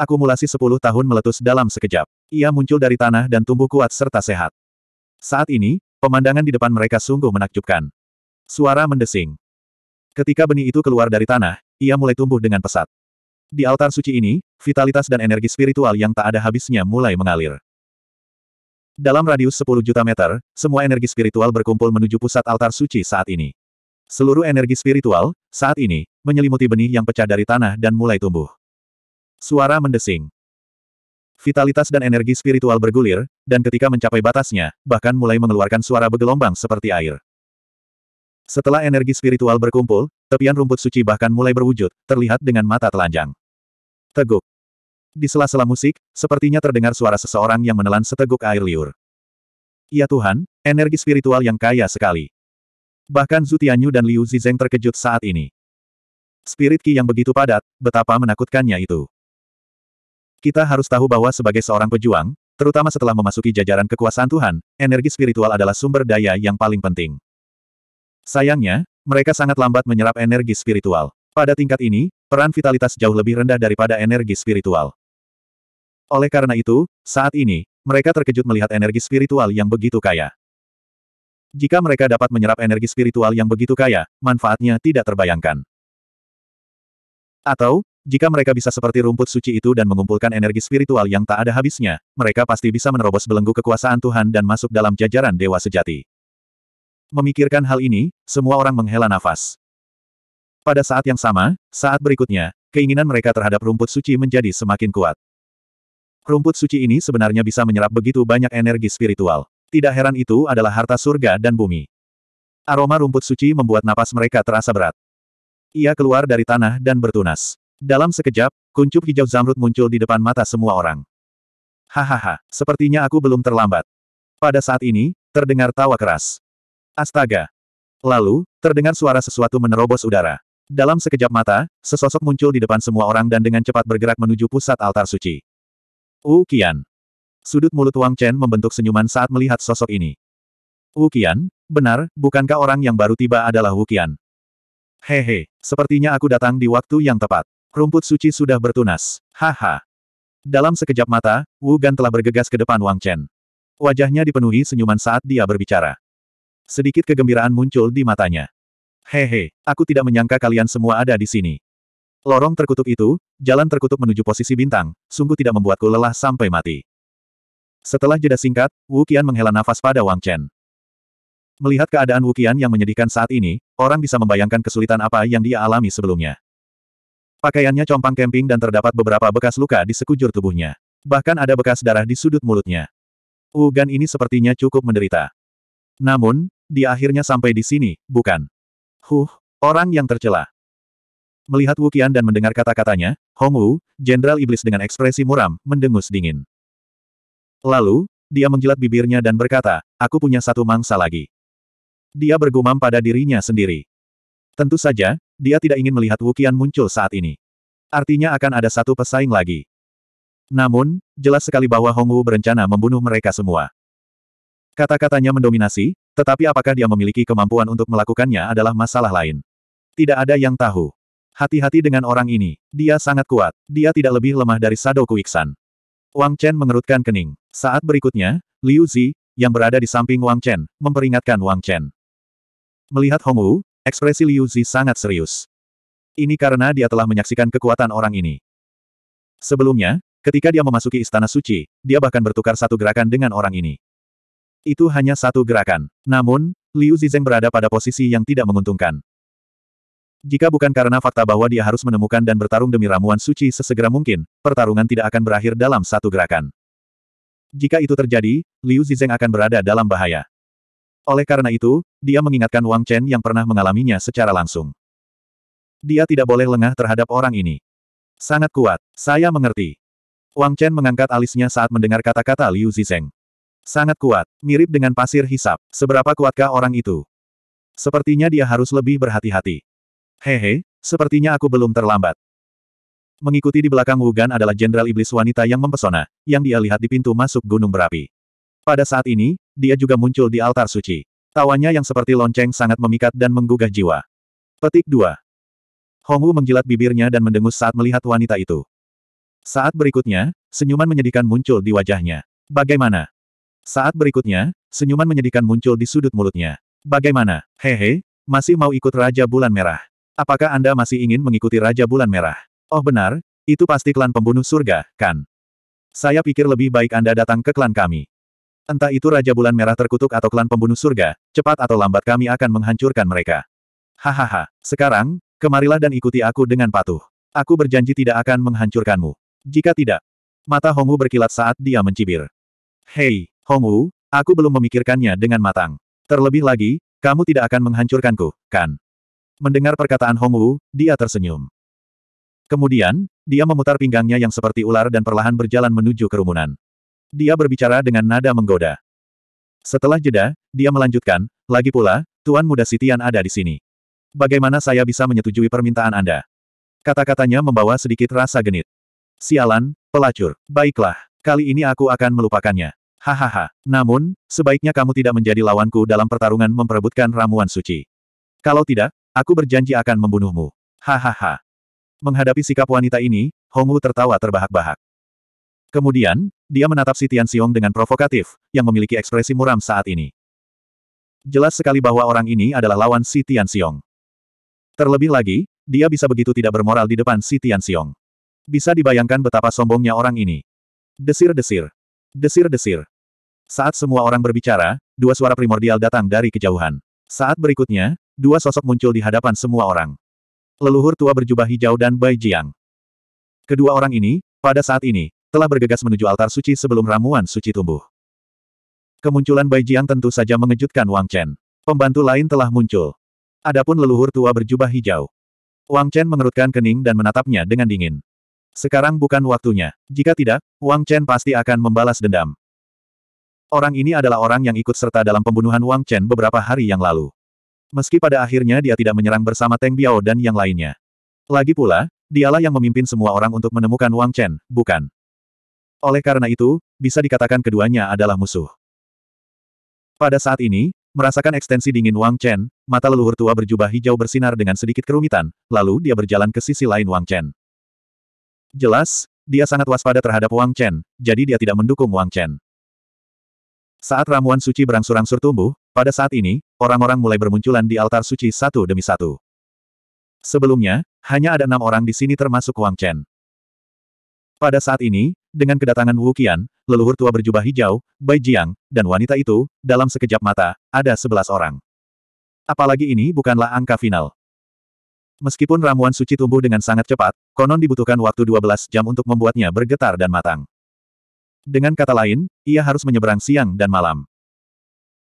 Akumulasi 10 tahun meletus dalam sekejap. Ia muncul dari tanah dan tumbuh kuat serta sehat. Saat ini, pemandangan di depan mereka sungguh menakjubkan. Suara mendesing. Ketika benih itu keluar dari tanah, ia mulai tumbuh dengan pesat. Di altar suci ini, vitalitas dan energi spiritual yang tak ada habisnya mulai mengalir. Dalam radius 10 juta meter, semua energi spiritual berkumpul menuju pusat altar suci saat ini. Seluruh energi spiritual, saat ini, menyelimuti benih yang pecah dari tanah dan mulai tumbuh. Suara mendesing. Vitalitas dan energi spiritual bergulir, dan ketika mencapai batasnya, bahkan mulai mengeluarkan suara bergelombang seperti air. Setelah energi spiritual berkumpul, tepian rumput suci bahkan mulai berwujud, terlihat dengan mata telanjang. Teguk. Di sela-sela musik, sepertinya terdengar suara seseorang yang menelan seteguk air liur. Ya Tuhan, energi spiritual yang kaya sekali. Bahkan Zutianyu dan Liu Zizeng terkejut saat ini. Spirit Qi yang begitu padat, betapa menakutkannya itu. Kita harus tahu bahwa sebagai seorang pejuang, terutama setelah memasuki jajaran kekuasaan Tuhan, energi spiritual adalah sumber daya yang paling penting. Sayangnya, mereka sangat lambat menyerap energi spiritual. Pada tingkat ini, peran vitalitas jauh lebih rendah daripada energi spiritual. Oleh karena itu, saat ini, mereka terkejut melihat energi spiritual yang begitu kaya. Jika mereka dapat menyerap energi spiritual yang begitu kaya, manfaatnya tidak terbayangkan. Atau, jika mereka bisa seperti rumput suci itu dan mengumpulkan energi spiritual yang tak ada habisnya, mereka pasti bisa menerobos belenggu kekuasaan Tuhan dan masuk dalam jajaran dewa sejati. Memikirkan hal ini, semua orang menghela nafas. Pada saat yang sama, saat berikutnya, keinginan mereka terhadap rumput suci menjadi semakin kuat. Rumput suci ini sebenarnya bisa menyerap begitu banyak energi spiritual. Tidak heran itu adalah harta surga dan bumi. Aroma rumput suci membuat napas mereka terasa berat. Ia keluar dari tanah dan bertunas. Dalam sekejap, kuncup hijau zamrud muncul di depan mata semua orang. Hahaha, sepertinya aku belum terlambat. Pada saat ini, terdengar tawa keras. Astaga. Lalu, terdengar suara sesuatu menerobos udara. Dalam sekejap mata, sesosok muncul di depan semua orang dan dengan cepat bergerak menuju pusat altar suci. Wu Qian, Sudut mulut Wang Chen membentuk senyuman saat melihat sosok ini. Wu Qian, benar, bukankah orang yang baru tiba adalah Wu Qian? Hehe, sepertinya aku datang di waktu yang tepat. Rumput suci sudah bertunas. Haha. Dalam sekejap mata, Wu Gan telah bergegas ke depan Wang Chen. Wajahnya dipenuhi senyuman saat dia berbicara. Sedikit kegembiraan muncul di matanya. Hehe, aku tidak menyangka kalian semua ada di sini. Lorong terkutuk itu, jalan terkutuk menuju posisi bintang, sungguh tidak membuatku lelah sampai mati. Setelah jeda singkat, Wu Qian menghela nafas pada Wang Chen. Melihat keadaan Wu Qian yang menyedihkan saat ini, orang bisa membayangkan kesulitan apa yang dia alami sebelumnya. Pakaiannya compang kemping dan terdapat beberapa bekas luka di sekujur tubuhnya. Bahkan ada bekas darah di sudut mulutnya. Wu Gan ini sepertinya cukup menderita. Namun, dia akhirnya sampai di sini, bukan? Huh, orang yang tercela. Melihat Wukian dan mendengar kata-katanya, Hong Wu, Jenderal Iblis dengan ekspresi muram, mendengus dingin. Lalu, dia menjilat bibirnya dan berkata, aku punya satu mangsa lagi. Dia bergumam pada dirinya sendiri. Tentu saja, dia tidak ingin melihat Wukian muncul saat ini. Artinya akan ada satu pesaing lagi. Namun, jelas sekali bahwa Hong Wu berencana membunuh mereka semua. Kata-katanya mendominasi, tetapi apakah dia memiliki kemampuan untuk melakukannya adalah masalah lain. Tidak ada yang tahu. Hati-hati dengan orang ini. Dia sangat kuat. Dia tidak lebih lemah dari Sadoku Iksan. Wang Chen mengerutkan kening. Saat berikutnya, Liu Zi, yang berada di samping Wang Chen, memperingatkan Wang Chen. Melihat Hong Wu, ekspresi Liu Zi sangat serius. Ini karena dia telah menyaksikan kekuatan orang ini. Sebelumnya, ketika dia memasuki Istana Suci, dia bahkan bertukar satu gerakan dengan orang ini. Itu hanya satu gerakan. Namun, Liu Zizeng berada pada posisi yang tidak menguntungkan. Jika bukan karena fakta bahwa dia harus menemukan dan bertarung demi ramuan suci sesegera mungkin, pertarungan tidak akan berakhir dalam satu gerakan. Jika itu terjadi, Liu Zizeng akan berada dalam bahaya. Oleh karena itu, dia mengingatkan Wang Chen yang pernah mengalaminya secara langsung. Dia tidak boleh lengah terhadap orang ini. Sangat kuat, saya mengerti. Wang Chen mengangkat alisnya saat mendengar kata-kata Liu Zizeng. Sangat kuat, mirip dengan pasir hisap. Seberapa kuatkah orang itu? Sepertinya dia harus lebih berhati-hati. Hehe, sepertinya aku belum terlambat. Mengikuti di belakang Wugan adalah jenderal iblis wanita yang mempesona, yang dia lihat di pintu masuk gunung berapi. Pada saat ini, dia juga muncul di altar suci. Tawanya yang seperti lonceng sangat memikat dan menggugah jiwa. Petik 2. Wu menjilat bibirnya dan mendengus saat melihat wanita itu. Saat berikutnya, senyuman menyedihkan muncul di wajahnya. Bagaimana? Saat berikutnya, senyuman menyedihkan muncul di sudut mulutnya. Bagaimana? Hehe, masih mau ikut Raja Bulan Merah. Apakah Anda masih ingin mengikuti Raja Bulan Merah? Oh benar, itu pasti klan pembunuh surga, kan? Saya pikir lebih baik Anda datang ke klan kami. Entah itu Raja Bulan Merah terkutuk atau klan pembunuh surga, cepat atau lambat kami akan menghancurkan mereka. Hahaha, sekarang, kemarilah dan ikuti aku dengan patuh. Aku berjanji tidak akan menghancurkanmu. Jika tidak, mata Hongwu berkilat saat dia mencibir. Hei, Hongwu, aku belum memikirkannya dengan matang. Terlebih lagi, kamu tidak akan menghancurkanku, kan? Mendengar perkataan Hong Wu, dia tersenyum. Kemudian, dia memutar pinggangnya yang seperti ular dan perlahan berjalan menuju kerumunan. Dia berbicara dengan nada menggoda. Setelah jeda, dia melanjutkan, lagi pula, Tuan Muda Sitian ada di sini. Bagaimana saya bisa menyetujui permintaan Anda? Kata-katanya membawa sedikit rasa genit. Sialan, pelacur. Baiklah, kali ini aku akan melupakannya. Hahaha. Namun, sebaiknya kamu tidak menjadi lawanku dalam pertarungan memperebutkan ramuan suci. Kalau tidak, Aku berjanji akan membunuhmu. Hahaha. Menghadapi sikap wanita ini, Hongwu tertawa terbahak-bahak. Kemudian, dia menatap si Tian Xiong dengan provokatif, yang memiliki ekspresi muram saat ini. Jelas sekali bahwa orang ini adalah lawan si Tian Xiong. Terlebih lagi, dia bisa begitu tidak bermoral di depan si Tian Xiong. Bisa dibayangkan betapa sombongnya orang ini. Desir-desir. Desir-desir. Saat semua orang berbicara, dua suara primordial datang dari kejauhan. Saat berikutnya, dua sosok muncul di hadapan semua orang. Leluhur tua berjubah hijau dan Bai Jiang. Kedua orang ini, pada saat ini, telah bergegas menuju altar suci sebelum ramuan suci tumbuh. Kemunculan Bai Jiang tentu saja mengejutkan Wang Chen. Pembantu lain telah muncul. Adapun leluhur tua berjubah hijau. Wang Chen mengerutkan kening dan menatapnya dengan dingin. Sekarang bukan waktunya. Jika tidak, Wang Chen pasti akan membalas dendam. Orang ini adalah orang yang ikut serta dalam pembunuhan Wang Chen beberapa hari yang lalu. Meski pada akhirnya dia tidak menyerang bersama Teng Biao dan yang lainnya. Lagi pula, dialah yang memimpin semua orang untuk menemukan Wang Chen, bukan? Oleh karena itu, bisa dikatakan keduanya adalah musuh. Pada saat ini, merasakan ekstensi dingin Wang Chen, mata leluhur tua berjubah hijau bersinar dengan sedikit kerumitan, lalu dia berjalan ke sisi lain Wang Chen. Jelas, dia sangat waspada terhadap Wang Chen, jadi dia tidak mendukung Wang Chen. Saat ramuan suci berangsur-angsur tumbuh, pada saat ini, orang-orang mulai bermunculan di altar suci satu demi satu. Sebelumnya, hanya ada enam orang di sini termasuk Wang Chen. Pada saat ini, dengan kedatangan Wu Qian, leluhur tua berjubah hijau, Bai Jiang, dan wanita itu, dalam sekejap mata, ada sebelas orang. Apalagi ini bukanlah angka final. Meskipun ramuan suci tumbuh dengan sangat cepat, konon dibutuhkan waktu 12 jam untuk membuatnya bergetar dan matang. Dengan kata lain, ia harus menyeberang siang dan malam.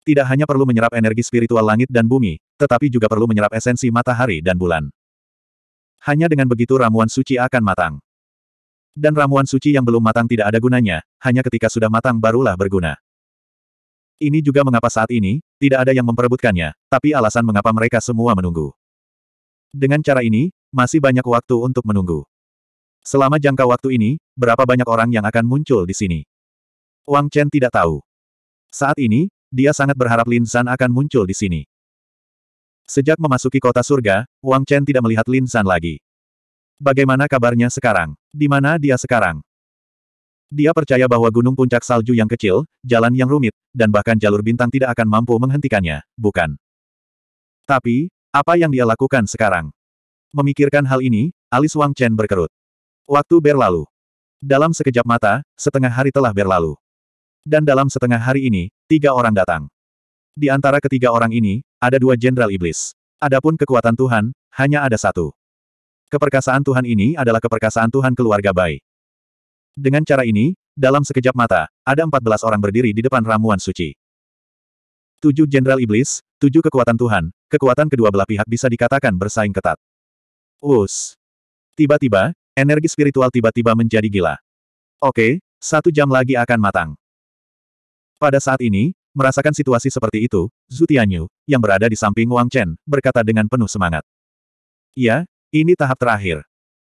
Tidak hanya perlu menyerap energi spiritual langit dan bumi, tetapi juga perlu menyerap esensi matahari dan bulan. Hanya dengan begitu ramuan suci akan matang. Dan ramuan suci yang belum matang tidak ada gunanya, hanya ketika sudah matang barulah berguna. Ini juga mengapa saat ini, tidak ada yang memperebutkannya, tapi alasan mengapa mereka semua menunggu. Dengan cara ini, masih banyak waktu untuk menunggu. Selama jangka waktu ini, berapa banyak orang yang akan muncul di sini? Wang Chen tidak tahu. Saat ini, dia sangat berharap Lin San akan muncul di sini. Sejak memasuki kota surga, Wang Chen tidak melihat Lin San lagi. Bagaimana kabarnya sekarang? Di mana dia sekarang? Dia percaya bahwa gunung puncak salju yang kecil, jalan yang rumit, dan bahkan jalur bintang tidak akan mampu menghentikannya, bukan? Tapi, apa yang dia lakukan sekarang? Memikirkan hal ini, alis Wang Chen berkerut. Waktu berlalu. Dalam sekejap mata, setengah hari telah berlalu. Dan dalam setengah hari ini, Tiga orang datang. Di antara ketiga orang ini, ada dua jenderal iblis. Adapun kekuatan Tuhan, hanya ada satu. Keperkasaan Tuhan ini adalah keperkasaan Tuhan keluarga Bai. Dengan cara ini, dalam sekejap mata, ada empat belas orang berdiri di depan ramuan suci. Tujuh jenderal iblis, tujuh kekuatan Tuhan, kekuatan kedua belah pihak bisa dikatakan bersaing ketat. Us. Tiba-tiba, energi spiritual tiba-tiba menjadi gila. Oke, satu jam lagi akan matang. Pada saat ini, merasakan situasi seperti itu, Zhu Tianyu, yang berada di samping Wang Chen, berkata dengan penuh semangat. Ya, ini tahap terakhir.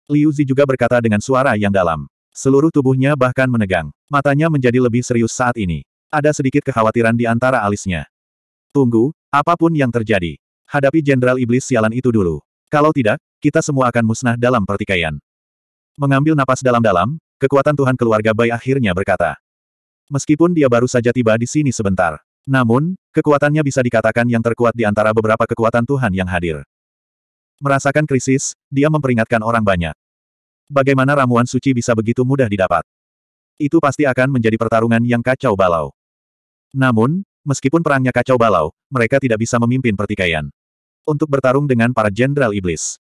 Liu Zi juga berkata dengan suara yang dalam. Seluruh tubuhnya bahkan menegang. Matanya menjadi lebih serius saat ini. Ada sedikit kekhawatiran di antara alisnya. Tunggu, apapun yang terjadi. Hadapi Jenderal Iblis sialan itu dulu. Kalau tidak, kita semua akan musnah dalam pertikaian. Mengambil napas dalam-dalam, kekuatan Tuhan keluarga Bai akhirnya berkata. Meskipun dia baru saja tiba di sini sebentar. Namun, kekuatannya bisa dikatakan yang terkuat di antara beberapa kekuatan Tuhan yang hadir. Merasakan krisis, dia memperingatkan orang banyak. Bagaimana ramuan suci bisa begitu mudah didapat? Itu pasti akan menjadi pertarungan yang kacau balau. Namun, meskipun perangnya kacau balau, mereka tidak bisa memimpin pertikaian. Untuk bertarung dengan para jenderal iblis.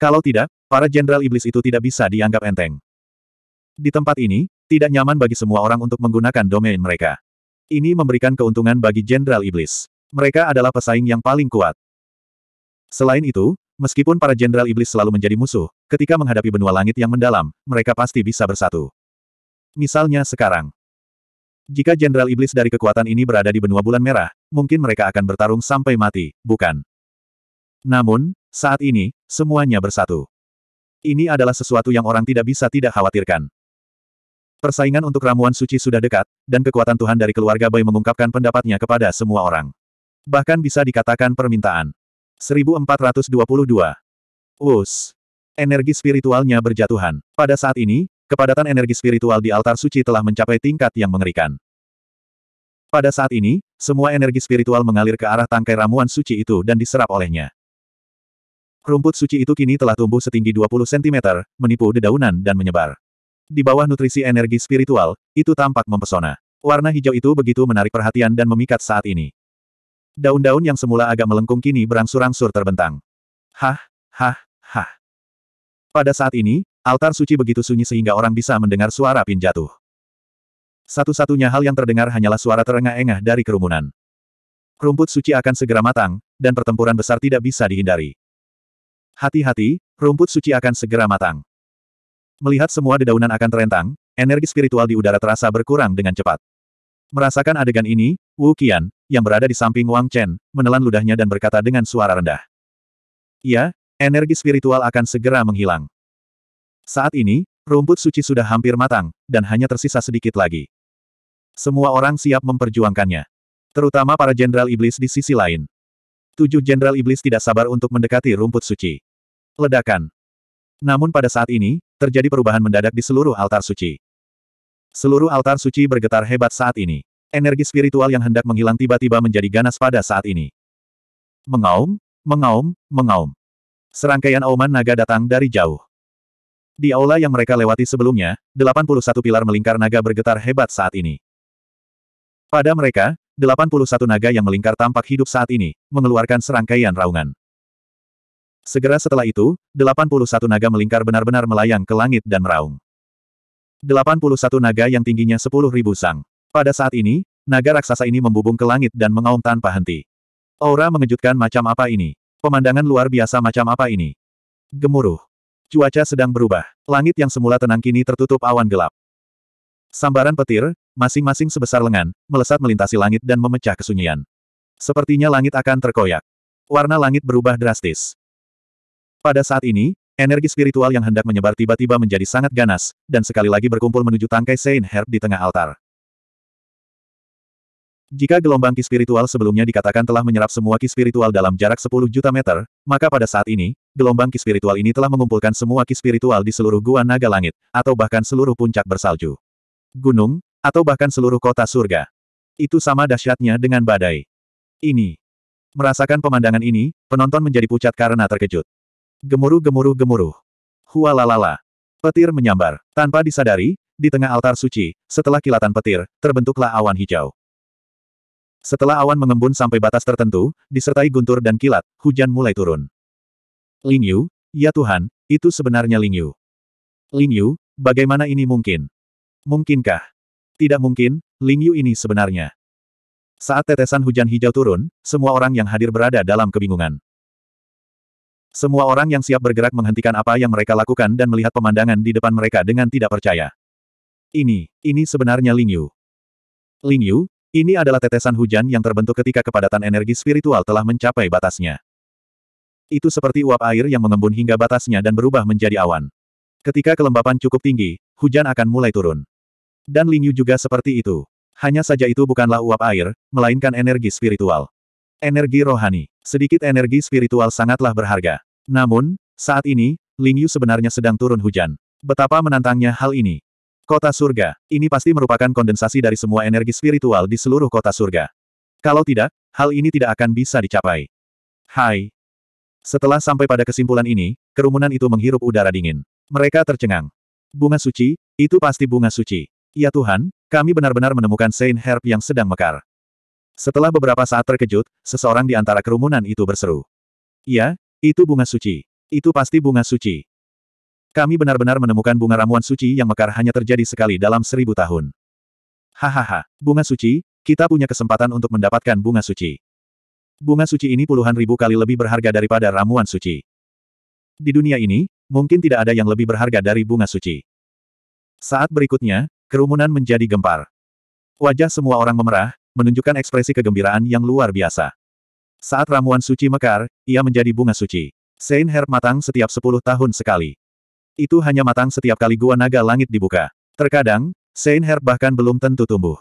Kalau tidak, para jenderal iblis itu tidak bisa dianggap enteng. Di tempat ini, tidak nyaman bagi semua orang untuk menggunakan domain mereka. Ini memberikan keuntungan bagi Jenderal Iblis. Mereka adalah pesaing yang paling kuat. Selain itu, meskipun para Jenderal Iblis selalu menjadi musuh, ketika menghadapi benua langit yang mendalam, mereka pasti bisa bersatu. Misalnya sekarang. Jika Jenderal Iblis dari kekuatan ini berada di benua bulan merah, mungkin mereka akan bertarung sampai mati, bukan? Namun, saat ini, semuanya bersatu. Ini adalah sesuatu yang orang tidak bisa tidak khawatirkan. Persaingan untuk ramuan suci sudah dekat, dan kekuatan Tuhan dari keluarga Bai mengungkapkan pendapatnya kepada semua orang. Bahkan bisa dikatakan permintaan. 1422. Us. Energi spiritualnya berjatuhan. Pada saat ini, kepadatan energi spiritual di altar suci telah mencapai tingkat yang mengerikan. Pada saat ini, semua energi spiritual mengalir ke arah tangkai ramuan suci itu dan diserap olehnya. Rumput suci itu kini telah tumbuh setinggi 20 cm, menipu dedaunan dan menyebar. Di bawah nutrisi energi spiritual, itu tampak mempesona. Warna hijau itu begitu menarik perhatian dan memikat saat ini. Daun-daun yang semula agak melengkung kini berangsur-angsur terbentang. Hah, hah, hah. Pada saat ini, altar suci begitu sunyi sehingga orang bisa mendengar suara pin jatuh. Satu-satunya hal yang terdengar hanyalah suara terengah-engah dari kerumunan. Rumput suci akan segera matang, dan pertempuran besar tidak bisa dihindari. Hati-hati, rumput suci akan segera matang. Melihat semua dedaunan akan terentang, energi spiritual di udara terasa berkurang dengan cepat. Merasakan adegan ini, Wu Qian, yang berada di samping Wang Chen, menelan ludahnya dan berkata dengan suara rendah. "Ya, energi spiritual akan segera menghilang. Saat ini, rumput suci sudah hampir matang, dan hanya tersisa sedikit lagi. Semua orang siap memperjuangkannya. Terutama para jenderal iblis di sisi lain. Tujuh jenderal iblis tidak sabar untuk mendekati rumput suci. Ledakan. Namun pada saat ini, terjadi perubahan mendadak di seluruh altar suci. Seluruh altar suci bergetar hebat saat ini. Energi spiritual yang hendak menghilang tiba-tiba menjadi ganas pada saat ini. Mengaum, mengaum, mengaum. Serangkaian auman naga datang dari jauh. Di aula yang mereka lewati sebelumnya, 81 pilar melingkar naga bergetar hebat saat ini. Pada mereka, 81 naga yang melingkar tampak hidup saat ini, mengeluarkan serangkaian raungan. Segera setelah itu, 81 naga melingkar benar-benar melayang ke langit dan meraung. 81 naga yang tingginya 10.000 sang. Pada saat ini, naga raksasa ini membubung ke langit dan mengaum tanpa henti. Aura mengejutkan macam apa ini? Pemandangan luar biasa macam apa ini? Gemuruh. Cuaca sedang berubah. Langit yang semula tenang kini tertutup awan gelap. Sambaran petir, masing-masing sebesar lengan, melesat melintasi langit dan memecah kesunyian. Sepertinya langit akan terkoyak. Warna langit berubah drastis. Pada saat ini, energi spiritual yang hendak menyebar tiba-tiba menjadi sangat ganas, dan sekali lagi berkumpul menuju tangkai Saint Herb di tengah altar. Jika gelombang ki spiritual sebelumnya dikatakan telah menyerap semua ki spiritual dalam jarak 10 juta meter, maka pada saat ini, gelombang ki spiritual ini telah mengumpulkan semua ki spiritual di seluruh gua naga langit, atau bahkan seluruh puncak bersalju. Gunung, atau bahkan seluruh kota surga. Itu sama dahsyatnya dengan badai. Ini. Merasakan pemandangan ini, penonton menjadi pucat karena terkejut. Gemuruh gemuruh gemuruh. Hualalala. Petir menyambar. Tanpa disadari, di tengah altar suci, setelah kilatan petir, terbentuklah awan hijau. Setelah awan mengembun sampai batas tertentu, disertai guntur dan kilat, hujan mulai turun. Ling Yu, ya Tuhan, itu sebenarnya Ling Yu. Ling Yu, bagaimana ini mungkin? Mungkinkah? Tidak mungkin, Ling Yu ini sebenarnya. Saat tetesan hujan hijau turun, semua orang yang hadir berada dalam kebingungan. Semua orang yang siap bergerak menghentikan apa yang mereka lakukan dan melihat pemandangan di depan mereka dengan tidak percaya. Ini, ini sebenarnya Ling Yu. Ling Yu, ini adalah tetesan hujan yang terbentuk ketika kepadatan energi spiritual telah mencapai batasnya. Itu seperti uap air yang mengembun hingga batasnya dan berubah menjadi awan. Ketika kelembapan cukup tinggi, hujan akan mulai turun. Dan Ling Yu juga seperti itu. Hanya saja itu bukanlah uap air, melainkan energi spiritual. Energi rohani. Sedikit energi spiritual sangatlah berharga. Namun, saat ini, Ling Yu sebenarnya sedang turun hujan. Betapa menantangnya hal ini. Kota surga, ini pasti merupakan kondensasi dari semua energi spiritual di seluruh kota surga. Kalau tidak, hal ini tidak akan bisa dicapai. Hai. Setelah sampai pada kesimpulan ini, kerumunan itu menghirup udara dingin. Mereka tercengang. Bunga suci, itu pasti bunga suci. Ya Tuhan, kami benar-benar menemukan Saint Herb yang sedang mekar. Setelah beberapa saat terkejut, seseorang di antara kerumunan itu berseru. Ya, itu bunga suci. Itu pasti bunga suci. Kami benar-benar menemukan bunga ramuan suci yang mekar hanya terjadi sekali dalam seribu tahun. Hahaha, bunga suci, kita punya kesempatan untuk mendapatkan bunga suci. Bunga suci ini puluhan ribu kali lebih berharga daripada ramuan suci. Di dunia ini, mungkin tidak ada yang lebih berharga dari bunga suci. Saat berikutnya, kerumunan menjadi gempar. Wajah semua orang memerah, menunjukkan ekspresi kegembiraan yang luar biasa. Saat ramuan suci mekar, ia menjadi bunga suci. Saint Herb matang setiap sepuluh tahun sekali. Itu hanya matang setiap kali gua naga langit dibuka. Terkadang, Saint Herb bahkan belum tentu tumbuh.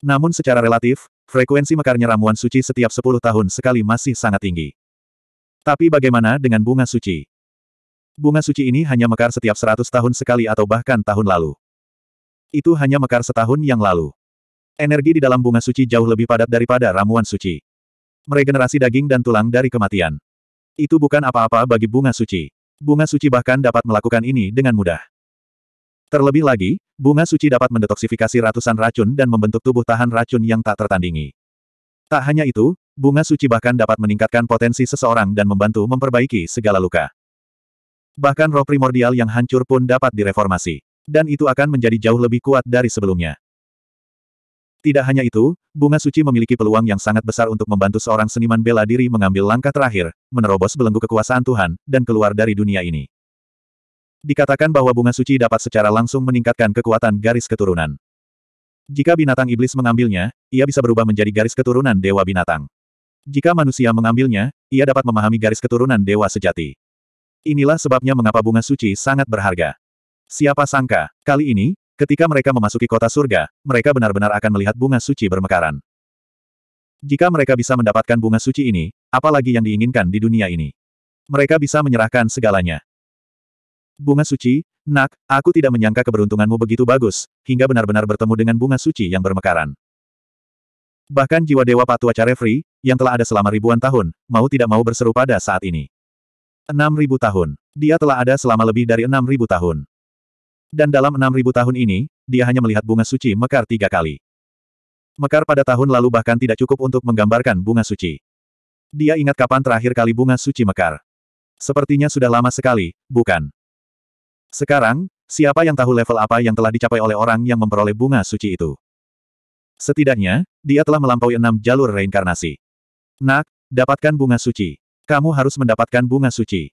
Namun secara relatif, frekuensi mekarnya ramuan suci setiap sepuluh tahun sekali masih sangat tinggi. Tapi bagaimana dengan bunga suci? Bunga suci ini hanya mekar setiap seratus tahun sekali atau bahkan tahun lalu. Itu hanya mekar setahun yang lalu. Energi di dalam bunga suci jauh lebih padat daripada ramuan suci. Meregenerasi daging dan tulang dari kematian. Itu bukan apa-apa bagi bunga suci. Bunga suci bahkan dapat melakukan ini dengan mudah. Terlebih lagi, bunga suci dapat mendetoksifikasi ratusan racun dan membentuk tubuh tahan racun yang tak tertandingi. Tak hanya itu, bunga suci bahkan dapat meningkatkan potensi seseorang dan membantu memperbaiki segala luka. Bahkan roh primordial yang hancur pun dapat direformasi. Dan itu akan menjadi jauh lebih kuat dari sebelumnya. Tidak hanya itu, bunga suci memiliki peluang yang sangat besar untuk membantu seorang seniman bela diri mengambil langkah terakhir, menerobos belenggu kekuasaan Tuhan, dan keluar dari dunia ini. Dikatakan bahwa bunga suci dapat secara langsung meningkatkan kekuatan garis keturunan. Jika binatang iblis mengambilnya, ia bisa berubah menjadi garis keturunan dewa binatang. Jika manusia mengambilnya, ia dapat memahami garis keturunan dewa sejati. Inilah sebabnya mengapa bunga suci sangat berharga. Siapa sangka, kali ini, Ketika mereka memasuki kota surga, mereka benar-benar akan melihat bunga suci bermekaran. Jika mereka bisa mendapatkan bunga suci ini, apalagi yang diinginkan di dunia ini. Mereka bisa menyerahkan segalanya. Bunga suci, nak, aku tidak menyangka keberuntunganmu begitu bagus, hingga benar-benar bertemu dengan bunga suci yang bermekaran. Bahkan jiwa Dewa Patua Carefree, yang telah ada selama ribuan tahun, mau tidak mau berseru pada saat ini. Enam ribu tahun. Dia telah ada selama lebih dari enam ribu tahun. Dan dalam enam ribu tahun ini, dia hanya melihat bunga suci mekar tiga kali. Mekar pada tahun lalu bahkan tidak cukup untuk menggambarkan bunga suci. Dia ingat kapan terakhir kali bunga suci mekar. Sepertinya sudah lama sekali, bukan? Sekarang, siapa yang tahu level apa yang telah dicapai oleh orang yang memperoleh bunga suci itu? Setidaknya, dia telah melampaui enam jalur reinkarnasi. Nak, dapatkan bunga suci. Kamu harus mendapatkan bunga suci.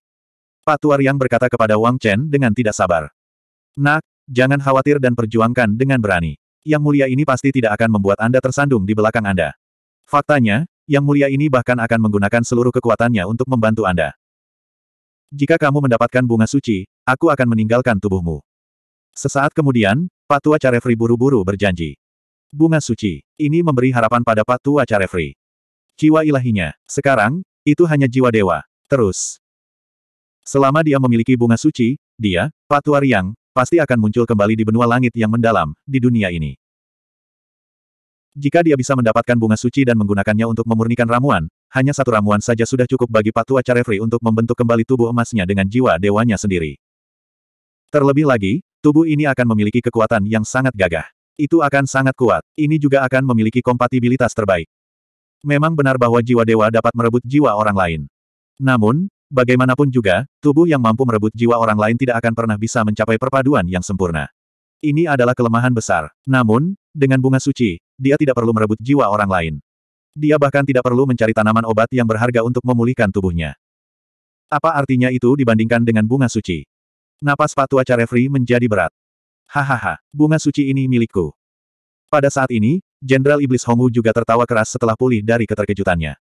Patuar yang berkata kepada Wang Chen dengan tidak sabar. Nak, jangan khawatir dan perjuangkan dengan berani. Yang mulia ini pasti tidak akan membuat Anda tersandung di belakang Anda. Faktanya, yang mulia ini bahkan akan menggunakan seluruh kekuatannya untuk membantu Anda. Jika kamu mendapatkan bunga suci, aku akan meninggalkan tubuhmu. Sesaat kemudian, Patua Carefri buru-buru berjanji. Bunga suci, ini memberi harapan pada Patua Carefri. Jiwa ilahinya, sekarang, itu hanya jiwa dewa. Terus. Selama dia memiliki bunga suci, dia, Patua Riang, pasti akan muncul kembali di benua langit yang mendalam, di dunia ini. Jika dia bisa mendapatkan bunga suci dan menggunakannya untuk memurnikan ramuan, hanya satu ramuan saja sudah cukup bagi Patua Carefree untuk membentuk kembali tubuh emasnya dengan jiwa dewanya sendiri. Terlebih lagi, tubuh ini akan memiliki kekuatan yang sangat gagah. Itu akan sangat kuat, ini juga akan memiliki kompatibilitas terbaik. Memang benar bahwa jiwa dewa dapat merebut jiwa orang lain. Namun, Bagaimanapun juga, tubuh yang mampu merebut jiwa orang lain tidak akan pernah bisa mencapai perpaduan yang sempurna. Ini adalah kelemahan besar. Namun, dengan bunga suci, dia tidak perlu merebut jiwa orang lain. Dia bahkan tidak perlu mencari tanaman obat yang berharga untuk memulihkan tubuhnya. Apa artinya itu dibandingkan dengan bunga suci? Napas Patu Aca Refri menjadi berat. Hahaha, bunga suci ini milikku. Pada saat ini, Jenderal Iblis Hongwu juga tertawa keras setelah pulih dari keterkejutannya.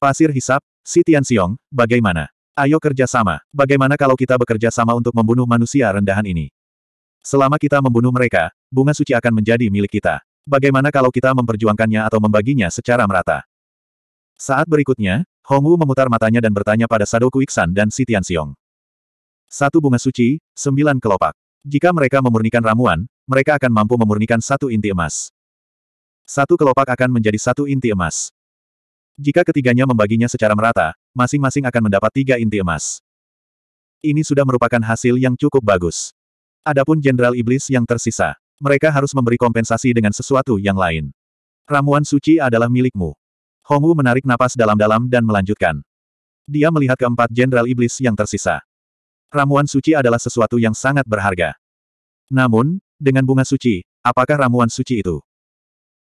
Pasir hisap, Si Xiong, bagaimana? Ayo kerja sama. Bagaimana kalau kita bekerja sama untuk membunuh manusia rendahan ini? Selama kita membunuh mereka, bunga suci akan menjadi milik kita. Bagaimana kalau kita memperjuangkannya atau membaginya secara merata? Saat berikutnya, Hongwu memutar matanya dan bertanya pada Sadoku Iksan dan Si Xiong. Satu bunga suci, sembilan kelopak. Jika mereka memurnikan ramuan, mereka akan mampu memurnikan satu inti emas. Satu kelopak akan menjadi satu inti emas. Jika ketiganya membaginya secara merata, masing-masing akan mendapat tiga inti emas. Ini sudah merupakan hasil yang cukup bagus. Adapun Jenderal Iblis yang tersisa, mereka harus memberi kompensasi dengan sesuatu yang lain. Ramuan suci adalah milikmu. Hongwu menarik napas dalam-dalam dan melanjutkan. Dia melihat keempat Jenderal Iblis yang tersisa. Ramuan suci adalah sesuatu yang sangat berharga. Namun, dengan bunga suci, apakah ramuan suci itu?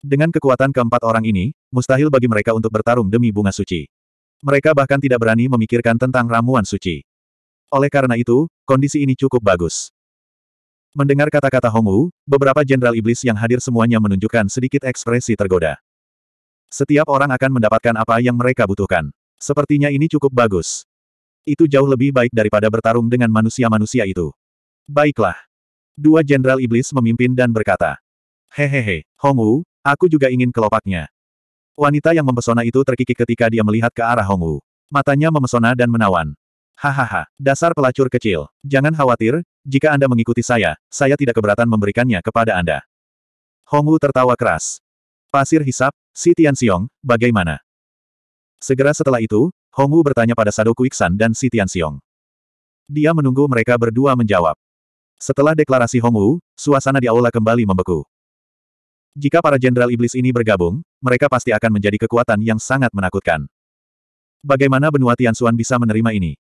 Dengan kekuatan keempat orang ini, mustahil bagi mereka untuk bertarung demi bunga suci. Mereka bahkan tidak berani memikirkan tentang ramuan suci. Oleh karena itu, kondisi ini cukup bagus. Mendengar kata-kata Hongwu, beberapa jenderal iblis yang hadir semuanya menunjukkan sedikit ekspresi tergoda. Setiap orang akan mendapatkan apa yang mereka butuhkan. Sepertinya ini cukup bagus. Itu jauh lebih baik daripada bertarung dengan manusia-manusia itu. Baiklah. Dua jenderal iblis memimpin dan berkata, Hehehe, Hongwu. Aku juga ingin kelopaknya. Wanita yang mempesona itu terkikik ketika dia melihat ke arah Hongwu. Matanya memesona dan menawan. Hahaha, dasar pelacur kecil. Jangan khawatir, jika Anda mengikuti saya, saya tidak keberatan memberikannya kepada Anda. Hongwu tertawa keras. Pasir hisap, si Tian Xiong, bagaimana? Segera setelah itu, Hongwu bertanya pada Sadoku Iksan dan si Tian Xiong. Dia menunggu mereka berdua menjawab. Setelah deklarasi Hongwu, suasana di aula kembali membeku. Jika para jenderal iblis ini bergabung, mereka pasti akan menjadi kekuatan yang sangat menakutkan. Bagaimana benua Tianxuan bisa menerima ini?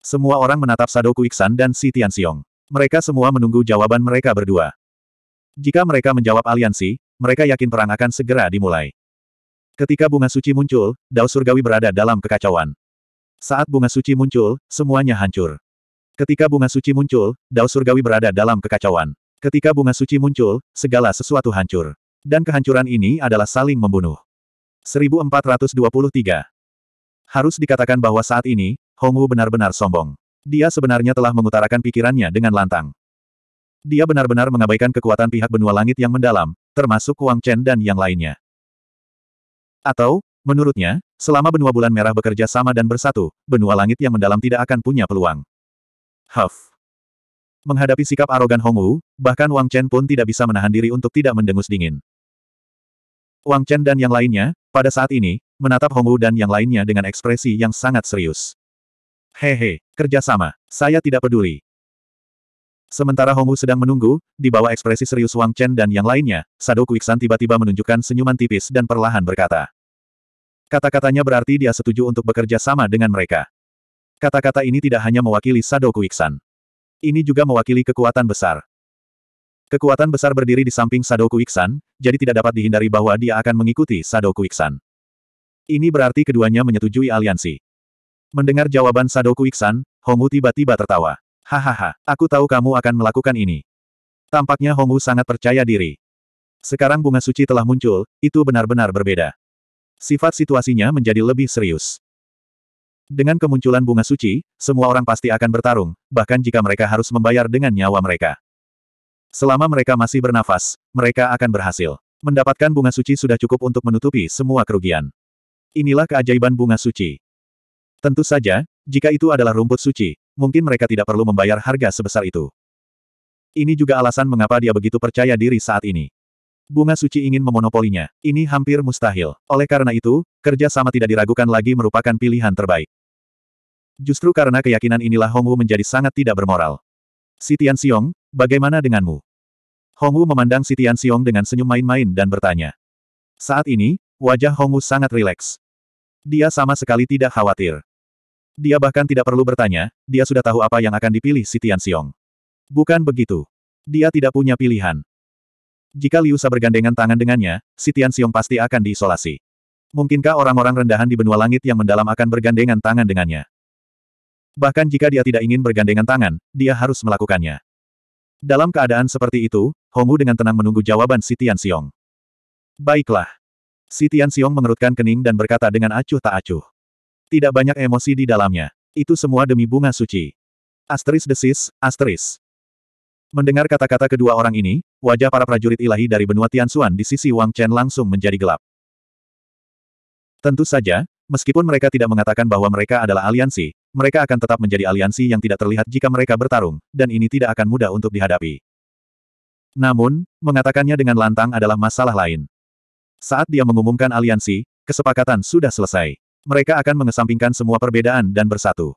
Semua orang menatap Sadoku Iksan dan Si Tianxiong. Mereka semua menunggu jawaban mereka berdua. Jika mereka menjawab aliansi, mereka yakin perang akan segera dimulai. Ketika bunga suci muncul, Dao Surgawi berada dalam kekacauan. Saat bunga suci muncul, semuanya hancur. Ketika bunga suci muncul, Dao Surgawi berada dalam kekacauan. Ketika bunga suci muncul, segala sesuatu hancur. Dan kehancuran ini adalah saling membunuh. 1423. Harus dikatakan bahwa saat ini, Hongwu benar-benar sombong. Dia sebenarnya telah mengutarakan pikirannya dengan lantang. Dia benar-benar mengabaikan kekuatan pihak benua langit yang mendalam, termasuk Wang Chen dan yang lainnya. Atau, menurutnya, selama benua bulan merah bekerja sama dan bersatu, benua langit yang mendalam tidak akan punya peluang. Huff. Menghadapi sikap arogan Hongwu, bahkan Wang Chen pun tidak bisa menahan diri untuk tidak mendengus dingin. Wang Chen dan yang lainnya, pada saat ini, menatap Hongwu dan yang lainnya dengan ekspresi yang sangat serius. Hehe, kerjasama, saya tidak peduli. Sementara Hongwu sedang menunggu, di bawah ekspresi serius Wang Chen dan yang lainnya, Sado Kuiksan tiba-tiba menunjukkan senyuman tipis dan perlahan berkata. Kata-katanya berarti dia setuju untuk bekerja sama dengan mereka. Kata-kata ini tidak hanya mewakili Sado Kuiksan. Ini juga mewakili kekuatan besar. Kekuatan besar berdiri di samping Sadoku Iksan, jadi tidak dapat dihindari bahwa dia akan mengikuti Sadoku Iksan. Ini berarti keduanya menyetujui aliansi. Mendengar jawaban Sadoku Iksan, Hongu tiba-tiba tertawa. Hahaha, aku tahu kamu akan melakukan ini. Tampaknya Hongu sangat percaya diri. Sekarang bunga suci telah muncul, itu benar-benar berbeda. Sifat situasinya menjadi lebih serius. Dengan kemunculan bunga suci, semua orang pasti akan bertarung, bahkan jika mereka harus membayar dengan nyawa mereka. Selama mereka masih bernafas, mereka akan berhasil. Mendapatkan bunga suci sudah cukup untuk menutupi semua kerugian. Inilah keajaiban bunga suci. Tentu saja, jika itu adalah rumput suci, mungkin mereka tidak perlu membayar harga sebesar itu. Ini juga alasan mengapa dia begitu percaya diri saat ini. Bunga suci ingin memonopolinya. Ini hampir mustahil. Oleh karena itu, kerja sama tidak diragukan lagi merupakan pilihan terbaik. Justru karena keyakinan inilah Hongwu menjadi sangat tidak bermoral. Sitian Tian Xiong, bagaimana denganmu? Hongwu memandang Sitian Tian Xiong dengan senyum main-main dan bertanya. Saat ini, wajah Hongwu sangat rileks. Dia sama sekali tidak khawatir. Dia bahkan tidak perlu bertanya, dia sudah tahu apa yang akan dipilih Sitian Tian Xiong. Bukan begitu. Dia tidak punya pilihan. Jika Liu Sa bergandengan tangan dengannya, Sitian Tian Xiong pasti akan diisolasi. Mungkinkah orang-orang rendahan di benua langit yang mendalam akan bergandengan tangan dengannya? Bahkan jika dia tidak ingin bergandengan tangan, dia harus melakukannya. Dalam keadaan seperti itu, Hongwu dengan tenang menunggu jawaban si Tian Xiong. Baiklah. Si Tian Xiong mengerutkan kening dan berkata dengan acuh tak acuh. Tidak banyak emosi di dalamnya. Itu semua demi bunga suci. Asteris desis, asteris. Mendengar kata-kata kedua orang ini, wajah para prajurit ilahi dari benua Tian Xuan di sisi Wang Chen langsung menjadi gelap. Tentu saja, meskipun mereka tidak mengatakan bahwa mereka adalah aliansi, mereka akan tetap menjadi aliansi yang tidak terlihat jika mereka bertarung, dan ini tidak akan mudah untuk dihadapi. Namun, mengatakannya dengan lantang adalah masalah lain. Saat dia mengumumkan aliansi, kesepakatan sudah selesai. Mereka akan mengesampingkan semua perbedaan dan bersatu.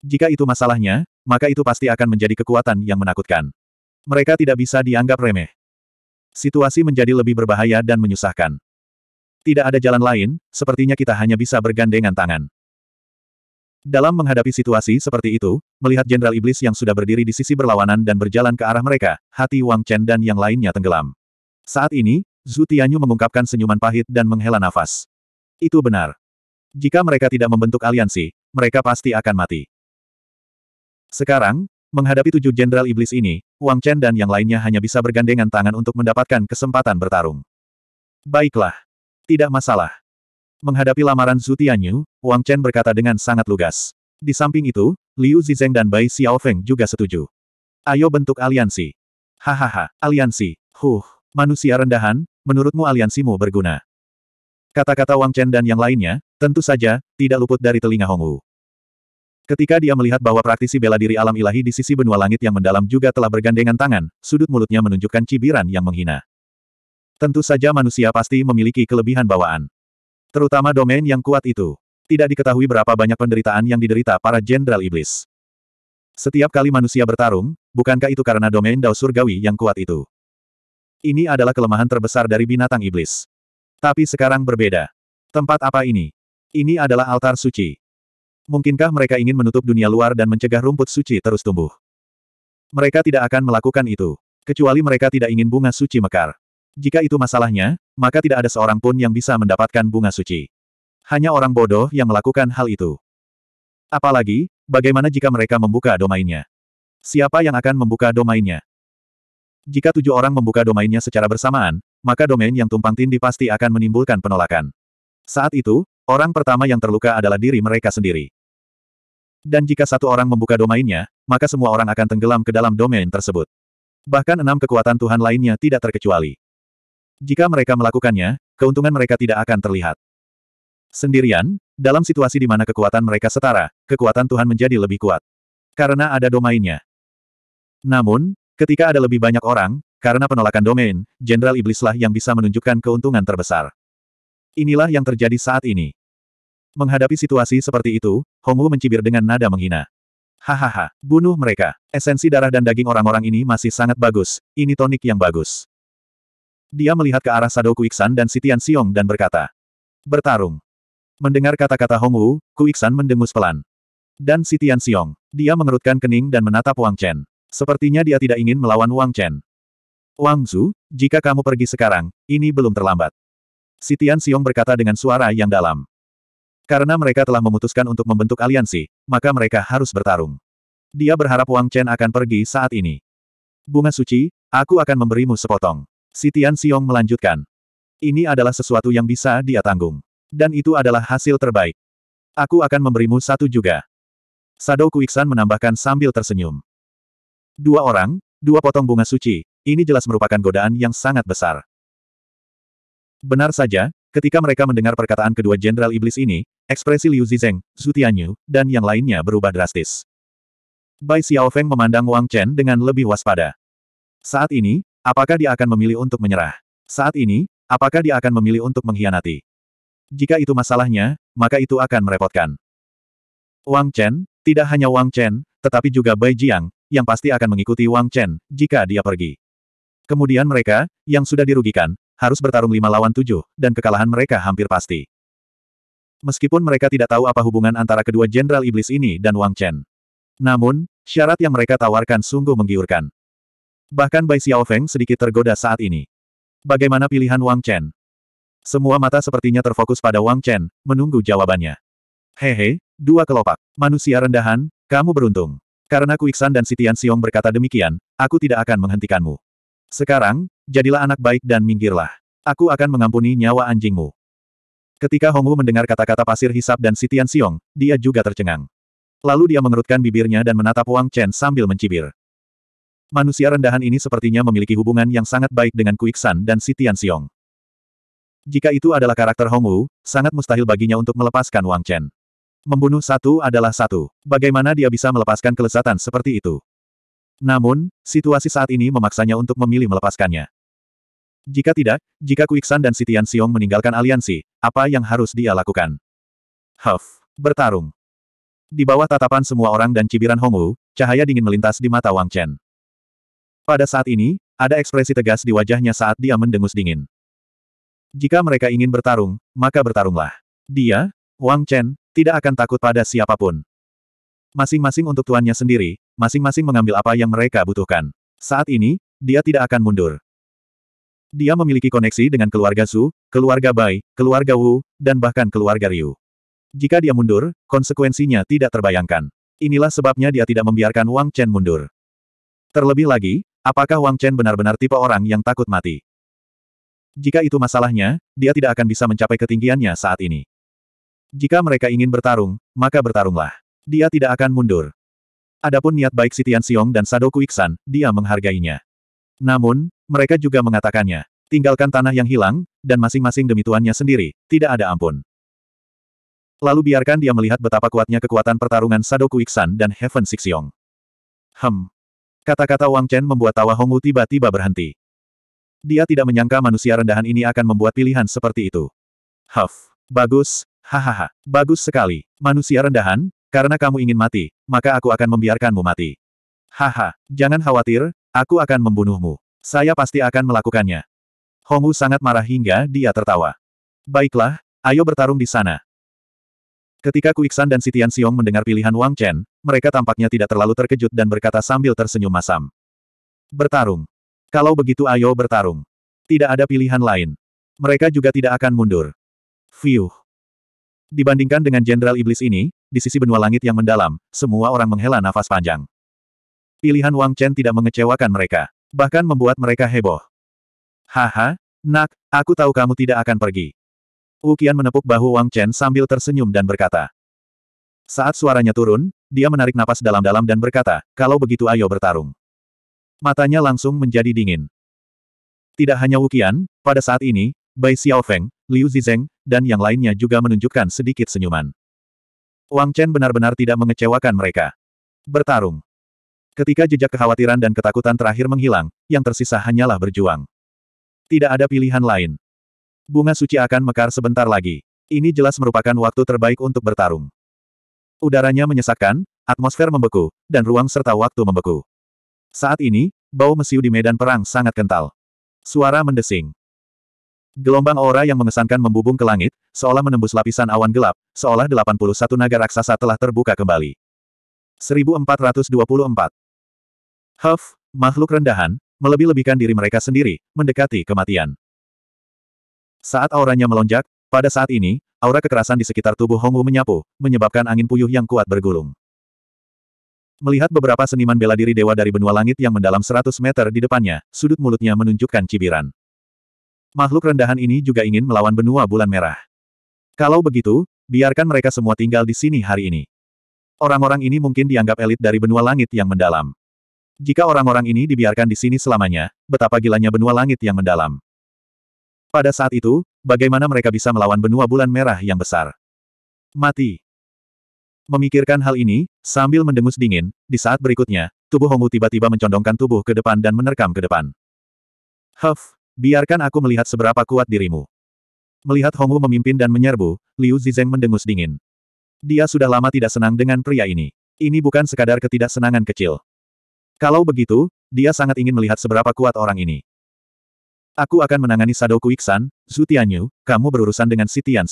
Jika itu masalahnya, maka itu pasti akan menjadi kekuatan yang menakutkan. Mereka tidak bisa dianggap remeh. Situasi menjadi lebih berbahaya dan menyusahkan. Tidak ada jalan lain, sepertinya kita hanya bisa bergandengan tangan. Dalam menghadapi situasi seperti itu, melihat Jenderal Iblis yang sudah berdiri di sisi berlawanan dan berjalan ke arah mereka, hati Wang Chen dan yang lainnya tenggelam. Saat ini, Zhu Tianyu mengungkapkan senyuman pahit dan menghela nafas. Itu benar. Jika mereka tidak membentuk aliansi, mereka pasti akan mati. Sekarang, Menghadapi tujuh jenderal iblis ini, Wang Chen dan yang lainnya hanya bisa bergandengan tangan untuk mendapatkan kesempatan bertarung. Baiklah. Tidak masalah. Menghadapi lamaran Zhu Tianyu, Wang Chen berkata dengan sangat lugas. Di samping itu, Liu Zizeng dan Bai Xiaofeng juga setuju. Ayo bentuk aliansi. Hahaha, aliansi. Huh, manusia rendahan, menurutmu aliansimu berguna. Kata-kata Wang Chen dan yang lainnya, tentu saja, tidak luput dari telinga Hongwu. Ketika dia melihat bahwa praktisi bela diri alam ilahi di sisi benua langit yang mendalam juga telah bergandengan tangan, sudut mulutnya menunjukkan cibiran yang menghina. Tentu saja manusia pasti memiliki kelebihan bawaan. Terutama domain yang kuat itu. Tidak diketahui berapa banyak penderitaan yang diderita para jenderal iblis. Setiap kali manusia bertarung, bukankah itu karena domain dao surgawi yang kuat itu? Ini adalah kelemahan terbesar dari binatang iblis. Tapi sekarang berbeda. Tempat apa ini? Ini adalah altar suci. Mungkinkah mereka ingin menutup dunia luar dan mencegah rumput suci terus tumbuh? Mereka tidak akan melakukan itu. Kecuali mereka tidak ingin bunga suci mekar. Jika itu masalahnya, maka tidak ada seorang pun yang bisa mendapatkan bunga suci. Hanya orang bodoh yang melakukan hal itu. Apalagi, bagaimana jika mereka membuka domainnya? Siapa yang akan membuka domainnya? Jika tujuh orang membuka domainnya secara bersamaan, maka domain yang tumpang tindih pasti akan menimbulkan penolakan. Saat itu, orang pertama yang terluka adalah diri mereka sendiri. Dan jika satu orang membuka domainnya, maka semua orang akan tenggelam ke dalam domain tersebut. Bahkan enam kekuatan Tuhan lainnya tidak terkecuali. Jika mereka melakukannya, keuntungan mereka tidak akan terlihat. Sendirian, dalam situasi di mana kekuatan mereka setara, kekuatan Tuhan menjadi lebih kuat. Karena ada domainnya. Namun, ketika ada lebih banyak orang, karena penolakan domain, Jenderal Iblislah yang bisa menunjukkan keuntungan terbesar. Inilah yang terjadi saat ini. Menghadapi situasi seperti itu, Hongwu mencibir dengan nada menghina. Hahaha, bunuh mereka. Esensi darah dan daging orang-orang ini masih sangat bagus, ini tonik yang bagus. Dia melihat ke arah Sado Kuiksan dan Sitian Siong dan berkata. Bertarung. Mendengar kata-kata Hongwu, Wu, Kuiksan mendengus pelan. Dan Sitian Siong. Dia mengerutkan kening dan menatap Wang Chen. Sepertinya dia tidak ingin melawan Wang Chen. Wang Zu, jika kamu pergi sekarang, ini belum terlambat. Sitian Siong berkata dengan suara yang dalam. Karena mereka telah memutuskan untuk membentuk aliansi, maka mereka harus bertarung. Dia berharap Wang Chen akan pergi saat ini. Bunga suci, aku akan memberimu sepotong. Si Tian Xiong melanjutkan. Ini adalah sesuatu yang bisa dia tanggung. Dan itu adalah hasil terbaik. Aku akan memberimu satu juga. Sadou Kuiksan menambahkan sambil tersenyum. Dua orang, dua potong bunga suci, ini jelas merupakan godaan yang sangat besar. Benar saja, ketika mereka mendengar perkataan kedua jenderal iblis ini, ekspresi Liu Zizeng, Zhu Tianyu, dan yang lainnya berubah drastis. Bai Xiaofeng memandang Wang Chen dengan lebih waspada. Saat ini, Apakah dia akan memilih untuk menyerah? Saat ini, apakah dia akan memilih untuk mengkhianati? Jika itu masalahnya, maka itu akan merepotkan. Wang Chen, tidak hanya Wang Chen, tetapi juga Bai Jiang, yang pasti akan mengikuti Wang Chen, jika dia pergi. Kemudian mereka, yang sudah dirugikan, harus bertarung lima lawan tujuh, dan kekalahan mereka hampir pasti. Meskipun mereka tidak tahu apa hubungan antara kedua jenderal iblis ini dan Wang Chen. Namun, syarat yang mereka tawarkan sungguh menggiurkan. Bahkan Bai Xiaofeng sedikit tergoda saat ini. Bagaimana pilihan Wang Chen? Semua mata sepertinya terfokus pada Wang Chen, menunggu jawabannya. Hehe, dua kelopak. Manusia rendahan, kamu beruntung. Karena Kuiksan dan Sitian Xiong berkata demikian, aku tidak akan menghentikanmu. Sekarang, jadilah anak baik dan minggirlah. Aku akan mengampuni nyawa anjingmu. Ketika Hongwu mendengar kata-kata pasir hisap dan Sitian Xiong, dia juga tercengang. Lalu dia mengerutkan bibirnya dan menatap Wang Chen sambil mencibir. Manusia rendahan ini sepertinya memiliki hubungan yang sangat baik dengan Kuiksan dan si Tianxiong. Jika itu adalah karakter Hongwu, sangat mustahil baginya untuk melepaskan Wang Chen. Membunuh satu adalah satu. Bagaimana dia bisa melepaskan kelezatan seperti itu? Namun, situasi saat ini memaksanya untuk memilih melepaskannya. Jika tidak, jika Kuiksan dan Sitian Xiong meninggalkan aliansi, apa yang harus dia lakukan? Huff, bertarung. Di bawah tatapan semua orang dan cibiran Hongwu, cahaya dingin melintas di mata Wang Chen. Pada saat ini, ada ekspresi tegas di wajahnya saat dia mendengus dingin. Jika mereka ingin bertarung, maka bertarunglah. Dia, Wang Chen, tidak akan takut pada siapapun. Masing-masing untuk tuannya sendiri, masing-masing mengambil apa yang mereka butuhkan. Saat ini, dia tidak akan mundur. Dia memiliki koneksi dengan keluarga Su, keluarga Bai, keluarga Wu, dan bahkan keluarga Ryu. Jika dia mundur, konsekuensinya tidak terbayangkan. Inilah sebabnya dia tidak membiarkan Wang Chen mundur. Terlebih lagi, Apakah Wang Chen benar-benar tipe orang yang takut mati? Jika itu masalahnya, dia tidak akan bisa mencapai ketinggiannya saat ini. Jika mereka ingin bertarung, maka bertarunglah. Dia tidak akan mundur. Adapun niat baik Sitian Xiong dan Sadoku Iksan, dia menghargainya. Namun, mereka juga mengatakannya, tinggalkan tanah yang hilang, dan masing-masing demi tuannya sendiri, tidak ada ampun. Lalu biarkan dia melihat betapa kuatnya kekuatan pertarungan Sadoku Iksan dan Heaven Sixiong. Hem, Kata-kata Wang Chen membuat tawa Hongwu tiba-tiba berhenti. Dia tidak menyangka manusia rendahan ini akan membuat pilihan seperti itu. Huff, bagus, hahaha, bagus sekali. Manusia rendahan, karena kamu ingin mati, maka aku akan membiarkanmu mati. Haha, jangan khawatir, aku akan membunuhmu. Saya pasti akan melakukannya. Hongwu sangat marah hingga dia tertawa. Baiklah, ayo bertarung di sana. Ketika Kuiksan dan Sitian Siong mendengar pilihan Wang Chen, mereka tampaknya tidak terlalu terkejut dan berkata sambil tersenyum masam. Bertarung. Kalau begitu ayo bertarung. Tidak ada pilihan lain. Mereka juga tidak akan mundur. Fiuh. Dibandingkan dengan Jenderal Iblis ini, di sisi benua langit yang mendalam, semua orang menghela nafas panjang. Pilihan Wang Chen tidak mengecewakan mereka. Bahkan membuat mereka heboh. Haha, nak, aku tahu kamu tidak akan pergi. Qian menepuk bahu Wang Chen sambil tersenyum dan berkata. Saat suaranya turun, dia menarik napas dalam-dalam dan berkata, kalau begitu ayo bertarung. Matanya langsung menjadi dingin. Tidak hanya Wukian, pada saat ini, Bai Xiaofeng, Liu Zizeng, dan yang lainnya juga menunjukkan sedikit senyuman. Wang Chen benar-benar tidak mengecewakan mereka. Bertarung. Ketika jejak kekhawatiran dan ketakutan terakhir menghilang, yang tersisa hanyalah berjuang. Tidak ada pilihan lain. Bunga suci akan mekar sebentar lagi. Ini jelas merupakan waktu terbaik untuk bertarung. Udaranya menyesakkan, atmosfer membeku, dan ruang serta waktu membeku. Saat ini, bau mesiu di medan perang sangat kental. Suara mendesing. Gelombang aura yang mengesankan membubung ke langit, seolah menembus lapisan awan gelap, seolah 81 naga raksasa telah terbuka kembali. 1424. Huff, makhluk rendahan, melebih-lebihkan diri mereka sendiri, mendekati kematian. Saat auranya melonjak, pada saat ini, aura kekerasan di sekitar tubuh Hongwu menyapu, menyebabkan angin puyuh yang kuat bergulung. Melihat beberapa seniman bela diri dewa dari benua langit yang mendalam 100 meter di depannya, sudut mulutnya menunjukkan cibiran. Makhluk rendahan ini juga ingin melawan benua bulan merah. Kalau begitu, biarkan mereka semua tinggal di sini hari ini. Orang-orang ini mungkin dianggap elit dari benua langit yang mendalam. Jika orang-orang ini dibiarkan di sini selamanya, betapa gilanya benua langit yang mendalam. Pada saat itu, bagaimana mereka bisa melawan benua bulan merah yang besar? Mati. Memikirkan hal ini, sambil mendengus dingin, di saat berikutnya, tubuh Hongwu tiba-tiba mencondongkan tubuh ke depan dan menerkam ke depan. Huff, biarkan aku melihat seberapa kuat dirimu. Melihat Hongwu memimpin dan menyerbu, Liu Zizeng mendengus dingin. Dia sudah lama tidak senang dengan pria ini. Ini bukan sekadar ketidaksenangan kecil. Kalau begitu, dia sangat ingin melihat seberapa kuat orang ini. Aku akan menangani Sadoku Iksan, Zutianyu, kamu berurusan dengan si Tian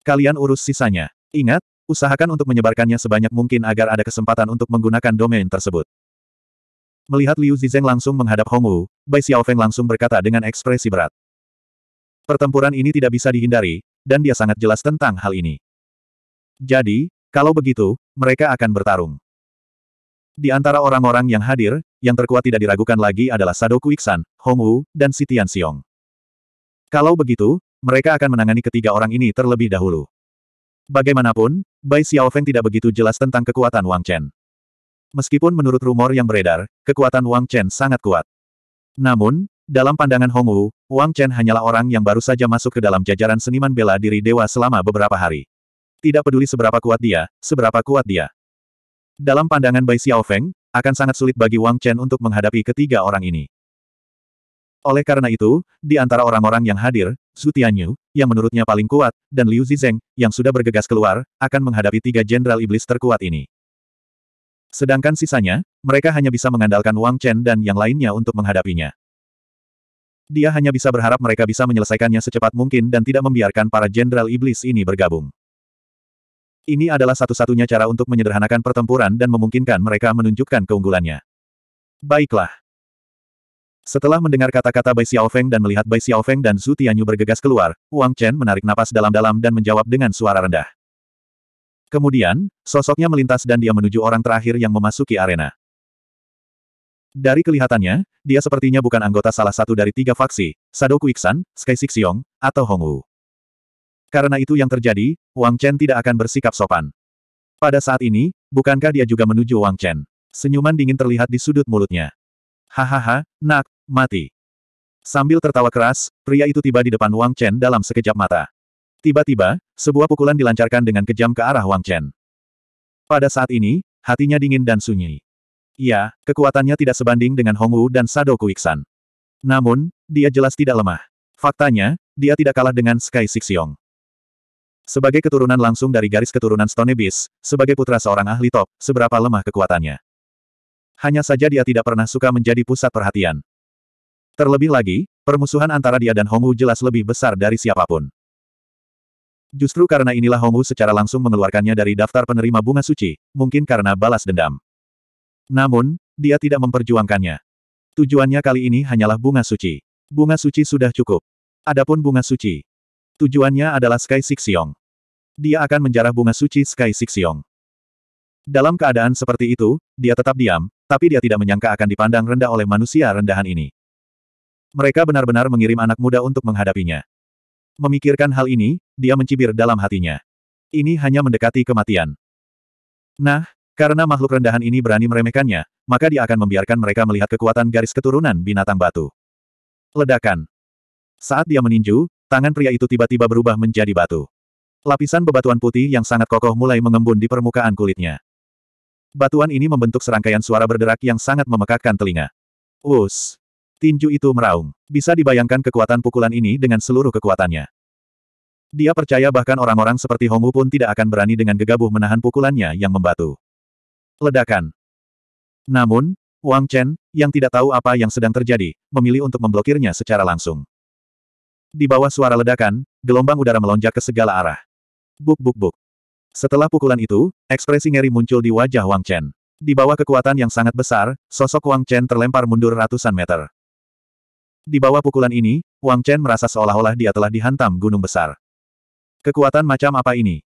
Kalian urus sisanya. Ingat, usahakan untuk menyebarkannya sebanyak mungkin agar ada kesempatan untuk menggunakan domain tersebut. Melihat Liu Zizeng langsung menghadap Hong Wu, Bai Xiaofeng langsung berkata dengan ekspresi berat. Pertempuran ini tidak bisa dihindari, dan dia sangat jelas tentang hal ini. Jadi, kalau begitu, mereka akan bertarung. Di antara orang-orang yang hadir, yang terkuat tidak diragukan lagi adalah Sado Iksan, Hong Wu, dan Si Tian Xiong. Kalau begitu, mereka akan menangani ketiga orang ini terlebih dahulu. Bagaimanapun, Bai Xiaofeng tidak begitu jelas tentang kekuatan Wang Chen. Meskipun menurut rumor yang beredar, kekuatan Wang Chen sangat kuat. Namun, dalam pandangan Hong Wu, Wang Chen hanyalah orang yang baru saja masuk ke dalam jajaran seniman bela diri dewa selama beberapa hari. Tidak peduli seberapa kuat dia, seberapa kuat dia. Dalam pandangan Bai Xiaofeng, akan sangat sulit bagi Wang Chen untuk menghadapi ketiga orang ini. Oleh karena itu, di antara orang-orang yang hadir, Su Tianyu, yang menurutnya paling kuat, dan Liu Zizeng, yang sudah bergegas keluar, akan menghadapi tiga jenderal iblis terkuat ini. Sedangkan sisanya, mereka hanya bisa mengandalkan Wang Chen dan yang lainnya untuk menghadapinya. Dia hanya bisa berharap mereka bisa menyelesaikannya secepat mungkin dan tidak membiarkan para jenderal iblis ini bergabung. Ini adalah satu-satunya cara untuk menyederhanakan pertempuran dan memungkinkan mereka menunjukkan keunggulannya. Baiklah. Setelah mendengar kata-kata Bai Xiaofeng dan melihat Bai Xiaofeng dan Zhu Tianyu bergegas keluar, Wang Chen menarik napas dalam-dalam dan menjawab dengan suara rendah. Kemudian, sosoknya melintas dan dia menuju orang terakhir yang memasuki arena. Dari kelihatannya, dia sepertinya bukan anggota salah satu dari tiga faksi, Sadoku Iksan, Sky Sixiong, atau Hongwu. Karena itu yang terjadi, Wang Chen tidak akan bersikap sopan. Pada saat ini, bukankah dia juga menuju Wang Chen? Senyuman dingin terlihat di sudut mulutnya. Hahaha, nak, mati. Sambil tertawa keras, pria itu tiba di depan Wang Chen dalam sekejap mata. Tiba-tiba, sebuah pukulan dilancarkan dengan kejam ke arah Wang Chen. Pada saat ini, hatinya dingin dan sunyi. Ya, kekuatannya tidak sebanding dengan Hongwu dan Sado Kuiksan. Namun, dia jelas tidak lemah. Faktanya, dia tidak kalah dengan Sky Sixiong. Sebagai keturunan langsung dari garis keturunan Stone Beast, sebagai putra seorang ahli top, seberapa lemah kekuatannya. Hanya saja dia tidak pernah suka menjadi pusat perhatian. Terlebih lagi, permusuhan antara dia dan Hongwu jelas lebih besar dari siapapun. Justru karena inilah Hongwu secara langsung mengeluarkannya dari daftar penerima bunga suci, mungkin karena balas dendam. Namun, dia tidak memperjuangkannya. Tujuannya kali ini hanyalah bunga suci. Bunga suci sudah cukup. Adapun bunga suci, Tujuannya adalah Sky Sixiong. Dia akan menjarah bunga suci Sky Sixiong. Dalam keadaan seperti itu, dia tetap diam, tapi dia tidak menyangka akan dipandang rendah oleh manusia rendahan ini. Mereka benar-benar mengirim anak muda untuk menghadapinya. Memikirkan hal ini, dia mencibir dalam hatinya. Ini hanya mendekati kematian. Nah, karena makhluk rendahan ini berani meremehkannya, maka dia akan membiarkan mereka melihat kekuatan garis keturunan binatang batu. Ledakan. Saat dia meninju, Tangan pria itu tiba-tiba berubah menjadi batu. Lapisan bebatuan putih yang sangat kokoh mulai mengembun di permukaan kulitnya. Batuan ini membentuk serangkaian suara berderak yang sangat memekakkan telinga. Us! Tinju itu meraung. Bisa dibayangkan kekuatan pukulan ini dengan seluruh kekuatannya. Dia percaya bahkan orang-orang seperti Hongwu pun tidak akan berani dengan gegabah menahan pukulannya yang membatu. Ledakan. Namun, Wang Chen, yang tidak tahu apa yang sedang terjadi, memilih untuk memblokirnya secara langsung. Di bawah suara ledakan, gelombang udara melonjak ke segala arah. Buk buk buk. Setelah pukulan itu, ekspresi ngeri muncul di wajah Wang Chen. Di bawah kekuatan yang sangat besar, sosok Wang Chen terlempar mundur ratusan meter. Di bawah pukulan ini, Wang Chen merasa seolah-olah dia telah dihantam gunung besar. Kekuatan macam apa ini?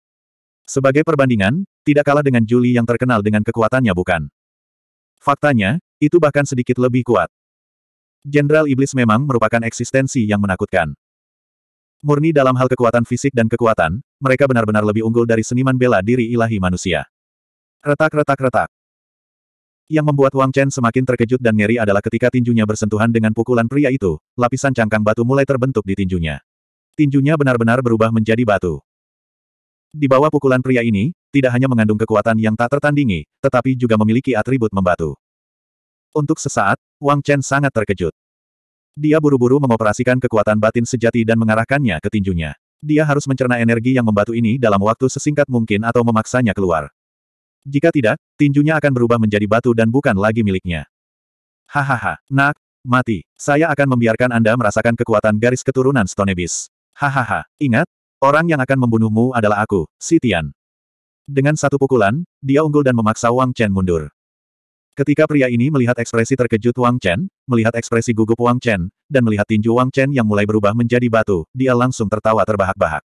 Sebagai perbandingan, tidak kalah dengan Juli yang terkenal dengan kekuatannya bukan. Faktanya, itu bahkan sedikit lebih kuat. Jenderal Iblis memang merupakan eksistensi yang menakutkan. Murni dalam hal kekuatan fisik dan kekuatan, mereka benar-benar lebih unggul dari seniman bela diri ilahi manusia. Retak-retak-retak. Yang membuat Wang Chen semakin terkejut dan ngeri adalah ketika tinjunya bersentuhan dengan pukulan pria itu, lapisan cangkang batu mulai terbentuk di tinjunya. Tinjunya benar-benar berubah menjadi batu. Di bawah pukulan pria ini, tidak hanya mengandung kekuatan yang tak tertandingi, tetapi juga memiliki atribut membatu. Untuk sesaat, Wang Chen sangat terkejut. Dia buru-buru mengoperasikan kekuatan batin sejati dan mengarahkannya ke tinjunya. Dia harus mencerna energi yang membatu ini dalam waktu sesingkat mungkin atau memaksanya keluar. Jika tidak, tinjunya akan berubah menjadi batu dan bukan lagi miliknya. Hahaha, nak, mati. Saya akan membiarkan Anda merasakan kekuatan garis keturunan Stonebis. Hahaha, ingat, orang yang akan membunuhmu adalah aku, Sitian. Dengan satu pukulan, dia unggul dan memaksa Wang Chen mundur. Ketika pria ini melihat ekspresi terkejut Wang Chen, melihat ekspresi gugup Wang Chen, dan melihat tinju Wang Chen yang mulai berubah menjadi batu, dia langsung tertawa terbahak-bahak.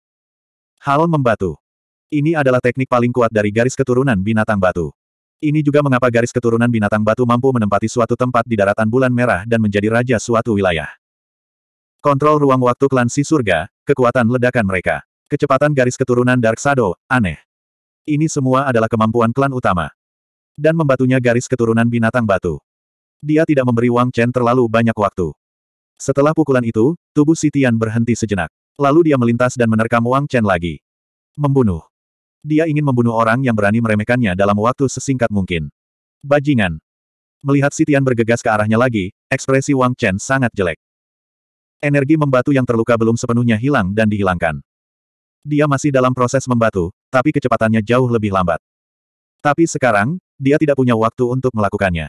Hal membatu. Ini adalah teknik paling kuat dari garis keturunan binatang batu. Ini juga mengapa garis keturunan binatang batu mampu menempati suatu tempat di daratan bulan merah dan menjadi raja suatu wilayah. Kontrol ruang waktu klan si surga, kekuatan ledakan mereka. Kecepatan garis keturunan Dark Shadow, aneh. Ini semua adalah kemampuan klan utama. Dan membatunya garis keturunan binatang batu. Dia tidak memberi Wang Chen terlalu banyak waktu. Setelah pukulan itu, tubuh Sitian berhenti sejenak. Lalu dia melintas dan menerkam Wang Chen lagi. Membunuh. Dia ingin membunuh orang yang berani meremehkannya dalam waktu sesingkat mungkin. Bajingan. Melihat Sitian bergegas ke arahnya lagi, ekspresi Wang Chen sangat jelek. Energi membatu yang terluka belum sepenuhnya hilang dan dihilangkan. Dia masih dalam proses membatu, tapi kecepatannya jauh lebih lambat. Tapi sekarang, dia tidak punya waktu untuk melakukannya.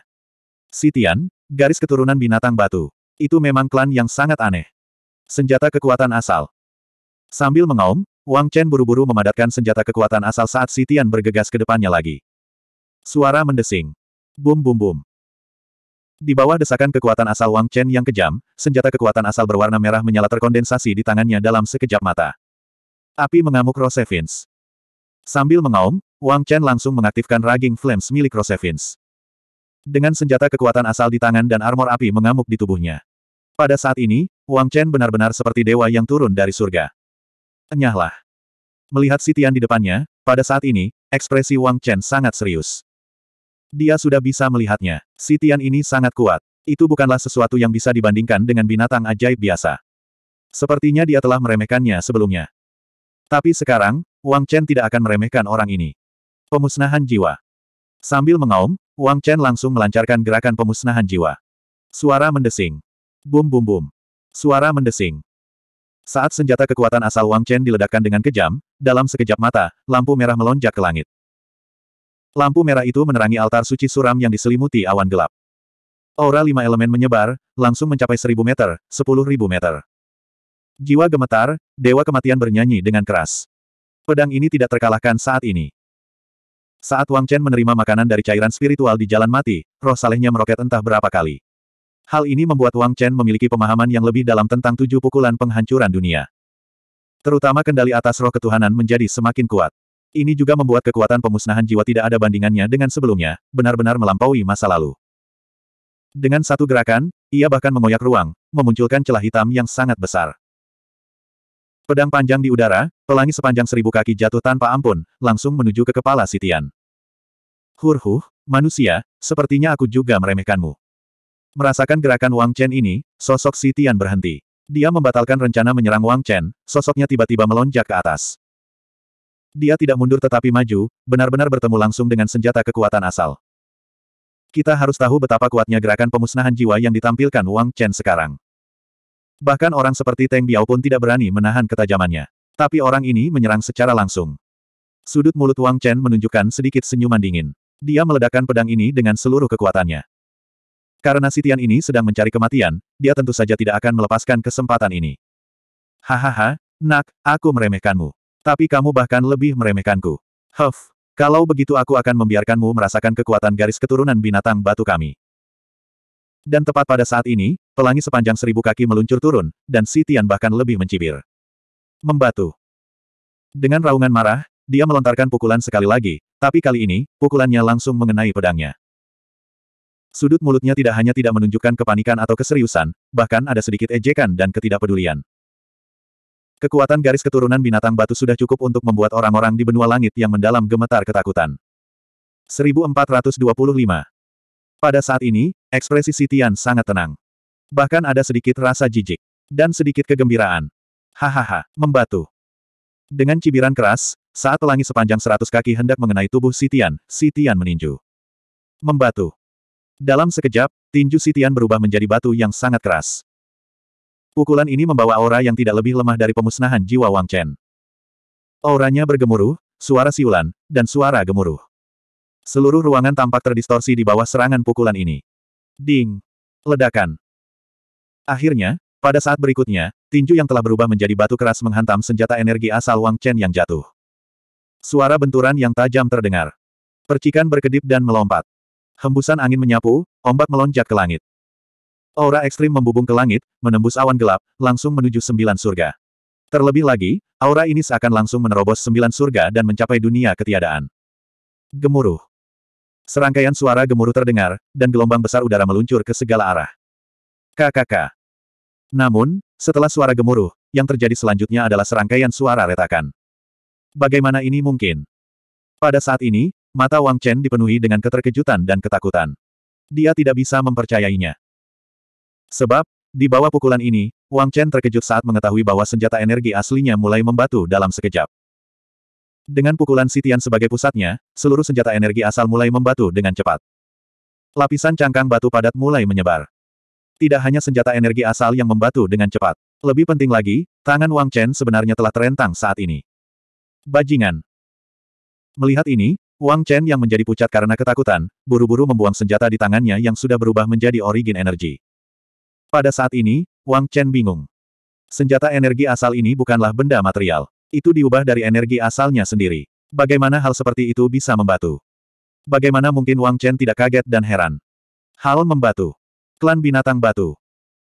Sitian, garis keturunan binatang batu. Itu memang klan yang sangat aneh. Senjata kekuatan asal. Sambil mengaum, Wang Chen buru-buru memadatkan senjata kekuatan asal saat Sitian bergegas ke depannya lagi. Suara mendesing. Bum bum bum. Di bawah desakan kekuatan asal Wang Chen yang kejam, senjata kekuatan asal berwarna merah menyala terkondensasi di tangannya dalam sekejap mata. Api mengamuk Rosevins. Sambil mengaum, Wang Chen langsung mengaktifkan Raging Flames milik Rosevins. Dengan senjata kekuatan asal di tangan dan armor api mengamuk di tubuhnya. Pada saat ini, Wang Chen benar-benar seperti dewa yang turun dari surga. Enyahlah. Melihat Sitian di depannya, pada saat ini, ekspresi Wang Chen sangat serius. Dia sudah bisa melihatnya. Sitian ini sangat kuat. Itu bukanlah sesuatu yang bisa dibandingkan dengan binatang ajaib biasa. Sepertinya dia telah meremehkannya sebelumnya. Tapi sekarang, Wang Chen tidak akan meremehkan orang ini. Pemusnahan jiwa. Sambil mengaum, Wang Chen langsung melancarkan gerakan pemusnahan jiwa. Suara mendesing. Bum bum bum. Suara mendesing. Saat senjata kekuatan asal Wang Chen diledakkan dengan kejam, dalam sekejap mata, lampu merah melonjak ke langit. Lampu merah itu menerangi altar suci suram yang diselimuti awan gelap. Aura lima elemen menyebar, langsung mencapai seribu meter, sepuluh ribu meter. Jiwa gemetar, dewa kematian bernyanyi dengan keras. Pedang ini tidak terkalahkan saat ini. Saat Wang Chen menerima makanan dari cairan spiritual di jalan mati, roh salehnya meroket entah berapa kali. Hal ini membuat Wang Chen memiliki pemahaman yang lebih dalam tentang tujuh pukulan penghancuran dunia. Terutama kendali atas roh ketuhanan menjadi semakin kuat. Ini juga membuat kekuatan pemusnahan jiwa tidak ada bandingannya dengan sebelumnya, benar-benar melampaui masa lalu. Dengan satu gerakan, ia bahkan mengoyak ruang, memunculkan celah hitam yang sangat besar. Pedang panjang di udara, pelangi sepanjang seribu kaki jatuh tanpa ampun, langsung menuju ke kepala Sitian. Hurhuh, manusia, sepertinya aku juga meremehkanmu. Merasakan gerakan Wang Chen ini, sosok Sitian berhenti. Dia membatalkan rencana menyerang Wang Chen, sosoknya tiba-tiba melonjak ke atas. Dia tidak mundur tetapi maju, benar-benar bertemu langsung dengan senjata kekuatan asal. Kita harus tahu betapa kuatnya gerakan pemusnahan jiwa yang ditampilkan Wang Chen sekarang. Bahkan orang seperti Teng Biao pun tidak berani menahan ketajamannya. Tapi orang ini menyerang secara langsung. Sudut mulut Wang Chen menunjukkan sedikit senyuman dingin. Dia meledakkan pedang ini dengan seluruh kekuatannya. Karena Sitian ini sedang mencari kematian, dia tentu saja tidak akan melepaskan kesempatan ini. Hahaha, nak, aku meremehkanmu. Tapi kamu bahkan lebih meremehkanku. Huff, kalau begitu aku akan membiarkanmu merasakan kekuatan garis keturunan binatang batu kami. Dan tepat pada saat ini, pelangi sepanjang seribu kaki meluncur turun, dan si Tian bahkan lebih mencibir. Membatu. Dengan raungan marah, dia melontarkan pukulan sekali lagi, tapi kali ini, pukulannya langsung mengenai pedangnya. Sudut mulutnya tidak hanya tidak menunjukkan kepanikan atau keseriusan, bahkan ada sedikit ejekan dan ketidakpedulian. Kekuatan garis keturunan binatang batu sudah cukup untuk membuat orang-orang di benua langit yang mendalam gemetar ketakutan. 1425 Pada saat ini, Ekspresi Sitian sangat tenang. Bahkan ada sedikit rasa jijik. Dan sedikit kegembiraan. Hahaha, membatu. Dengan cibiran keras, saat pelangi sepanjang seratus kaki hendak mengenai tubuh Sitian, Sitian meninju. Membatu. Dalam sekejap, tinju Sitian berubah menjadi batu yang sangat keras. Pukulan ini membawa aura yang tidak lebih lemah dari pemusnahan jiwa Wang Chen. Auranya bergemuruh, suara siulan, dan suara gemuruh. Seluruh ruangan tampak terdistorsi di bawah serangan pukulan ini. Ding! Ledakan! Akhirnya, pada saat berikutnya, tinju yang telah berubah menjadi batu keras menghantam senjata energi asal Wang Chen yang jatuh. Suara benturan yang tajam terdengar. Percikan berkedip dan melompat. Hembusan angin menyapu, ombak melonjak ke langit. Aura ekstrim membubung ke langit, menembus awan gelap, langsung menuju sembilan surga. Terlebih lagi, aura ini seakan langsung menerobos sembilan surga dan mencapai dunia ketiadaan. Gemuruh. Serangkaian suara gemuruh terdengar, dan gelombang besar udara meluncur ke segala arah. KKK. Namun, setelah suara gemuruh, yang terjadi selanjutnya adalah serangkaian suara retakan. Bagaimana ini mungkin? Pada saat ini, mata Wang Chen dipenuhi dengan keterkejutan dan ketakutan. Dia tidak bisa mempercayainya. Sebab, di bawah pukulan ini, Wang Chen terkejut saat mengetahui bahwa senjata energi aslinya mulai membatu dalam sekejap. Dengan pukulan Sitian sebagai pusatnya, seluruh senjata energi asal mulai membatu dengan cepat. Lapisan cangkang batu padat mulai menyebar. Tidak hanya senjata energi asal yang membatu dengan cepat. Lebih penting lagi, tangan Wang Chen sebenarnya telah terentang saat ini. Bajingan. Melihat ini, Wang Chen yang menjadi pucat karena ketakutan, buru-buru membuang senjata di tangannya yang sudah berubah menjadi origin energi. Pada saat ini, Wang Chen bingung. Senjata energi asal ini bukanlah benda material itu diubah dari energi asalnya sendiri. Bagaimana hal seperti itu bisa membatu? Bagaimana mungkin Wang Chen tidak kaget dan heran? Hal membatu. Klan binatang batu.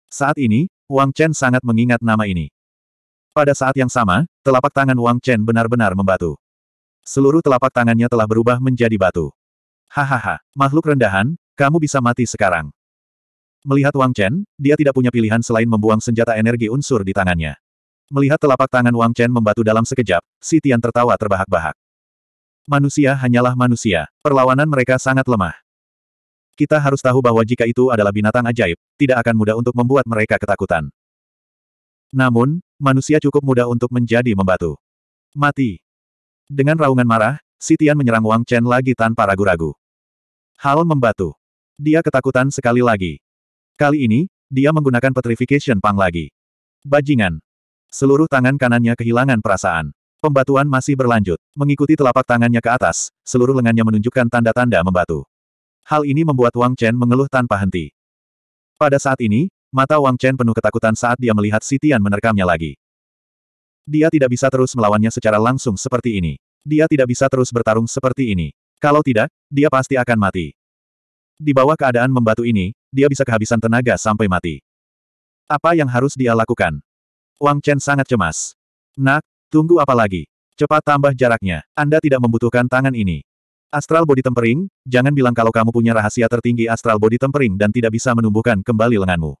Saat ini, Wang Chen sangat mengingat nama ini. Pada saat yang sama, telapak tangan Wang Chen benar-benar membatu. Seluruh telapak tangannya telah berubah menjadi batu. Hahaha, makhluk rendahan, kamu bisa mati sekarang. Melihat Wang Chen, dia tidak punya pilihan selain membuang senjata energi unsur di tangannya. Melihat telapak tangan Wang Chen membatu dalam sekejap, si Tian tertawa terbahak-bahak. Manusia hanyalah manusia, perlawanan mereka sangat lemah. Kita harus tahu bahwa jika itu adalah binatang ajaib, tidak akan mudah untuk membuat mereka ketakutan. Namun, manusia cukup mudah untuk menjadi membatu. Mati. Dengan raungan marah, Sitian menyerang Wang Chen lagi tanpa ragu-ragu. Hal membatu. Dia ketakutan sekali lagi. Kali ini, dia menggunakan Petrification Pang lagi. Bajingan. Seluruh tangan kanannya kehilangan perasaan. Pembatuan masih berlanjut. Mengikuti telapak tangannya ke atas, seluruh lengannya menunjukkan tanda-tanda membatu. Hal ini membuat Wang Chen mengeluh tanpa henti. Pada saat ini, mata Wang Chen penuh ketakutan saat dia melihat Sitian menerkamnya lagi. Dia tidak bisa terus melawannya secara langsung seperti ini. Dia tidak bisa terus bertarung seperti ini. Kalau tidak, dia pasti akan mati. Di bawah keadaan membatu ini, dia bisa kehabisan tenaga sampai mati. Apa yang harus dia lakukan? Wang Chen sangat cemas. Nak, tunggu apa lagi? Cepat tambah jaraknya. Anda tidak membutuhkan tangan ini. Astral Body Tempering, jangan bilang kalau kamu punya rahasia tertinggi Astral Body Tempering dan tidak bisa menumbuhkan kembali lenganmu.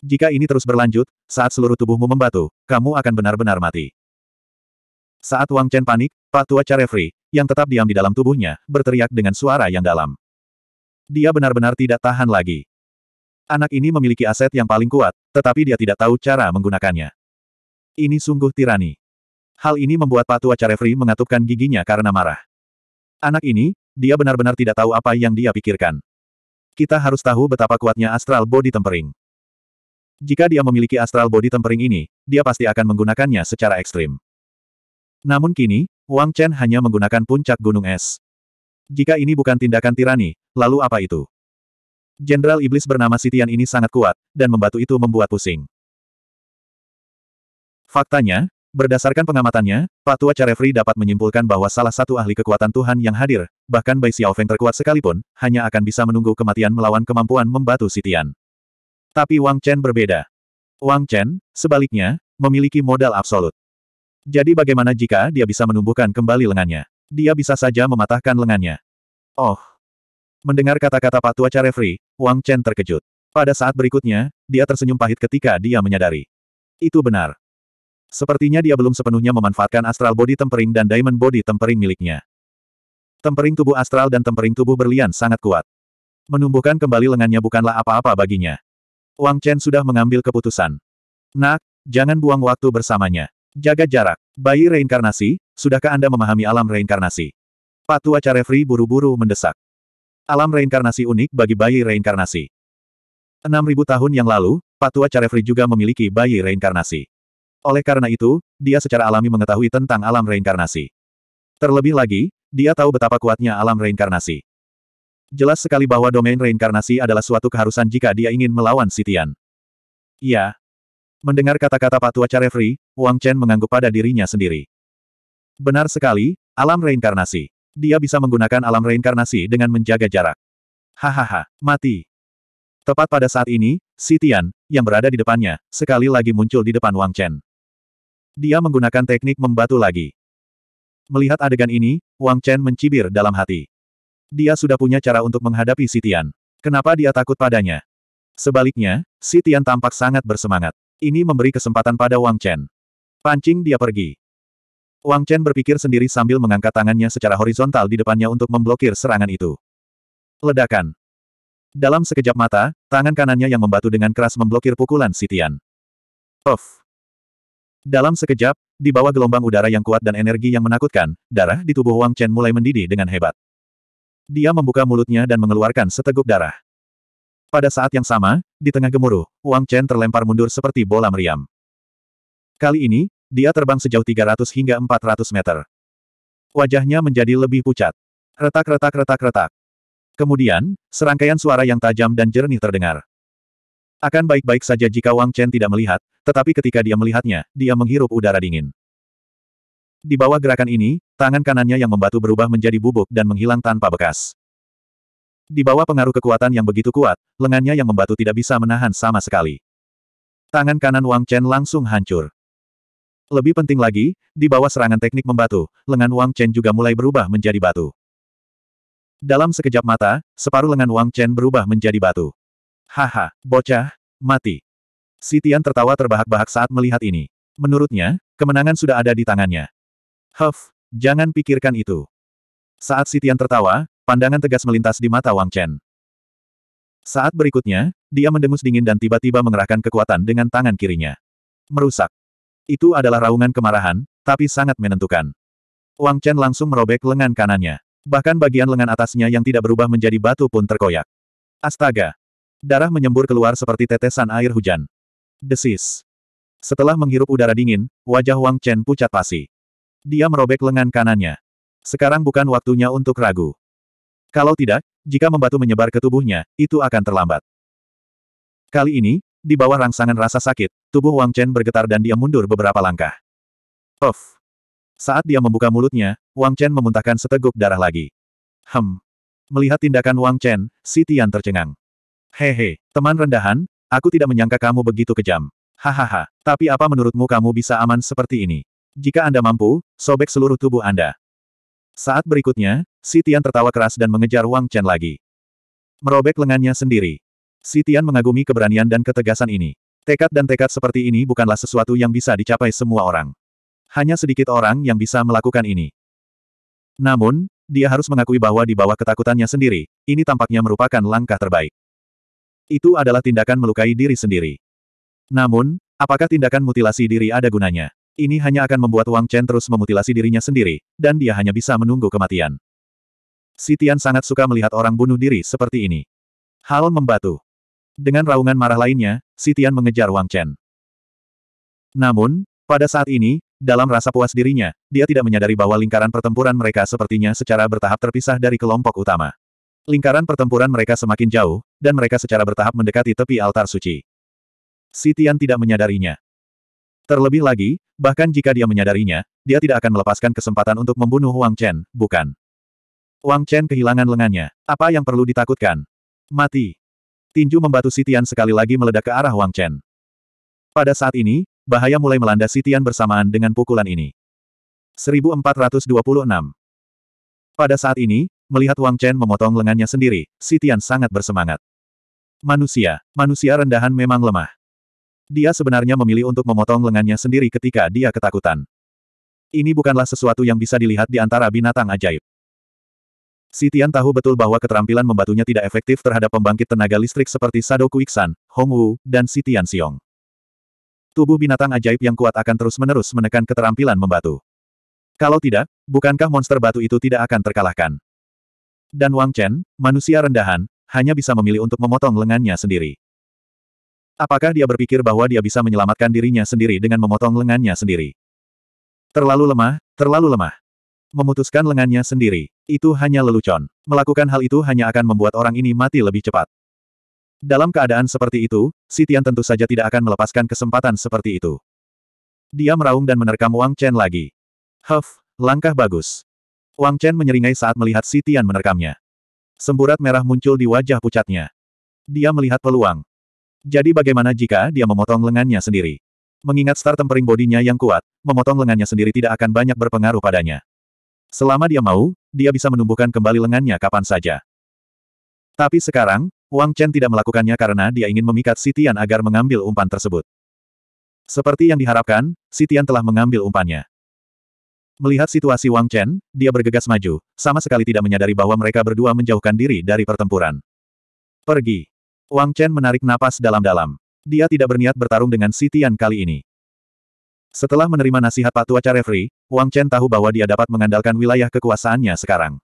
Jika ini terus berlanjut, saat seluruh tubuhmu membatu, kamu akan benar-benar mati. Saat Wang Chen panik, Pak tua Carefree, yang tetap diam di dalam tubuhnya, berteriak dengan suara yang dalam. Dia benar-benar tidak tahan lagi. Anak ini memiliki aset yang paling kuat, tetapi dia tidak tahu cara menggunakannya. Ini sungguh tirani. Hal ini membuat Patua Carefri mengatupkan giginya karena marah. Anak ini, dia benar-benar tidak tahu apa yang dia pikirkan. Kita harus tahu betapa kuatnya astral body tempering. Jika dia memiliki astral body tempering ini, dia pasti akan menggunakannya secara ekstrim. Namun kini, Wang Chen hanya menggunakan puncak gunung es. Jika ini bukan tindakan tirani, lalu apa itu? Jenderal Iblis bernama Sitian ini sangat kuat, dan membantu itu membuat pusing. Faktanya, berdasarkan pengamatannya, Pak Patua Carefri dapat menyimpulkan bahwa salah satu ahli kekuatan Tuhan yang hadir, bahkan Bai Xiaofeng terkuat sekalipun, hanya akan bisa menunggu kematian melawan kemampuan membatu Sitian. Tapi Wang Chen berbeda. Wang Chen, sebaliknya, memiliki modal absolut. Jadi bagaimana jika dia bisa menumbuhkan kembali lengannya? Dia bisa saja mematahkan lengannya. Oh. Mendengar kata-kata Pak Patua Carefri, Wang Chen terkejut. Pada saat berikutnya, dia tersenyum pahit ketika dia menyadari. Itu benar. Sepertinya dia belum sepenuhnya memanfaatkan astral body tempering dan diamond body tempering miliknya. Tempering tubuh astral dan tempering tubuh berlian sangat kuat. Menumbuhkan kembali lengannya bukanlah apa-apa baginya. Wang Chen sudah mengambil keputusan. Nak, jangan buang waktu bersamanya. Jaga jarak. Bayi reinkarnasi, sudahkah Anda memahami alam reinkarnasi? Patua Acarefri buru-buru mendesak. Alam reinkarnasi unik bagi bayi reinkarnasi. 6.000 tahun yang lalu, Patua Acarefri juga memiliki bayi reinkarnasi. Oleh karena itu, dia secara alami mengetahui tentang alam reinkarnasi. Terlebih lagi, dia tahu betapa kuatnya alam reinkarnasi. Jelas sekali bahwa domain reinkarnasi adalah suatu keharusan jika dia ingin melawan Sitian. Iya. Mendengar kata-kata Pak tua Carefree, Wang Chen mengangguk pada dirinya sendiri. Benar sekali, alam reinkarnasi. Dia bisa menggunakan alam reinkarnasi dengan menjaga jarak. Hahaha, mati. Tepat pada saat ini, Sitian, yang berada di depannya, sekali lagi muncul di depan Wang Chen. Dia menggunakan teknik membatu lagi. Melihat adegan ini, Wang Chen mencibir dalam hati. Dia sudah punya cara untuk menghadapi Sitian. Kenapa dia takut padanya? Sebaliknya, Sitian tampak sangat bersemangat. Ini memberi kesempatan pada Wang Chen. Pancing dia pergi. Wang Chen berpikir sendiri sambil mengangkat tangannya secara horizontal di depannya untuk memblokir serangan itu. Ledakan. Dalam sekejap mata, tangan kanannya yang membatu dengan keras memblokir pukulan Sitian. Off. Dalam sekejap, di bawah gelombang udara yang kuat dan energi yang menakutkan, darah di tubuh Wang Chen mulai mendidih dengan hebat. Dia membuka mulutnya dan mengeluarkan seteguk darah. Pada saat yang sama, di tengah gemuruh, Wang Chen terlempar mundur seperti bola meriam. Kali ini, dia terbang sejauh 300 hingga 400 meter. Wajahnya menjadi lebih pucat. Retak-retak-retak-retak. Kemudian, serangkaian suara yang tajam dan jernih terdengar. Akan baik-baik saja jika Wang Chen tidak melihat, tetapi ketika dia melihatnya, dia menghirup udara dingin. Di bawah gerakan ini, tangan kanannya yang membatu berubah menjadi bubuk dan menghilang tanpa bekas. Di bawah pengaruh kekuatan yang begitu kuat, lengannya yang membatu tidak bisa menahan sama sekali. Tangan kanan Wang Chen langsung hancur. Lebih penting lagi, di bawah serangan teknik membatu, lengan Wang Chen juga mulai berubah menjadi batu. Dalam sekejap mata, separuh lengan Wang Chen berubah menjadi batu. Haha, bocah, mati. Sitian tertawa terbahak-bahak saat melihat ini. Menurutnya, kemenangan sudah ada di tangannya. Huff, jangan pikirkan itu. Saat Sitian tertawa, pandangan tegas melintas di mata Wang Chen. Saat berikutnya, dia mendengus dingin dan tiba-tiba mengerahkan kekuatan dengan tangan kirinya. Merusak. Itu adalah raungan kemarahan, tapi sangat menentukan. Wang Chen langsung merobek lengan kanannya. Bahkan bagian lengan atasnya yang tidak berubah menjadi batu pun terkoyak. Astaga, Darah menyembur keluar seperti tetesan air hujan. Desis. Setelah menghirup udara dingin, wajah Wang Chen pucat pasi. Dia merobek lengan kanannya. Sekarang bukan waktunya untuk ragu. Kalau tidak, jika membatu menyebar ke tubuhnya, itu akan terlambat. Kali ini, di bawah rangsangan rasa sakit, tubuh Wang Chen bergetar dan dia mundur beberapa langkah. Off. Saat dia membuka mulutnya, Wang Chen memuntahkan seteguk darah lagi. Hem. Melihat tindakan Wang Chen, si Tian tercengang. Hehe, teman rendahan, aku tidak menyangka kamu begitu kejam. Hahaha, tapi apa menurutmu kamu bisa aman seperti ini? Jika Anda mampu, sobek seluruh tubuh Anda. Saat berikutnya, Si Tian tertawa keras dan mengejar Wang Chen lagi. Merobek lengannya sendiri. Si Tian mengagumi keberanian dan ketegasan ini. Tekad dan tekad seperti ini bukanlah sesuatu yang bisa dicapai semua orang. Hanya sedikit orang yang bisa melakukan ini. Namun, dia harus mengakui bahwa di bawah ketakutannya sendiri, ini tampaknya merupakan langkah terbaik. Itu adalah tindakan melukai diri sendiri. Namun, apakah tindakan mutilasi diri ada gunanya? Ini hanya akan membuat Wang Chen terus memutilasi dirinya sendiri, dan dia hanya bisa menunggu kematian. Sitian sangat suka melihat orang bunuh diri seperti ini. Hal membatu. Dengan raungan marah lainnya, Sitian mengejar Wang Chen. Namun, pada saat ini, dalam rasa puas dirinya, dia tidak menyadari bahwa lingkaran pertempuran mereka sepertinya secara bertahap terpisah dari kelompok utama. Lingkaran pertempuran mereka semakin jauh, dan mereka secara bertahap mendekati tepi altar suci. Sitian tidak menyadarinya. Terlebih lagi, bahkan jika dia menyadarinya, dia tidak akan melepaskan kesempatan untuk membunuh Wang Chen, bukan? Wang Chen kehilangan lengannya. Apa yang perlu ditakutkan? Mati. Tinju membatu Sitian sekali lagi meledak ke arah Wang Chen. Pada saat ini, bahaya mulai melanda Sitian bersamaan dengan pukulan ini. 1426 Pada saat ini, Melihat Wang Chen memotong lengannya sendiri, Si Tian sangat bersemangat. Manusia, manusia rendahan memang lemah. Dia sebenarnya memilih untuk memotong lengannya sendiri ketika dia ketakutan. Ini bukanlah sesuatu yang bisa dilihat di antara binatang ajaib. Si Tian tahu betul bahwa keterampilan membatunya tidak efektif terhadap pembangkit tenaga listrik seperti Sado Kuiksan, Hong Wu, dan Si Tian Xiong. Tubuh binatang ajaib yang kuat akan terus-menerus menekan keterampilan membatu. Kalau tidak, bukankah monster batu itu tidak akan terkalahkan? Dan Wang Chen, manusia rendahan, hanya bisa memilih untuk memotong lengannya sendiri. Apakah dia berpikir bahwa dia bisa menyelamatkan dirinya sendiri dengan memotong lengannya sendiri? Terlalu lemah, terlalu lemah. Memutuskan lengannya sendiri, itu hanya lelucon. Melakukan hal itu hanya akan membuat orang ini mati lebih cepat. Dalam keadaan seperti itu, Sitian tentu saja tidak akan melepaskan kesempatan seperti itu. Dia meraung dan menerkam Wang Chen lagi. Huff, langkah bagus. Wang Chen menyeringai saat melihat Si Tian menerkamnya. Semburat merah muncul di wajah pucatnya. Dia melihat peluang. Jadi bagaimana jika dia memotong lengannya sendiri? Mengingat star tempering bodinya yang kuat, memotong lengannya sendiri tidak akan banyak berpengaruh padanya. Selama dia mau, dia bisa menumbuhkan kembali lengannya kapan saja. Tapi sekarang, Wang Chen tidak melakukannya karena dia ingin memikat Sitian agar mengambil umpan tersebut. Seperti yang diharapkan, Sitian telah mengambil umpannya. Melihat situasi Wang Chen, dia bergegas maju, sama sekali tidak menyadari bahwa mereka berdua menjauhkan diri dari pertempuran. Pergi. Wang Chen menarik napas dalam-dalam. Dia tidak berniat bertarung dengan Si Tian kali ini. Setelah menerima nasihat Patuaca Refri, Wang Chen tahu bahwa dia dapat mengandalkan wilayah kekuasaannya sekarang.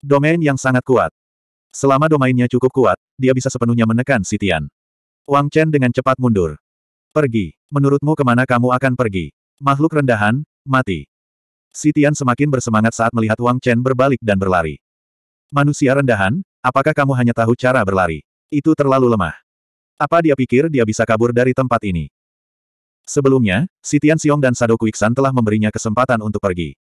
Domain yang sangat kuat. Selama domainnya cukup kuat, dia bisa sepenuhnya menekan Si Tian. Wang Chen dengan cepat mundur. Pergi. Menurutmu kemana kamu akan pergi? Makhluk rendahan, mati. Sitian semakin bersemangat saat melihat Wang Chen berbalik dan berlari. Manusia rendahan, apakah kamu hanya tahu cara berlari? Itu terlalu lemah. Apa dia pikir dia bisa kabur dari tempat ini? Sebelumnya, Sitian Xiong dan Sado Kuiksan telah memberinya kesempatan untuk pergi.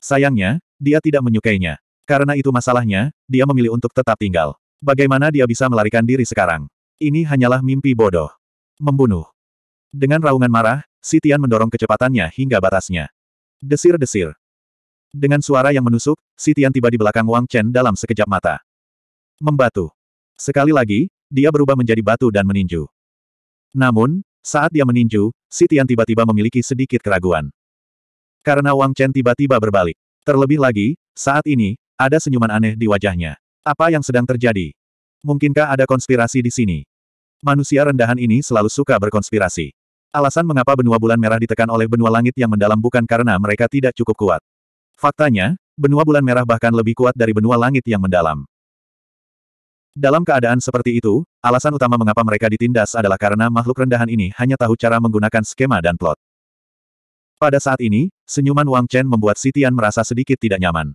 Sayangnya, dia tidak menyukainya. Karena itu masalahnya, dia memilih untuk tetap tinggal. Bagaimana dia bisa melarikan diri sekarang? Ini hanyalah mimpi bodoh. Membunuh. Dengan raungan marah, Sitian mendorong kecepatannya hingga batasnya. Desir-desir. Dengan suara yang menusuk, Sitian tiba di belakang Wang Chen dalam sekejap mata. Membatu. Sekali lagi, dia berubah menjadi batu dan meninju. Namun, saat dia meninju, Sitian tiba-tiba memiliki sedikit keraguan. Karena Wang Chen tiba-tiba berbalik. Terlebih lagi, saat ini, ada senyuman aneh di wajahnya. Apa yang sedang terjadi? Mungkinkah ada konspirasi di sini? Manusia rendahan ini selalu suka berkonspirasi. Alasan mengapa benua bulan merah ditekan oleh benua langit yang mendalam bukan karena mereka tidak cukup kuat. Faktanya, benua bulan merah bahkan lebih kuat dari benua langit yang mendalam. Dalam keadaan seperti itu, alasan utama mengapa mereka ditindas adalah karena makhluk rendahan ini hanya tahu cara menggunakan skema dan plot. Pada saat ini, senyuman Wang Chen membuat Sitian merasa sedikit tidak nyaman.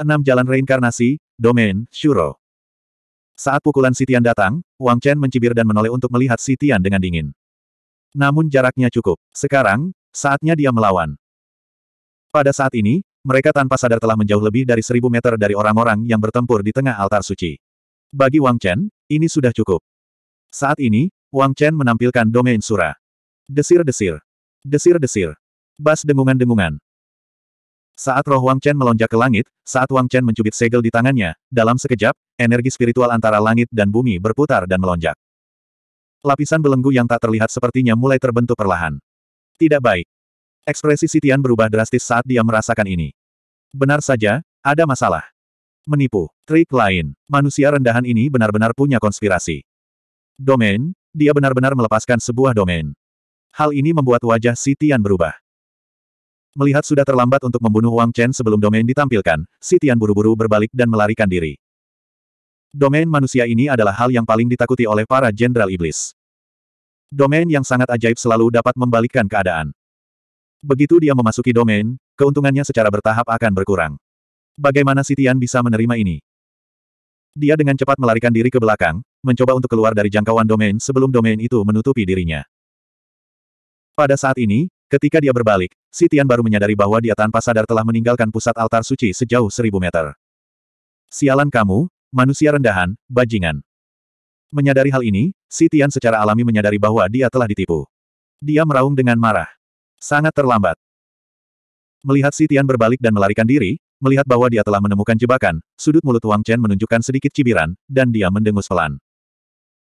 Enam Jalan Reinkarnasi, Domain, Shuro Saat pukulan Sitian datang, Wang Chen mencibir dan menoleh untuk melihat Sitian dengan dingin. Namun jaraknya cukup. Sekarang, saatnya dia melawan. Pada saat ini, mereka tanpa sadar telah menjauh lebih dari seribu meter dari orang-orang yang bertempur di tengah altar suci. Bagi Wang Chen, ini sudah cukup. Saat ini, Wang Chen menampilkan domain sura. Desir-desir. Desir-desir. Bas dengungan-dengungan. Saat roh Wang Chen melonjak ke langit, saat Wang Chen mencubit segel di tangannya, dalam sekejap, energi spiritual antara langit dan bumi berputar dan melonjak. Lapisan belenggu yang tak terlihat sepertinya mulai terbentuk perlahan. Tidak baik. Ekspresi Sitian berubah drastis saat dia merasakan ini. Benar saja, ada masalah. Menipu. Trik lain. Manusia rendahan ini benar-benar punya konspirasi. Domain, dia benar-benar melepaskan sebuah domain. Hal ini membuat wajah Sitian berubah. Melihat sudah terlambat untuk membunuh Wang Chen sebelum domain ditampilkan, Sitian buru-buru berbalik dan melarikan diri. Domain manusia ini adalah hal yang paling ditakuti oleh para jenderal iblis. Domain yang sangat ajaib selalu dapat membalikkan keadaan. Begitu dia memasuki domain, keuntungannya secara bertahap akan berkurang. Bagaimana Sitian bisa menerima ini? Dia dengan cepat melarikan diri ke belakang, mencoba untuk keluar dari jangkauan domain sebelum domain itu menutupi dirinya. Pada saat ini, ketika dia berbalik, Sitian baru menyadari bahwa dia tanpa sadar telah meninggalkan pusat altar suci sejauh seribu meter. Sialan kamu, manusia rendahan, bajingan. Menyadari hal ini, si Tian secara alami menyadari bahwa dia telah ditipu. Dia meraung dengan marah. Sangat terlambat. Melihat si Tian berbalik dan melarikan diri, melihat bahwa dia telah menemukan jebakan, sudut mulut Wang Chen menunjukkan sedikit cibiran, dan dia mendengus pelan.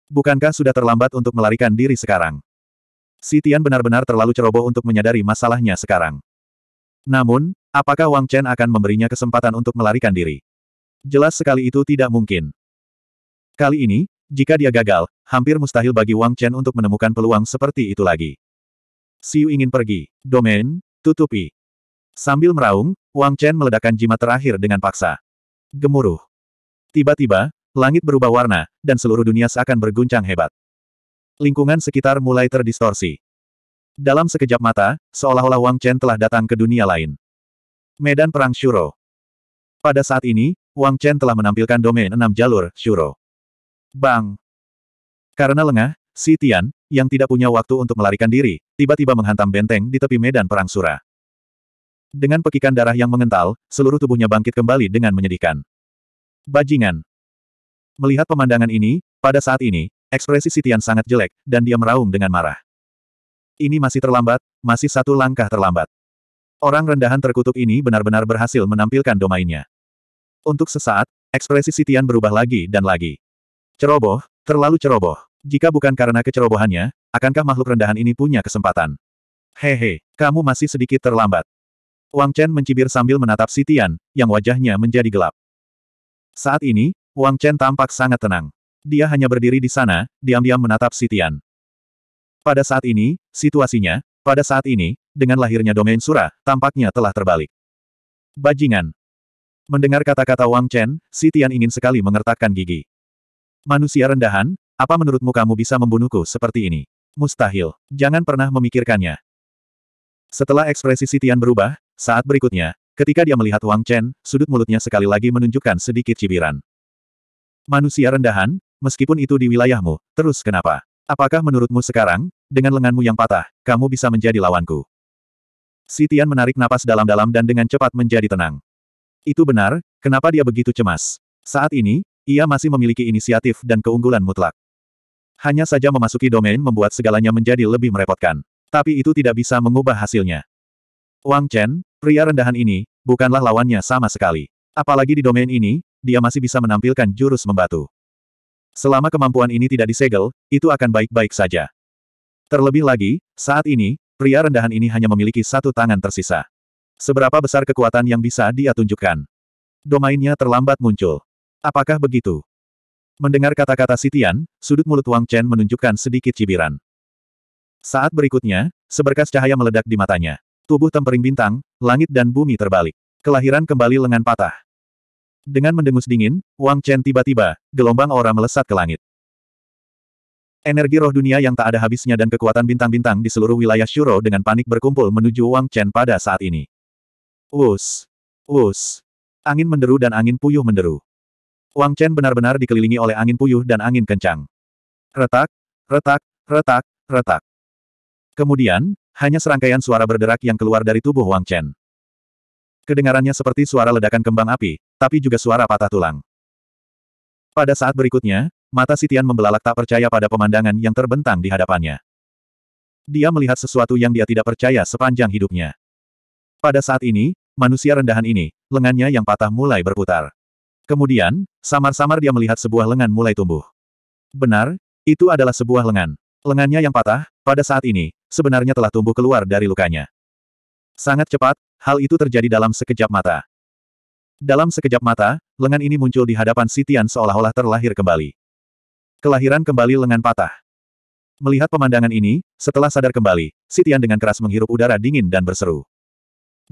Bukankah sudah terlambat untuk melarikan diri sekarang? Si Tian benar-benar terlalu ceroboh untuk menyadari masalahnya sekarang. Namun, apakah Wang Chen akan memberinya kesempatan untuk melarikan diri? Jelas sekali itu tidak mungkin. Kali ini, jika dia gagal, hampir mustahil bagi Wang Chen untuk menemukan peluang seperti itu lagi. Siu ingin pergi. Domain, tutupi. Sambil meraung, Wang Chen meledakkan jimat terakhir dengan paksa. Gemuruh. Tiba-tiba, langit berubah warna, dan seluruh dunia seakan berguncang hebat. Lingkungan sekitar mulai terdistorsi. Dalam sekejap mata, seolah-olah Wang Chen telah datang ke dunia lain. Medan Perang Shuro. Pada saat ini, Wang Chen telah menampilkan domain enam jalur, Shuro. Bang! Karena lengah, Si Tian, yang tidak punya waktu untuk melarikan diri, tiba-tiba menghantam benteng di tepi medan perang Sura. Dengan pekikan darah yang mengental, seluruh tubuhnya bangkit kembali dengan menyedihkan. Bajingan! Melihat pemandangan ini, pada saat ini, ekspresi Sitian sangat jelek, dan dia meraung dengan marah. Ini masih terlambat, masih satu langkah terlambat. Orang rendahan terkutuk ini benar-benar berhasil menampilkan domainnya. Untuk sesaat, ekspresi Sitian berubah lagi dan lagi. Ceroboh, terlalu ceroboh. Jika bukan karena kecerobohannya, akankah makhluk rendahan ini punya kesempatan? Hehe, kamu masih sedikit terlambat. Wang Chen mencibir sambil menatap Sitian, yang wajahnya menjadi gelap. Saat ini, Wang Chen tampak sangat tenang. Dia hanya berdiri di sana, diam-diam menatap Sitian. Pada saat ini, situasinya, pada saat ini, dengan lahirnya domain Surah, tampaknya telah terbalik. Bajingan, Mendengar kata-kata Wang Chen, si Tian ingin sekali mengertakkan gigi. Manusia rendahan, apa menurutmu kamu bisa membunuhku seperti ini? Mustahil. Jangan pernah memikirkannya. Setelah ekspresi si Tian berubah, saat berikutnya, ketika dia melihat Wang Chen, sudut mulutnya sekali lagi menunjukkan sedikit cibiran. Manusia rendahan, meskipun itu di wilayahmu, terus kenapa? Apakah menurutmu sekarang, dengan lenganmu yang patah, kamu bisa menjadi lawanku? Si Tian menarik napas dalam-dalam dan dengan cepat menjadi tenang. Itu benar, kenapa dia begitu cemas. Saat ini, ia masih memiliki inisiatif dan keunggulan mutlak. Hanya saja memasuki domain membuat segalanya menjadi lebih merepotkan. Tapi itu tidak bisa mengubah hasilnya. Wang Chen, pria rendahan ini, bukanlah lawannya sama sekali. Apalagi di domain ini, dia masih bisa menampilkan jurus membatu. Selama kemampuan ini tidak disegel, itu akan baik-baik saja. Terlebih lagi, saat ini, pria rendahan ini hanya memiliki satu tangan tersisa. Seberapa besar kekuatan yang bisa dia tunjukkan? Domainnya terlambat muncul. Apakah begitu? Mendengar kata-kata Sitian, sudut mulut Wang Chen menunjukkan sedikit cibiran. Saat berikutnya, seberkas cahaya meledak di matanya. Tubuh tempering bintang, langit dan bumi terbalik. Kelahiran kembali lengan patah. Dengan mendengus dingin, Wang Chen tiba-tiba, gelombang aura melesat ke langit. Energi roh dunia yang tak ada habisnya dan kekuatan bintang-bintang di seluruh wilayah Shuro dengan panik berkumpul menuju Wang Chen pada saat ini. Us. Us. Angin menderu dan angin puyuh menderu. Wang Chen benar-benar dikelilingi oleh angin puyuh dan angin kencang. Retak, retak, retak, retak. Kemudian, hanya serangkaian suara berderak yang keluar dari tubuh Wang Chen. Kedengarannya seperti suara ledakan kembang api, tapi juga suara patah tulang. Pada saat berikutnya, mata Sitian membelalak tak percaya pada pemandangan yang terbentang di hadapannya. Dia melihat sesuatu yang dia tidak percaya sepanjang hidupnya. Pada saat ini, manusia rendahan ini, lengannya yang patah mulai berputar. Kemudian, samar-samar dia melihat sebuah lengan mulai tumbuh. Benar, itu adalah sebuah lengan. Lengannya yang patah, pada saat ini, sebenarnya telah tumbuh keluar dari lukanya. Sangat cepat, hal itu terjadi dalam sekejap mata. Dalam sekejap mata, lengan ini muncul di hadapan Sitian seolah-olah terlahir kembali. Kelahiran kembali lengan patah. Melihat pemandangan ini, setelah sadar kembali, Sitian dengan keras menghirup udara dingin dan berseru.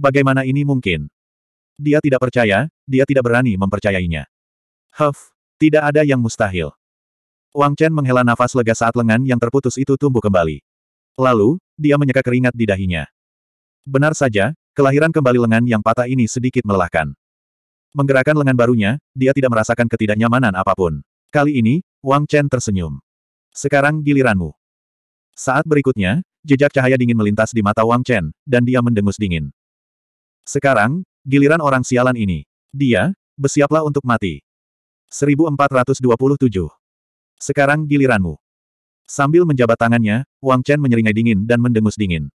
Bagaimana ini mungkin? Dia tidak percaya, dia tidak berani mempercayainya. Huff, tidak ada yang mustahil. Wang Chen menghela nafas lega saat lengan yang terputus itu tumbuh kembali. Lalu, dia menyeka keringat di dahinya. Benar saja, kelahiran kembali lengan yang patah ini sedikit melelahkan. Menggerakkan lengan barunya, dia tidak merasakan ketidaknyamanan apapun. Kali ini, Wang Chen tersenyum. Sekarang giliranmu. Saat berikutnya, jejak cahaya dingin melintas di mata Wang Chen, dan dia mendengus dingin. Sekarang, giliran orang sialan ini. Dia, bersiaplah untuk mati. 1427. Sekarang giliranmu. Sambil menjabat tangannya, Wang Chen menyeringai dingin dan mendengus dingin.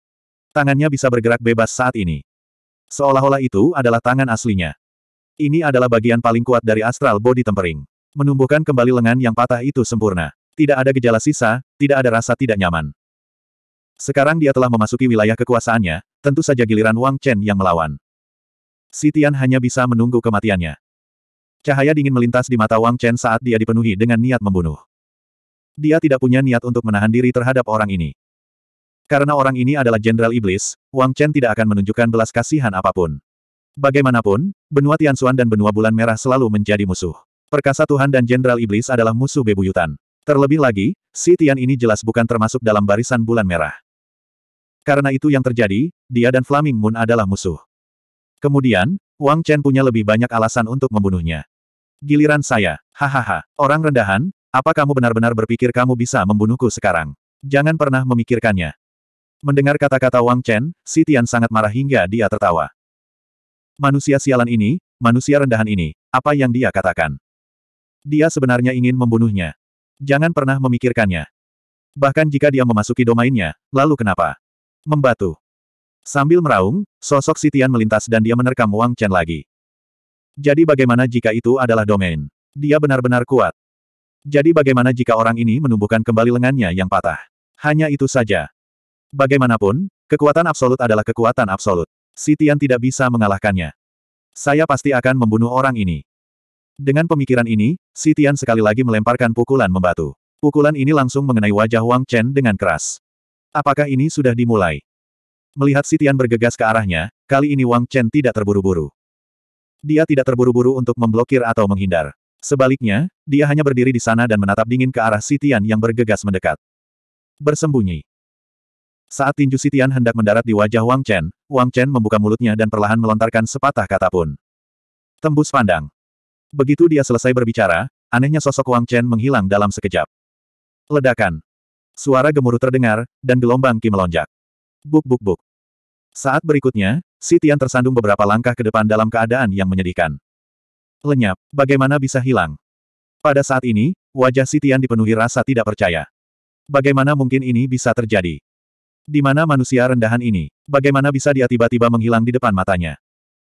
Tangannya bisa bergerak bebas saat ini. Seolah-olah itu adalah tangan aslinya. Ini adalah bagian paling kuat dari astral body tempering. Menumbuhkan kembali lengan yang patah itu sempurna. Tidak ada gejala sisa, tidak ada rasa tidak nyaman. Sekarang dia telah memasuki wilayah kekuasaannya, tentu saja giliran Wang Chen yang melawan. Sitian hanya bisa menunggu kematiannya. Cahaya dingin melintas di mata Wang Chen saat dia dipenuhi dengan niat membunuh. Dia tidak punya niat untuk menahan diri terhadap orang ini. Karena orang ini adalah Jenderal Iblis, Wang Chen tidak akan menunjukkan belas kasihan apapun. Bagaimanapun, benua Tianxuan dan benua Bulan Merah selalu menjadi musuh. Perkasa Tuhan dan Jenderal Iblis adalah musuh bebuyutan. Terlebih lagi, si Tian ini jelas bukan termasuk dalam barisan Bulan Merah. Karena itu yang terjadi, dia dan Flaming Moon adalah musuh. Kemudian, Wang Chen punya lebih banyak alasan untuk membunuhnya. Giliran saya, hahaha, orang rendahan, apa kamu benar-benar berpikir kamu bisa membunuhku sekarang? Jangan pernah memikirkannya. Mendengar kata-kata Wang Chen, Si Tian sangat marah hingga dia tertawa. Manusia sialan ini, manusia rendahan ini, apa yang dia katakan? Dia sebenarnya ingin membunuhnya. Jangan pernah memikirkannya. Bahkan jika dia memasuki domainnya, lalu kenapa? Membatu. Sambil meraung, sosok Sitian melintas dan dia menerkam Wang Chen lagi. Jadi bagaimana jika itu adalah domain? Dia benar-benar kuat. Jadi bagaimana jika orang ini menumbuhkan kembali lengannya yang patah? Hanya itu saja. Bagaimanapun, kekuatan absolut adalah kekuatan absolut. Sitian tidak bisa mengalahkannya. Saya pasti akan membunuh orang ini. Dengan pemikiran ini, Sitian sekali lagi melemparkan pukulan membatu. Pukulan ini langsung mengenai wajah Wang Chen dengan keras. Apakah ini sudah dimulai? Melihat Sitian bergegas ke arahnya, kali ini Wang Chen tidak terburu-buru. Dia tidak terburu-buru untuk memblokir atau menghindar. Sebaliknya, dia hanya berdiri di sana dan menatap dingin ke arah Sitian yang bergegas mendekat. Bersembunyi. Saat tinju Sitian hendak mendarat di wajah Wang Chen, Wang Chen membuka mulutnya dan perlahan melontarkan sepatah kata pun. Tembus pandang. Begitu dia selesai berbicara, anehnya sosok Wang Chen menghilang dalam sekejap. Ledakan. Suara gemuruh terdengar, dan gelombang Qi melonjak. Buk buk buk. Saat berikutnya, Si Tian tersandung beberapa langkah ke depan dalam keadaan yang menyedihkan. Lenyap, bagaimana bisa hilang? Pada saat ini, wajah Si Tian dipenuhi rasa tidak percaya. Bagaimana mungkin ini bisa terjadi? Di mana manusia rendahan ini? Bagaimana bisa dia tiba-tiba menghilang di depan matanya?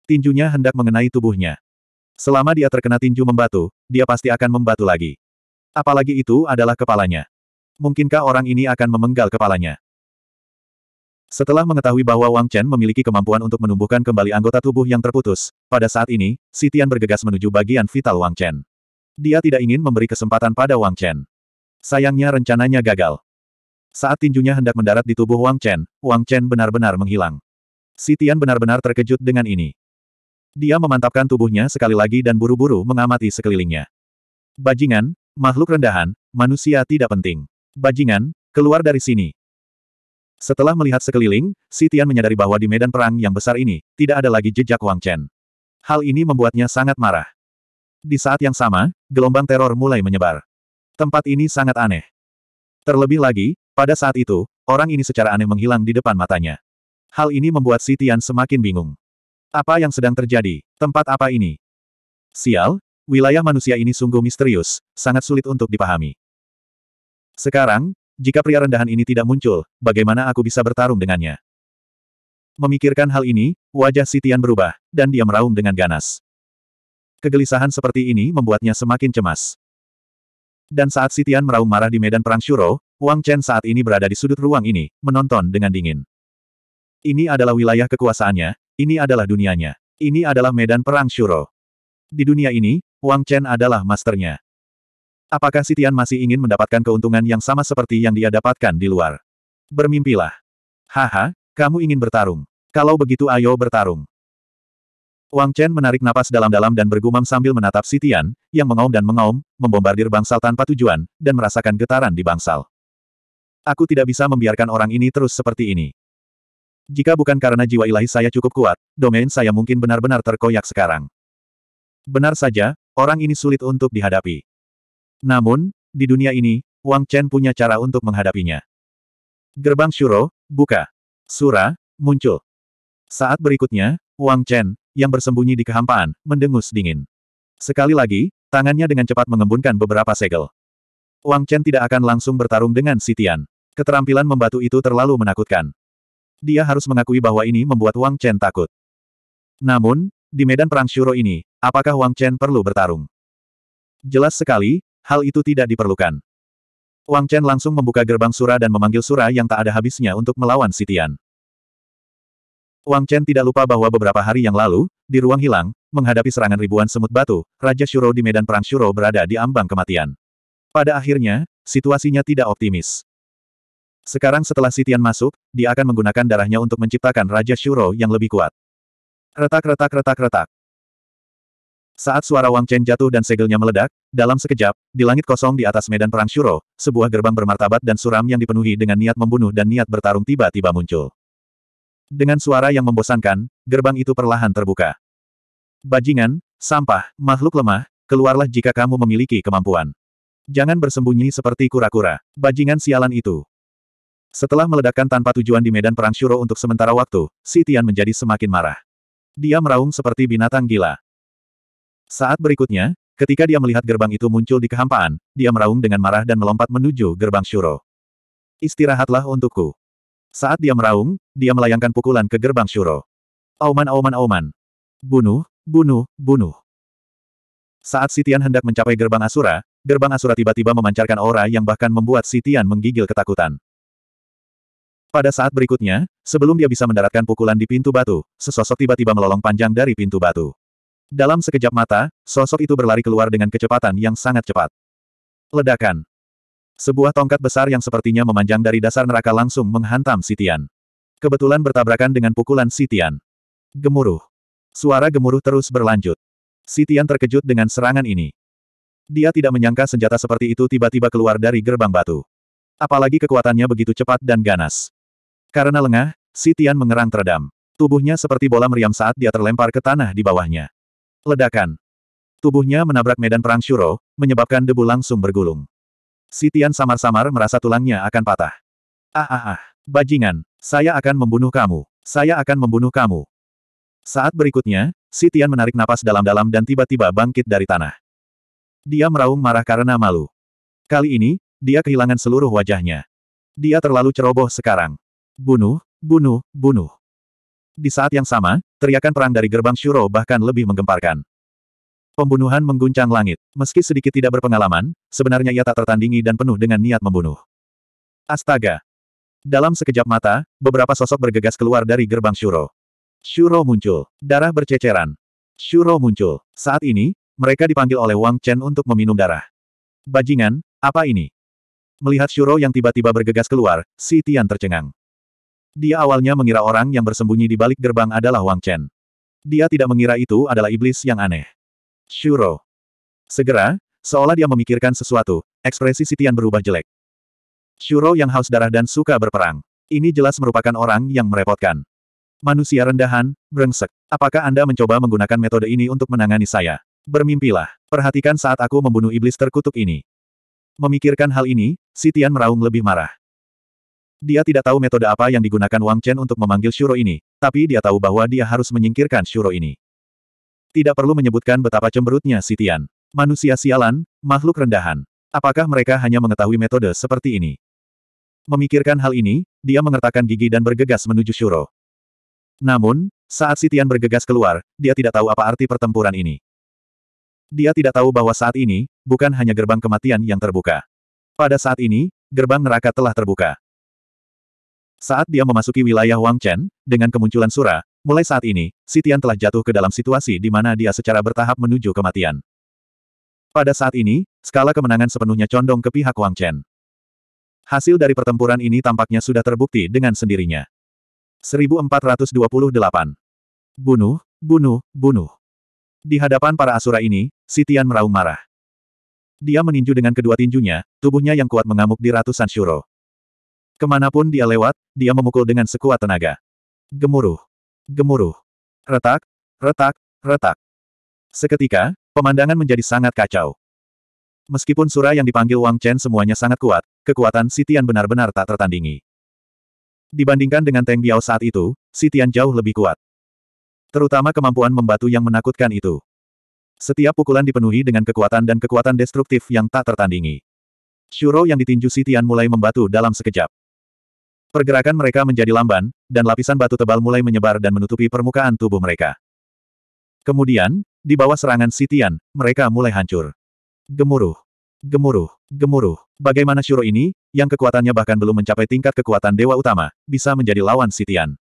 Tinjunya hendak mengenai tubuhnya. Selama dia terkena tinju membatu, dia pasti akan membatu lagi. Apalagi itu adalah kepalanya. Mungkinkah orang ini akan memenggal kepalanya? Setelah mengetahui bahwa Wang Chen memiliki kemampuan untuk menumbuhkan kembali anggota tubuh yang terputus, pada saat ini, Sitian bergegas menuju bagian vital Wang Chen. Dia tidak ingin memberi kesempatan pada Wang Chen. Sayangnya rencananya gagal. Saat tinjunya hendak mendarat di tubuh Wang Chen, Wang Chen benar-benar menghilang. Sitian benar-benar terkejut dengan ini. Dia memantapkan tubuhnya sekali lagi dan buru-buru mengamati sekelilingnya. Bajingan, makhluk rendahan, manusia tidak penting. Bajingan, keluar dari sini. Setelah melihat sekeliling, Si Tian menyadari bahwa di medan perang yang besar ini, tidak ada lagi jejak Wang Chen. Hal ini membuatnya sangat marah. Di saat yang sama, gelombang teror mulai menyebar. Tempat ini sangat aneh. Terlebih lagi, pada saat itu, orang ini secara aneh menghilang di depan matanya. Hal ini membuat Si Tian semakin bingung. Apa yang sedang terjadi? Tempat apa ini? Sial, wilayah manusia ini sungguh misterius, sangat sulit untuk dipahami. Sekarang, jika pria rendahan ini tidak muncul, bagaimana aku bisa bertarung dengannya? Memikirkan hal ini, wajah Sitian berubah, dan dia meraung dengan ganas. Kegelisahan seperti ini membuatnya semakin cemas. Dan saat Sitian meraung marah di medan perang Shuro, Wang Chen saat ini berada di sudut ruang ini, menonton dengan dingin. Ini adalah wilayah kekuasaannya, ini adalah dunianya. Ini adalah medan perang Shuro. Di dunia ini, Wang Chen adalah masternya. Apakah Sitian masih ingin mendapatkan keuntungan yang sama seperti yang dia dapatkan di luar? Bermimpilah. Haha, kamu ingin bertarung. Kalau begitu ayo bertarung. Wang Chen menarik napas dalam-dalam dan bergumam sambil menatap Sitian, yang mengaum dan mengaum, membombardir bangsal tanpa tujuan, dan merasakan getaran di bangsal. Aku tidak bisa membiarkan orang ini terus seperti ini. Jika bukan karena jiwa ilahi saya cukup kuat, domain saya mungkin benar-benar terkoyak sekarang. Benar saja, orang ini sulit untuk dihadapi. Namun, di dunia ini, Wang Chen punya cara untuk menghadapinya. Gerbang Shuro, buka. Sura, muncul. Saat berikutnya, Wang Chen, yang bersembunyi di kehampaan, mendengus dingin. Sekali lagi, tangannya dengan cepat mengembunkan beberapa segel. Wang Chen tidak akan langsung bertarung dengan Sitian. Keterampilan membatu itu terlalu menakutkan. Dia harus mengakui bahwa ini membuat Wang Chen takut. Namun, di medan perang Shuro ini, apakah Wang Chen perlu bertarung? Jelas sekali, hal itu tidak diperlukan. Wang Chen langsung membuka gerbang Sura dan memanggil Sura yang tak ada habisnya untuk melawan Sitian. Wang Chen tidak lupa bahwa beberapa hari yang lalu, di ruang hilang, menghadapi serangan ribuan semut batu, Raja Shuro di medan perang Shuro berada di ambang kematian. Pada akhirnya, situasinya tidak optimis. Sekarang setelah Sitian masuk, dia akan menggunakan darahnya untuk menciptakan Raja Shuro yang lebih kuat. Retak retak retak retak. Saat suara Wang Chen jatuh dan segelnya meledak, dalam sekejap, di langit kosong di atas medan perang Shuro, sebuah gerbang bermartabat dan suram yang dipenuhi dengan niat membunuh dan niat bertarung tiba-tiba muncul. Dengan suara yang membosankan, gerbang itu perlahan terbuka. Bajingan, sampah, makhluk lemah, keluarlah jika kamu memiliki kemampuan. Jangan bersembunyi seperti kura-kura, bajingan sialan itu. Setelah meledakkan tanpa tujuan di medan perang Shuro untuk sementara waktu, Si Tian menjadi semakin marah. Dia meraung seperti binatang gila. Saat berikutnya, ketika dia melihat gerbang itu muncul di kehampaan, dia meraung dengan marah dan melompat menuju gerbang Shuro. Istirahatlah untukku. Saat dia meraung, dia melayangkan pukulan ke gerbang Shuro. Auman auman auman. Bunuh, bunuh, bunuh. Saat Sitian hendak mencapai gerbang Asura, gerbang Asura tiba-tiba memancarkan aura yang bahkan membuat Sitian menggigil ketakutan. Pada saat berikutnya, sebelum dia bisa mendaratkan pukulan di pintu batu, sesosok tiba-tiba melolong panjang dari pintu batu. Dalam sekejap mata, sosok itu berlari keluar dengan kecepatan yang sangat cepat. Ledakan. Sebuah tongkat besar yang sepertinya memanjang dari dasar neraka langsung menghantam Sitian. Kebetulan bertabrakan dengan pukulan Sitian. Gemuruh. Suara gemuruh terus berlanjut. Sitian terkejut dengan serangan ini. Dia tidak menyangka senjata seperti itu tiba-tiba keluar dari gerbang batu. Apalagi kekuatannya begitu cepat dan ganas. Karena lengah, Sitian mengerang teredam. Tubuhnya seperti bola meriam saat dia terlempar ke tanah di bawahnya. Ledakan. Tubuhnya menabrak medan perang Shuro, menyebabkan debu langsung bergulung. Sitian samar-samar merasa tulangnya akan patah. Ah ah ah, bajingan, saya akan membunuh kamu, saya akan membunuh kamu. Saat berikutnya, Sitian menarik napas dalam-dalam dan tiba-tiba bangkit dari tanah. Dia meraung marah karena malu. Kali ini, dia kehilangan seluruh wajahnya. Dia terlalu ceroboh sekarang. Bunuh, bunuh, bunuh. Di saat yang sama, Teriakan perang dari gerbang Shuro bahkan lebih menggemparkan. Pembunuhan mengguncang langit. Meski sedikit tidak berpengalaman, sebenarnya ia tak tertandingi dan penuh dengan niat membunuh. Astaga! Dalam sekejap mata, beberapa sosok bergegas keluar dari gerbang Shuro. Shuro muncul. Darah berceceran. Shuro muncul. Saat ini, mereka dipanggil oleh Wang Chen untuk meminum darah. Bajingan, apa ini? Melihat Shuro yang tiba-tiba bergegas keluar, Si Tian tercengang. Dia awalnya mengira orang yang bersembunyi di balik gerbang adalah Wang Chen. Dia tidak mengira itu adalah iblis yang aneh. Shuro. Segera, seolah dia memikirkan sesuatu, ekspresi Sitian berubah jelek. Shuro yang haus darah dan suka berperang. Ini jelas merupakan orang yang merepotkan. Manusia rendahan, brengsek. Apakah Anda mencoba menggunakan metode ini untuk menangani saya? Bermimpilah. Perhatikan saat aku membunuh iblis terkutuk ini. Memikirkan hal ini, Sitian meraung lebih marah. Dia tidak tahu metode apa yang digunakan Wang Chen untuk memanggil Shuro ini, tapi dia tahu bahwa dia harus menyingkirkan Shuro ini. Tidak perlu menyebutkan betapa cemberutnya Sitian. Manusia sialan, makhluk rendahan. Apakah mereka hanya mengetahui metode seperti ini? Memikirkan hal ini, dia mengertakkan gigi dan bergegas menuju Shuro. Namun, saat Sitian bergegas keluar, dia tidak tahu apa arti pertempuran ini. Dia tidak tahu bahwa saat ini, bukan hanya gerbang kematian yang terbuka. Pada saat ini, gerbang neraka telah terbuka. Saat dia memasuki wilayah Wang Chen, dengan kemunculan Sura, mulai saat ini, Sitian telah jatuh ke dalam situasi di mana dia secara bertahap menuju kematian. Pada saat ini, skala kemenangan sepenuhnya condong ke pihak Wang Chen. Hasil dari pertempuran ini tampaknya sudah terbukti dengan sendirinya. 1428. Bunuh, bunuh, bunuh. Di hadapan para asura ini, Sitian meraung marah. Dia meninju dengan kedua tinjunya, tubuhnya yang kuat mengamuk di ratusan syuro. Kemanapun dia lewat, dia memukul dengan sekuat tenaga. Gemuruh. Gemuruh. Retak, retak, retak. Seketika, pemandangan menjadi sangat kacau. Meskipun Sura yang dipanggil Wang Chen semuanya sangat kuat, kekuatan Sitian benar-benar tak tertandingi. Dibandingkan dengan Teng Biao saat itu, Sitian jauh lebih kuat. Terutama kemampuan membatu yang menakutkan itu. Setiap pukulan dipenuhi dengan kekuatan dan kekuatan destruktif yang tak tertandingi. Shuro yang ditinju Sitian mulai membatu dalam sekejap. Pergerakan mereka menjadi lamban, dan lapisan batu tebal mulai menyebar dan menutupi permukaan tubuh mereka. Kemudian, di bawah serangan Sitian, mereka mulai hancur. Gemuruh. Gemuruh. Gemuruh. Bagaimana Shuro ini, yang kekuatannya bahkan belum mencapai tingkat kekuatan dewa utama, bisa menjadi lawan Sitian.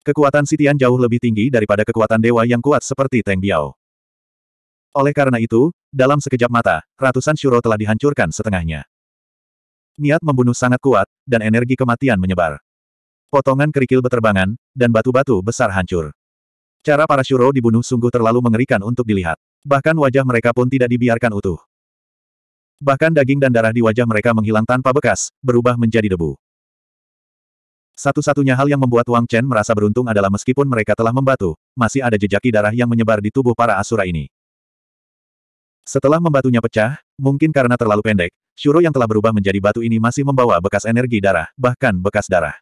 Kekuatan Sitian jauh lebih tinggi daripada kekuatan dewa yang kuat seperti Teng Biao. Oleh karena itu, dalam sekejap mata, ratusan Shuro telah dihancurkan setengahnya. Niat membunuh sangat kuat, dan energi kematian menyebar. Potongan kerikil beterbangan, dan batu-batu besar hancur. Cara para Shuro dibunuh sungguh terlalu mengerikan untuk dilihat. Bahkan wajah mereka pun tidak dibiarkan utuh. Bahkan daging dan darah di wajah mereka menghilang tanpa bekas, berubah menjadi debu. Satu-satunya hal yang membuat Wang Chen merasa beruntung adalah meskipun mereka telah membatu, masih ada jejaki darah yang menyebar di tubuh para Asura ini. Setelah membatunya pecah, mungkin karena terlalu pendek, Shuro yang telah berubah menjadi batu ini masih membawa bekas energi darah, bahkan bekas darah.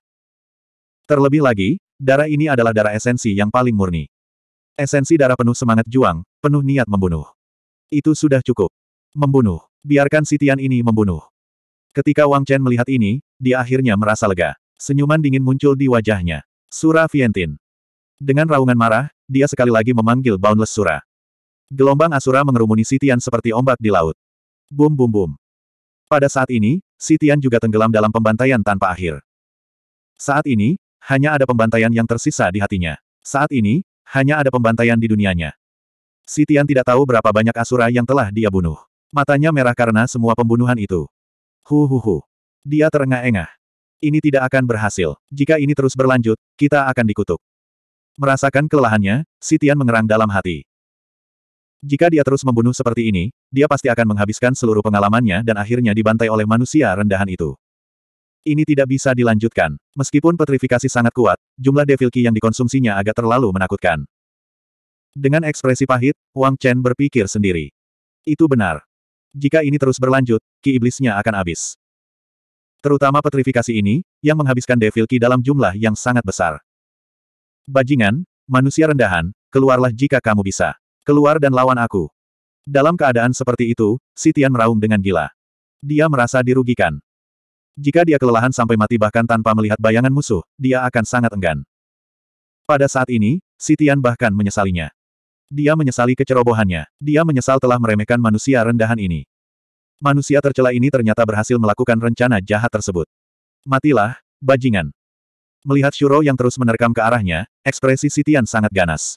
Terlebih lagi, darah ini adalah darah esensi yang paling murni. Esensi darah penuh semangat juang, penuh niat membunuh. Itu sudah cukup. Membunuh. Biarkan Sitian ini membunuh. Ketika Wang Chen melihat ini, dia akhirnya merasa lega. Senyuman dingin muncul di wajahnya. Sura Vientin. Dengan raungan marah, dia sekali lagi memanggil Boundless Surah. Gelombang Asura mengerumuni Sitian seperti ombak di laut. Bum bum bum. Pada saat ini, Sitian juga tenggelam dalam pembantaian tanpa akhir. Saat ini, hanya ada pembantaian yang tersisa di hatinya. Saat ini, hanya ada pembantaian di dunianya. Sitian tidak tahu berapa banyak Asura yang telah dia bunuh. Matanya merah karena semua pembunuhan itu. Hu hu hu. Dia terengah-engah. Ini tidak akan berhasil. Jika ini terus berlanjut, kita akan dikutuk. Merasakan kelelahannya, Sitian mengerang dalam hati. Jika dia terus membunuh seperti ini, dia pasti akan menghabiskan seluruh pengalamannya dan akhirnya dibantai oleh manusia rendahan itu. Ini tidak bisa dilanjutkan. Meskipun petrifikasi sangat kuat, jumlah devil ki yang dikonsumsinya agak terlalu menakutkan. Dengan ekspresi pahit, Wang Chen berpikir sendiri. Itu benar. Jika ini terus berlanjut, ki iblisnya akan habis. Terutama petrifikasi ini, yang menghabiskan devil ki dalam jumlah yang sangat besar. Bajingan, manusia rendahan, keluarlah jika kamu bisa. Keluar dan lawan aku. Dalam keadaan seperti itu, Sitian meraung dengan gila. Dia merasa dirugikan. Jika dia kelelahan sampai mati bahkan tanpa melihat bayangan musuh, dia akan sangat enggan. Pada saat ini, Sitian bahkan menyesalinya. Dia menyesali kecerobohannya. Dia menyesal telah meremehkan manusia rendahan ini. Manusia tercela ini ternyata berhasil melakukan rencana jahat tersebut. Matilah, bajingan. Melihat Shuro yang terus menerkam ke arahnya, ekspresi Sitian sangat ganas.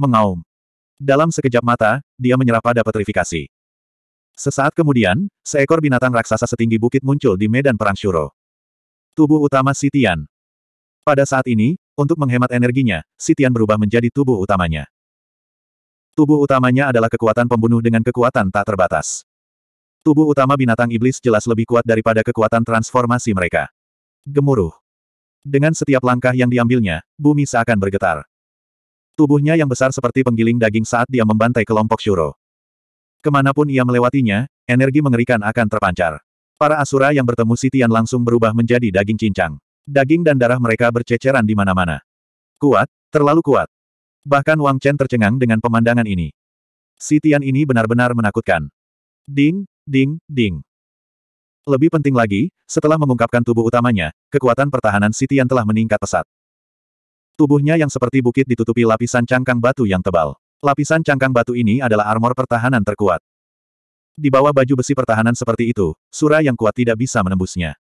Mengaum. Dalam sekejap mata, dia menyerap pada petrifikasi. Sesaat kemudian, seekor binatang raksasa setinggi bukit muncul di medan perang Shuro. Tubuh utama Sitian. Pada saat ini, untuk menghemat energinya, Sitian berubah menjadi tubuh utamanya. Tubuh utamanya adalah kekuatan pembunuh dengan kekuatan tak terbatas. Tubuh utama binatang iblis jelas lebih kuat daripada kekuatan transformasi mereka. Gemuruh. Dengan setiap langkah yang diambilnya, bumi seakan bergetar. Tubuhnya yang besar seperti penggiling daging saat dia membantai kelompok Shuro. Kemanapun ia melewatinya, energi mengerikan akan terpancar. Para Asura yang bertemu Sitian langsung berubah menjadi daging cincang. Daging dan darah mereka berceceran di mana-mana. Kuat, terlalu kuat. Bahkan Wang Chen tercengang dengan pemandangan ini. Sitian ini benar-benar menakutkan. Ding, ding, ding. Lebih penting lagi, setelah mengungkapkan tubuh utamanya, kekuatan pertahanan Sitian telah meningkat pesat. Tubuhnya yang seperti bukit ditutupi lapisan cangkang batu yang tebal. Lapisan cangkang batu ini adalah armor pertahanan terkuat. Di bawah baju besi pertahanan seperti itu, sura yang kuat tidak bisa menembusnya.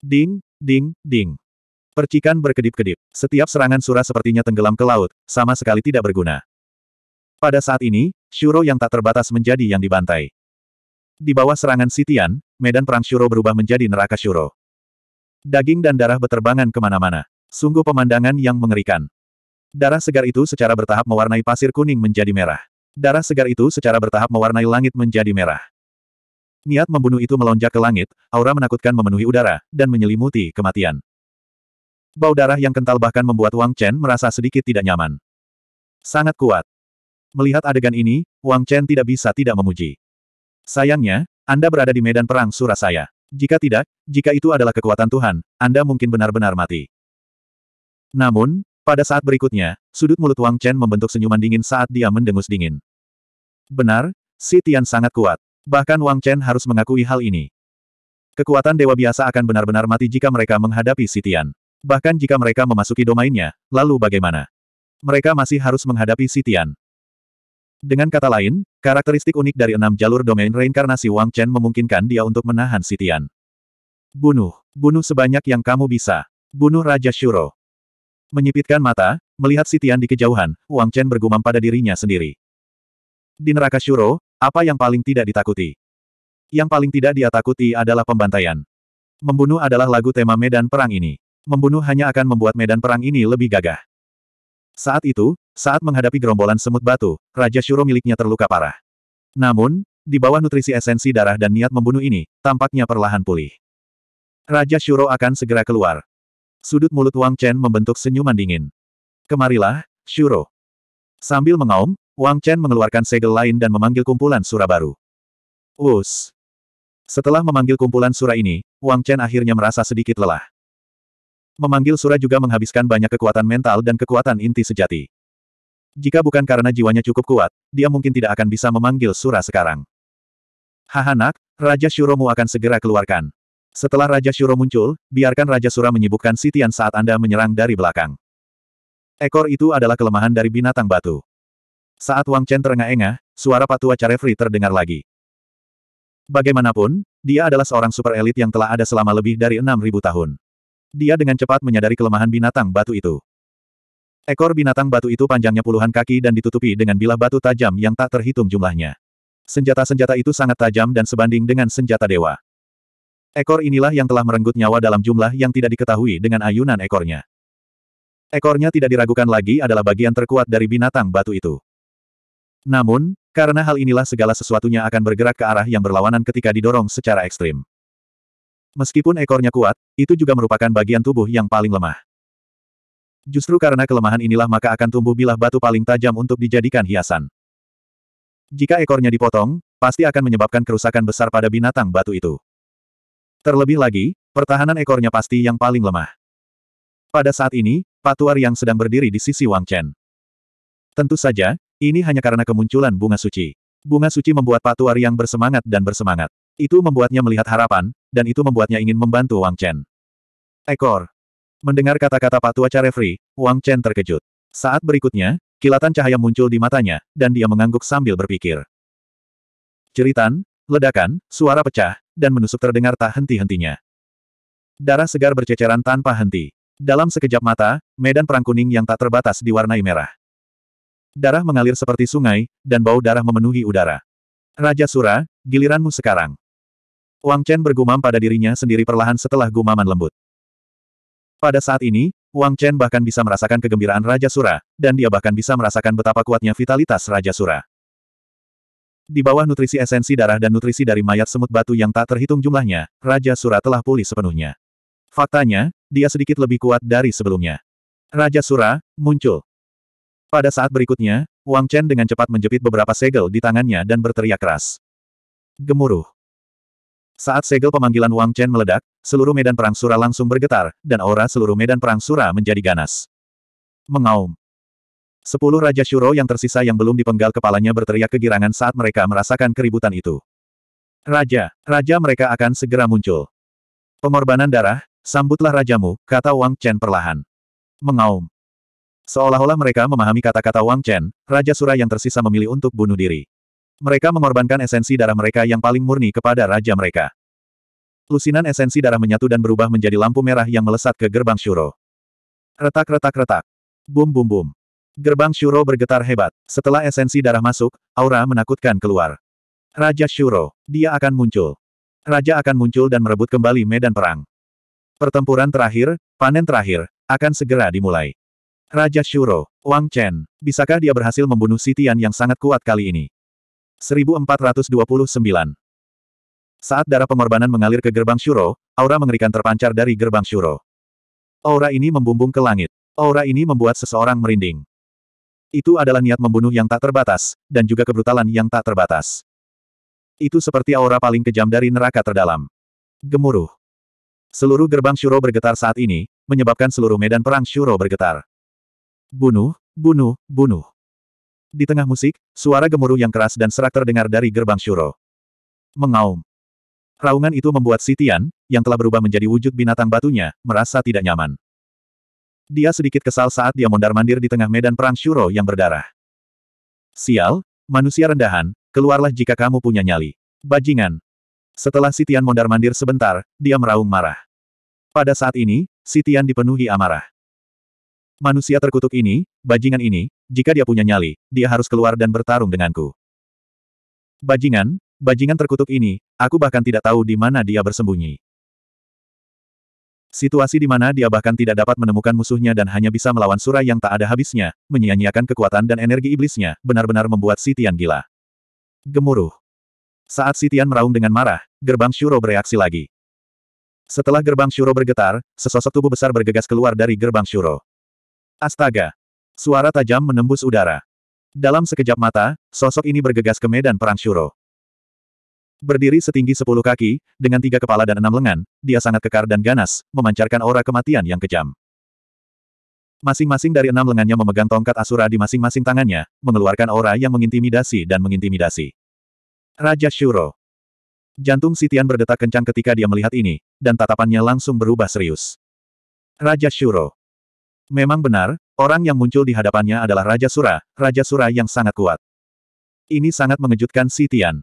Ding, ding, ding. Percikan berkedip-kedip. Setiap serangan sura sepertinya tenggelam ke laut, sama sekali tidak berguna. Pada saat ini, Shuro yang tak terbatas menjadi yang dibantai. Di bawah serangan Sitian, medan perang Shuro berubah menjadi neraka Shuro. Daging dan darah beterbangan kemana-mana. Sungguh pemandangan yang mengerikan. Darah segar itu secara bertahap mewarnai pasir kuning menjadi merah. Darah segar itu secara bertahap mewarnai langit menjadi merah. Niat membunuh itu melonjak ke langit, aura menakutkan memenuhi udara, dan menyelimuti kematian. Bau darah yang kental bahkan membuat Wang Chen merasa sedikit tidak nyaman. Sangat kuat. Melihat adegan ini, Wang Chen tidak bisa tidak memuji. Sayangnya, Anda berada di medan perang surah saya. Jika tidak, jika itu adalah kekuatan Tuhan, Anda mungkin benar-benar mati. Namun, pada saat berikutnya, sudut mulut Wang Chen membentuk senyuman dingin saat dia mendengus dingin. Benar, si Tian sangat kuat. Bahkan Wang Chen harus mengakui hal ini. Kekuatan dewa biasa akan benar-benar mati jika mereka menghadapi si Tian. Bahkan jika mereka memasuki domainnya, lalu bagaimana? Mereka masih harus menghadapi si Tian. Dengan kata lain, karakteristik unik dari enam jalur domain reinkarnasi Wang Chen memungkinkan dia untuk menahan si Tian. Bunuh, bunuh sebanyak yang kamu bisa. Bunuh Raja Shuro. Menyipitkan mata, melihat Sitian di kejauhan, Wang Chen bergumam pada dirinya sendiri. Di neraka Shuro, apa yang paling tidak ditakuti? Yang paling tidak dia takuti adalah pembantaian. Membunuh adalah lagu tema medan perang ini. Membunuh hanya akan membuat medan perang ini lebih gagah. Saat itu, saat menghadapi gerombolan semut batu, Raja Shuro miliknya terluka parah. Namun, di bawah nutrisi esensi darah dan niat membunuh ini, tampaknya perlahan pulih. Raja Shuro akan segera keluar. Sudut mulut Wang Chen membentuk senyuman dingin. Kemarilah, Shuro. Sambil mengaum, Wang Chen mengeluarkan segel lain dan memanggil kumpulan sura baru. Us. Setelah memanggil kumpulan sura ini, Wang Chen akhirnya merasa sedikit lelah. Memanggil sura juga menghabiskan banyak kekuatan mental dan kekuatan inti sejati. Jika bukan karena jiwanya cukup kuat, dia mungkin tidak akan bisa memanggil sura sekarang. Hahanak, Raja Shuromu akan segera keluarkan. Setelah Raja Shuro muncul, biarkan Raja Sura menyibukkan Sitian saat Anda menyerang dari belakang. Ekor itu adalah kelemahan dari binatang batu. Saat Wang Chen terengah-engah, suara Patua Carefree terdengar lagi. Bagaimanapun, dia adalah seorang super elit yang telah ada selama lebih dari 6.000 tahun. Dia dengan cepat menyadari kelemahan binatang batu itu. Ekor binatang batu itu panjangnya puluhan kaki dan ditutupi dengan bilah batu tajam yang tak terhitung jumlahnya. Senjata-senjata itu sangat tajam dan sebanding dengan senjata dewa. Ekor inilah yang telah merenggut nyawa dalam jumlah yang tidak diketahui dengan ayunan ekornya. Ekornya tidak diragukan lagi adalah bagian terkuat dari binatang batu itu. Namun, karena hal inilah segala sesuatunya akan bergerak ke arah yang berlawanan ketika didorong secara ekstrim. Meskipun ekornya kuat, itu juga merupakan bagian tubuh yang paling lemah. Justru karena kelemahan inilah maka akan tumbuh bilah batu paling tajam untuk dijadikan hiasan. Jika ekornya dipotong, pasti akan menyebabkan kerusakan besar pada binatang batu itu. Terlebih lagi, pertahanan ekornya pasti yang paling lemah. Pada saat ini, patuar yang sedang berdiri di sisi Wang Chen. Tentu saja, ini hanya karena kemunculan bunga suci. Bunga suci membuat patuar yang bersemangat dan bersemangat. Itu membuatnya melihat harapan, dan itu membuatnya ingin membantu Wang Chen. Ekor. Mendengar kata-kata Patua Carefree, Wang Chen terkejut. Saat berikutnya, kilatan cahaya muncul di matanya, dan dia mengangguk sambil berpikir. Ceritan, Ledakan, suara pecah, dan menusuk terdengar tak henti-hentinya. Darah segar berceceran tanpa henti. Dalam sekejap mata, medan perang kuning yang tak terbatas diwarnai merah. Darah mengalir seperti sungai, dan bau darah memenuhi udara. Raja Sura, giliranmu sekarang. Wang Chen bergumam pada dirinya sendiri perlahan setelah gumaman lembut. Pada saat ini, Wang Chen bahkan bisa merasakan kegembiraan Raja Sura, dan dia bahkan bisa merasakan betapa kuatnya vitalitas Raja Sura. Di bawah nutrisi esensi darah dan nutrisi dari mayat semut batu yang tak terhitung jumlahnya, Raja Sura telah pulih sepenuhnya. Faktanya, dia sedikit lebih kuat dari sebelumnya. Raja Sura, muncul. Pada saat berikutnya, Wang Chen dengan cepat menjepit beberapa segel di tangannya dan berteriak keras. Gemuruh. Saat segel pemanggilan Wang Chen meledak, seluruh medan perang Sura langsung bergetar, dan aura seluruh medan perang Sura menjadi ganas. Mengaum. Sepuluh Raja Shuro yang tersisa yang belum dipenggal kepalanya berteriak kegirangan saat mereka merasakan keributan itu. Raja, Raja mereka akan segera muncul. Pengorbanan darah, sambutlah rajamu, kata Wang Chen perlahan. Mengaum. Seolah-olah mereka memahami kata-kata Wang Chen, Raja Sura yang tersisa memilih untuk bunuh diri. Mereka mengorbankan esensi darah mereka yang paling murni kepada raja mereka. Lusinan esensi darah menyatu dan berubah menjadi lampu merah yang melesat ke gerbang Shuro. Retak-retak-retak. Bum-bum-bum. Gerbang Shuro bergetar hebat. Setelah esensi darah masuk, aura menakutkan keluar. Raja Shuro, dia akan muncul. Raja akan muncul dan merebut kembali medan perang. Pertempuran terakhir, panen terakhir, akan segera dimulai. Raja Shuro, Wang Chen, bisakah dia berhasil membunuh Sitian yang sangat kuat kali ini? 1429 Saat darah pengorbanan mengalir ke gerbang Shuro, aura mengerikan terpancar dari gerbang Shuro. Aura ini membumbung ke langit. Aura ini membuat seseorang merinding. Itu adalah niat membunuh yang tak terbatas, dan juga kebrutalan yang tak terbatas. Itu seperti aura paling kejam dari neraka terdalam. Gemuruh. Seluruh gerbang Shuro bergetar saat ini, menyebabkan seluruh medan perang Shuro bergetar. Bunuh, bunuh, bunuh. Di tengah musik, suara gemuruh yang keras dan serak terdengar dari gerbang Shuro. Mengaum. Raungan itu membuat Sitian, yang telah berubah menjadi wujud binatang batunya, merasa tidak nyaman. Dia sedikit kesal saat dia mondar-mandir di tengah medan perang Shuro yang berdarah. Sial, manusia rendahan, keluarlah jika kamu punya nyali. Bajingan. Setelah Sitian mondar-mandir sebentar, dia meraung marah. Pada saat ini, Sitian dipenuhi amarah. Manusia terkutuk ini, bajingan ini, jika dia punya nyali, dia harus keluar dan bertarung denganku. Bajingan, bajingan terkutuk ini, aku bahkan tidak tahu di mana dia bersembunyi. Situasi di mana dia bahkan tidak dapat menemukan musuhnya dan hanya bisa melawan Sura yang tak ada habisnya, menyia-nyiakan kekuatan dan energi iblisnya, benar-benar membuat Sitian gila. Gemuruh. Saat Sitian meraung dengan marah, gerbang Shuro bereaksi lagi. Setelah gerbang Shuro bergetar, sesosok tubuh besar bergegas keluar dari gerbang Shuro. Astaga! Suara tajam menembus udara. Dalam sekejap mata, sosok ini bergegas ke medan perang Shuro. Berdiri setinggi sepuluh kaki, dengan tiga kepala dan enam lengan, dia sangat kekar dan ganas, memancarkan aura kematian yang kejam. Masing-masing dari enam lengannya memegang tongkat asura di masing-masing tangannya, mengeluarkan aura yang mengintimidasi dan mengintimidasi. Raja Shuro. Jantung Sitian berdetak kencang ketika dia melihat ini, dan tatapannya langsung berubah serius. Raja Shuro. Memang benar, orang yang muncul di hadapannya adalah Raja Sura, Raja Sura yang sangat kuat. Ini sangat mengejutkan Sitian.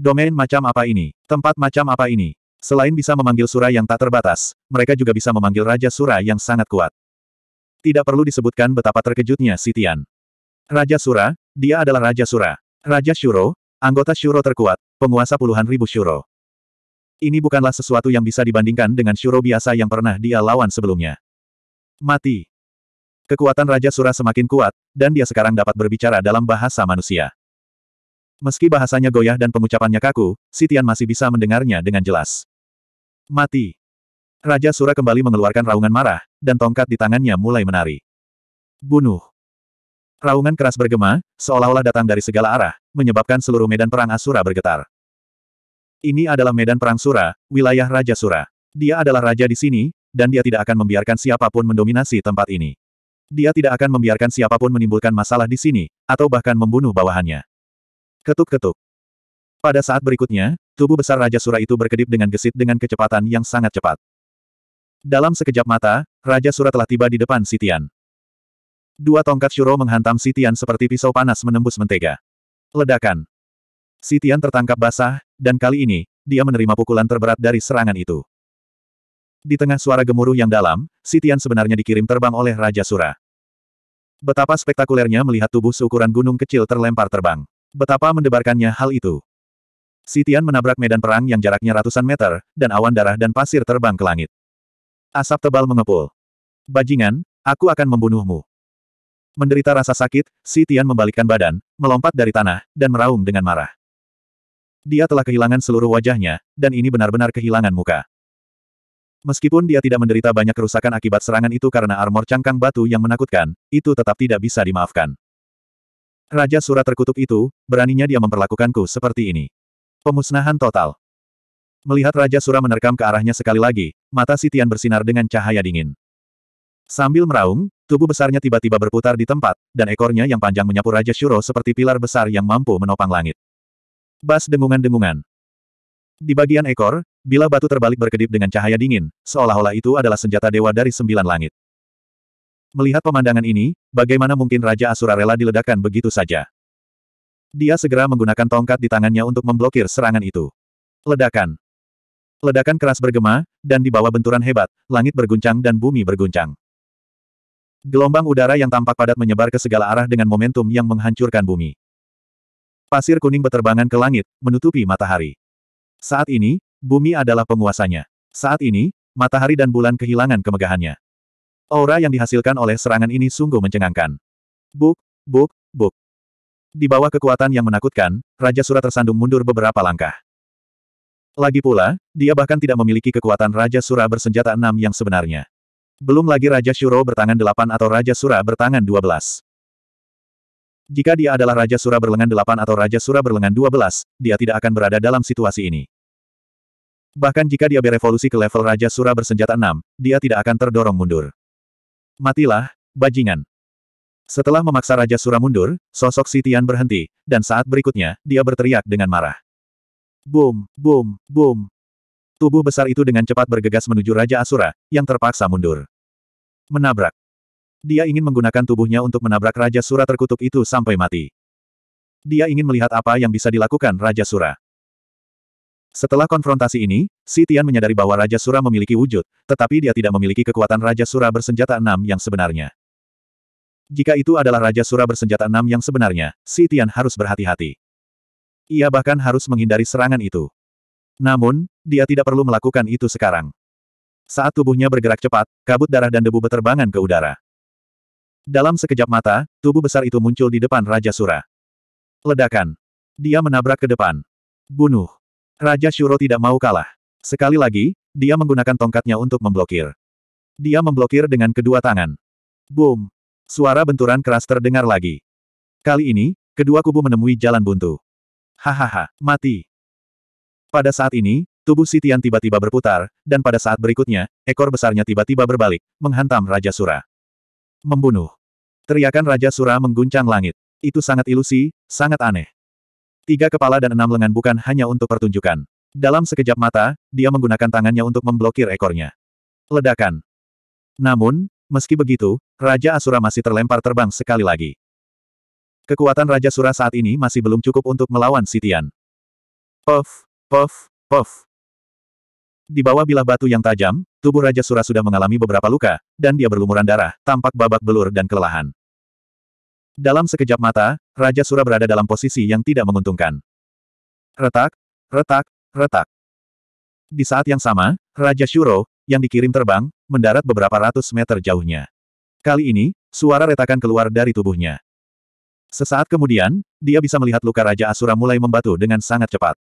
Domain macam apa ini? Tempat macam apa ini? Selain bisa memanggil sura yang tak terbatas, mereka juga bisa memanggil Raja Sura yang sangat kuat. Tidak perlu disebutkan betapa terkejutnya Sitian. Raja Sura, dia adalah Raja Sura. Raja Shuro, anggota Shuro terkuat, penguasa puluhan ribu Shuro. Ini bukanlah sesuatu yang bisa dibandingkan dengan Shuro biasa yang pernah dia lawan sebelumnya. Mati. Kekuatan Raja Sura semakin kuat, dan dia sekarang dapat berbicara dalam bahasa manusia. Meski bahasanya goyah dan pengucapannya kaku, Sitian masih bisa mendengarnya dengan jelas. Mati. Raja Sura kembali mengeluarkan raungan marah, dan tongkat di tangannya mulai menari. Bunuh. Raungan keras bergema, seolah-olah datang dari segala arah, menyebabkan seluruh medan perang Asura bergetar. Ini adalah medan perang Sura, wilayah Raja Sura. Dia adalah raja di sini, dan dia tidak akan membiarkan siapapun mendominasi tempat ini. Dia tidak akan membiarkan siapapun menimbulkan masalah di sini, atau bahkan membunuh bawahannya. Ketuk-ketuk. Pada saat berikutnya, tubuh besar Raja Sura itu berkedip dengan gesit dengan kecepatan yang sangat cepat. Dalam sekejap mata, Raja Sura telah tiba di depan Sitian. Dua tongkat Shuro menghantam Sitian seperti pisau panas menembus mentega. Ledakan. Sitian tertangkap basah, dan kali ini, dia menerima pukulan terberat dari serangan itu. Di tengah suara gemuruh yang dalam, Sitian sebenarnya dikirim terbang oleh Raja Sura. Betapa spektakulernya melihat tubuh seukuran gunung kecil terlempar terbang. Betapa mendebarkannya hal itu. Sitian menabrak medan perang yang jaraknya ratusan meter, dan awan darah dan pasir terbang ke langit. Asap tebal mengepul. Bajingan, aku akan membunuhmu. Menderita rasa sakit, Sitian membalikkan badan, melompat dari tanah, dan meraung dengan marah. Dia telah kehilangan seluruh wajahnya, dan ini benar-benar kehilangan muka. Meskipun dia tidak menderita banyak kerusakan akibat serangan itu karena armor cangkang batu yang menakutkan, itu tetap tidak bisa dimaafkan. Raja surat terkutuk itu, beraninya dia memperlakukanku seperti ini. Pemusnahan total. Melihat Raja Sura menerkam ke arahnya sekali lagi, mata Sitian bersinar dengan cahaya dingin. Sambil meraung, tubuh besarnya tiba-tiba berputar di tempat, dan ekornya yang panjang menyapu Raja Shuro seperti pilar besar yang mampu menopang langit. Bas dengungan-dengungan. Di bagian ekor, bila batu terbalik berkedip dengan cahaya dingin, seolah-olah itu adalah senjata dewa dari sembilan langit. Melihat pemandangan ini, bagaimana mungkin Raja Asura rela diledakkan begitu saja? Dia segera menggunakan tongkat di tangannya untuk memblokir serangan itu. Ledakan. Ledakan keras bergema, dan di bawah benturan hebat, langit berguncang dan bumi berguncang. Gelombang udara yang tampak padat menyebar ke segala arah dengan momentum yang menghancurkan bumi. Pasir kuning beterbangan ke langit, menutupi matahari. Saat ini, bumi adalah penguasanya. Saat ini, matahari dan bulan kehilangan kemegahannya. Aura yang dihasilkan oleh serangan ini sungguh mencengangkan. Buk, buk, buk. Di bawah kekuatan yang menakutkan, Raja Sura tersandung mundur beberapa langkah. Lagi pula, dia bahkan tidak memiliki kekuatan Raja Sura bersenjata enam yang sebenarnya. Belum lagi Raja Shuro bertangan delapan atau Raja Sura bertangan dua belas. Jika dia adalah Raja Sura berlengan delapan atau Raja Sura berlengan dua belas, dia tidak akan berada dalam situasi ini. Bahkan jika dia berevolusi ke level Raja Sura bersenjata enam, dia tidak akan terdorong mundur. Matilah, bajingan. Setelah memaksa Raja Sura mundur, sosok Sitian berhenti, dan saat berikutnya, dia berteriak dengan marah. Boom, boom, boom. Tubuh besar itu dengan cepat bergegas menuju Raja Asura, yang terpaksa mundur. Menabrak. Dia ingin menggunakan tubuhnya untuk menabrak Raja Sura terkutuk itu sampai mati. Dia ingin melihat apa yang bisa dilakukan Raja Sura. Setelah konfrontasi ini, Si Tian menyadari bahwa Raja Sura memiliki wujud, tetapi dia tidak memiliki kekuatan Raja Sura bersenjata enam yang sebenarnya. Jika itu adalah Raja Sura bersenjata enam yang sebenarnya, Si Tian harus berhati-hati. Ia bahkan harus menghindari serangan itu. Namun, dia tidak perlu melakukan itu sekarang. Saat tubuhnya bergerak cepat, kabut darah dan debu beterbangan ke udara. Dalam sekejap mata, tubuh besar itu muncul di depan Raja Sura. Ledakan. Dia menabrak ke depan. Bunuh. Raja Shuro tidak mau kalah. Sekali lagi, dia menggunakan tongkatnya untuk memblokir. Dia memblokir dengan kedua tangan. Boom! Suara benturan keras terdengar lagi. Kali ini, kedua kubu menemui jalan buntu. Hahaha, mati. Pada saat ini, tubuh Sitian tiba-tiba berputar, dan pada saat berikutnya, ekor besarnya tiba-tiba berbalik, menghantam Raja Sura. Membunuh. Teriakan Raja Sura mengguncang langit. Itu sangat ilusi, sangat aneh. Tiga kepala dan enam lengan bukan hanya untuk pertunjukan. Dalam sekejap mata, dia menggunakan tangannya untuk memblokir ekornya. Ledakan. Namun, meski begitu, Raja Asura masih terlempar terbang sekali lagi. Kekuatan Raja Sura saat ini masih belum cukup untuk melawan Sitian. Puff, puff, puff. Di bawah bilah batu yang tajam, tubuh Raja Sura sudah mengalami beberapa luka, dan dia berlumuran darah, tampak babak belur dan kelelahan. Dalam sekejap mata, Raja Sura berada dalam posisi yang tidak menguntungkan. Retak, retak, retak. Di saat yang sama, Raja Shuro, yang dikirim terbang, mendarat beberapa ratus meter jauhnya. Kali ini, suara retakan keluar dari tubuhnya. Sesaat kemudian, dia bisa melihat luka Raja Asura mulai membatu dengan sangat cepat.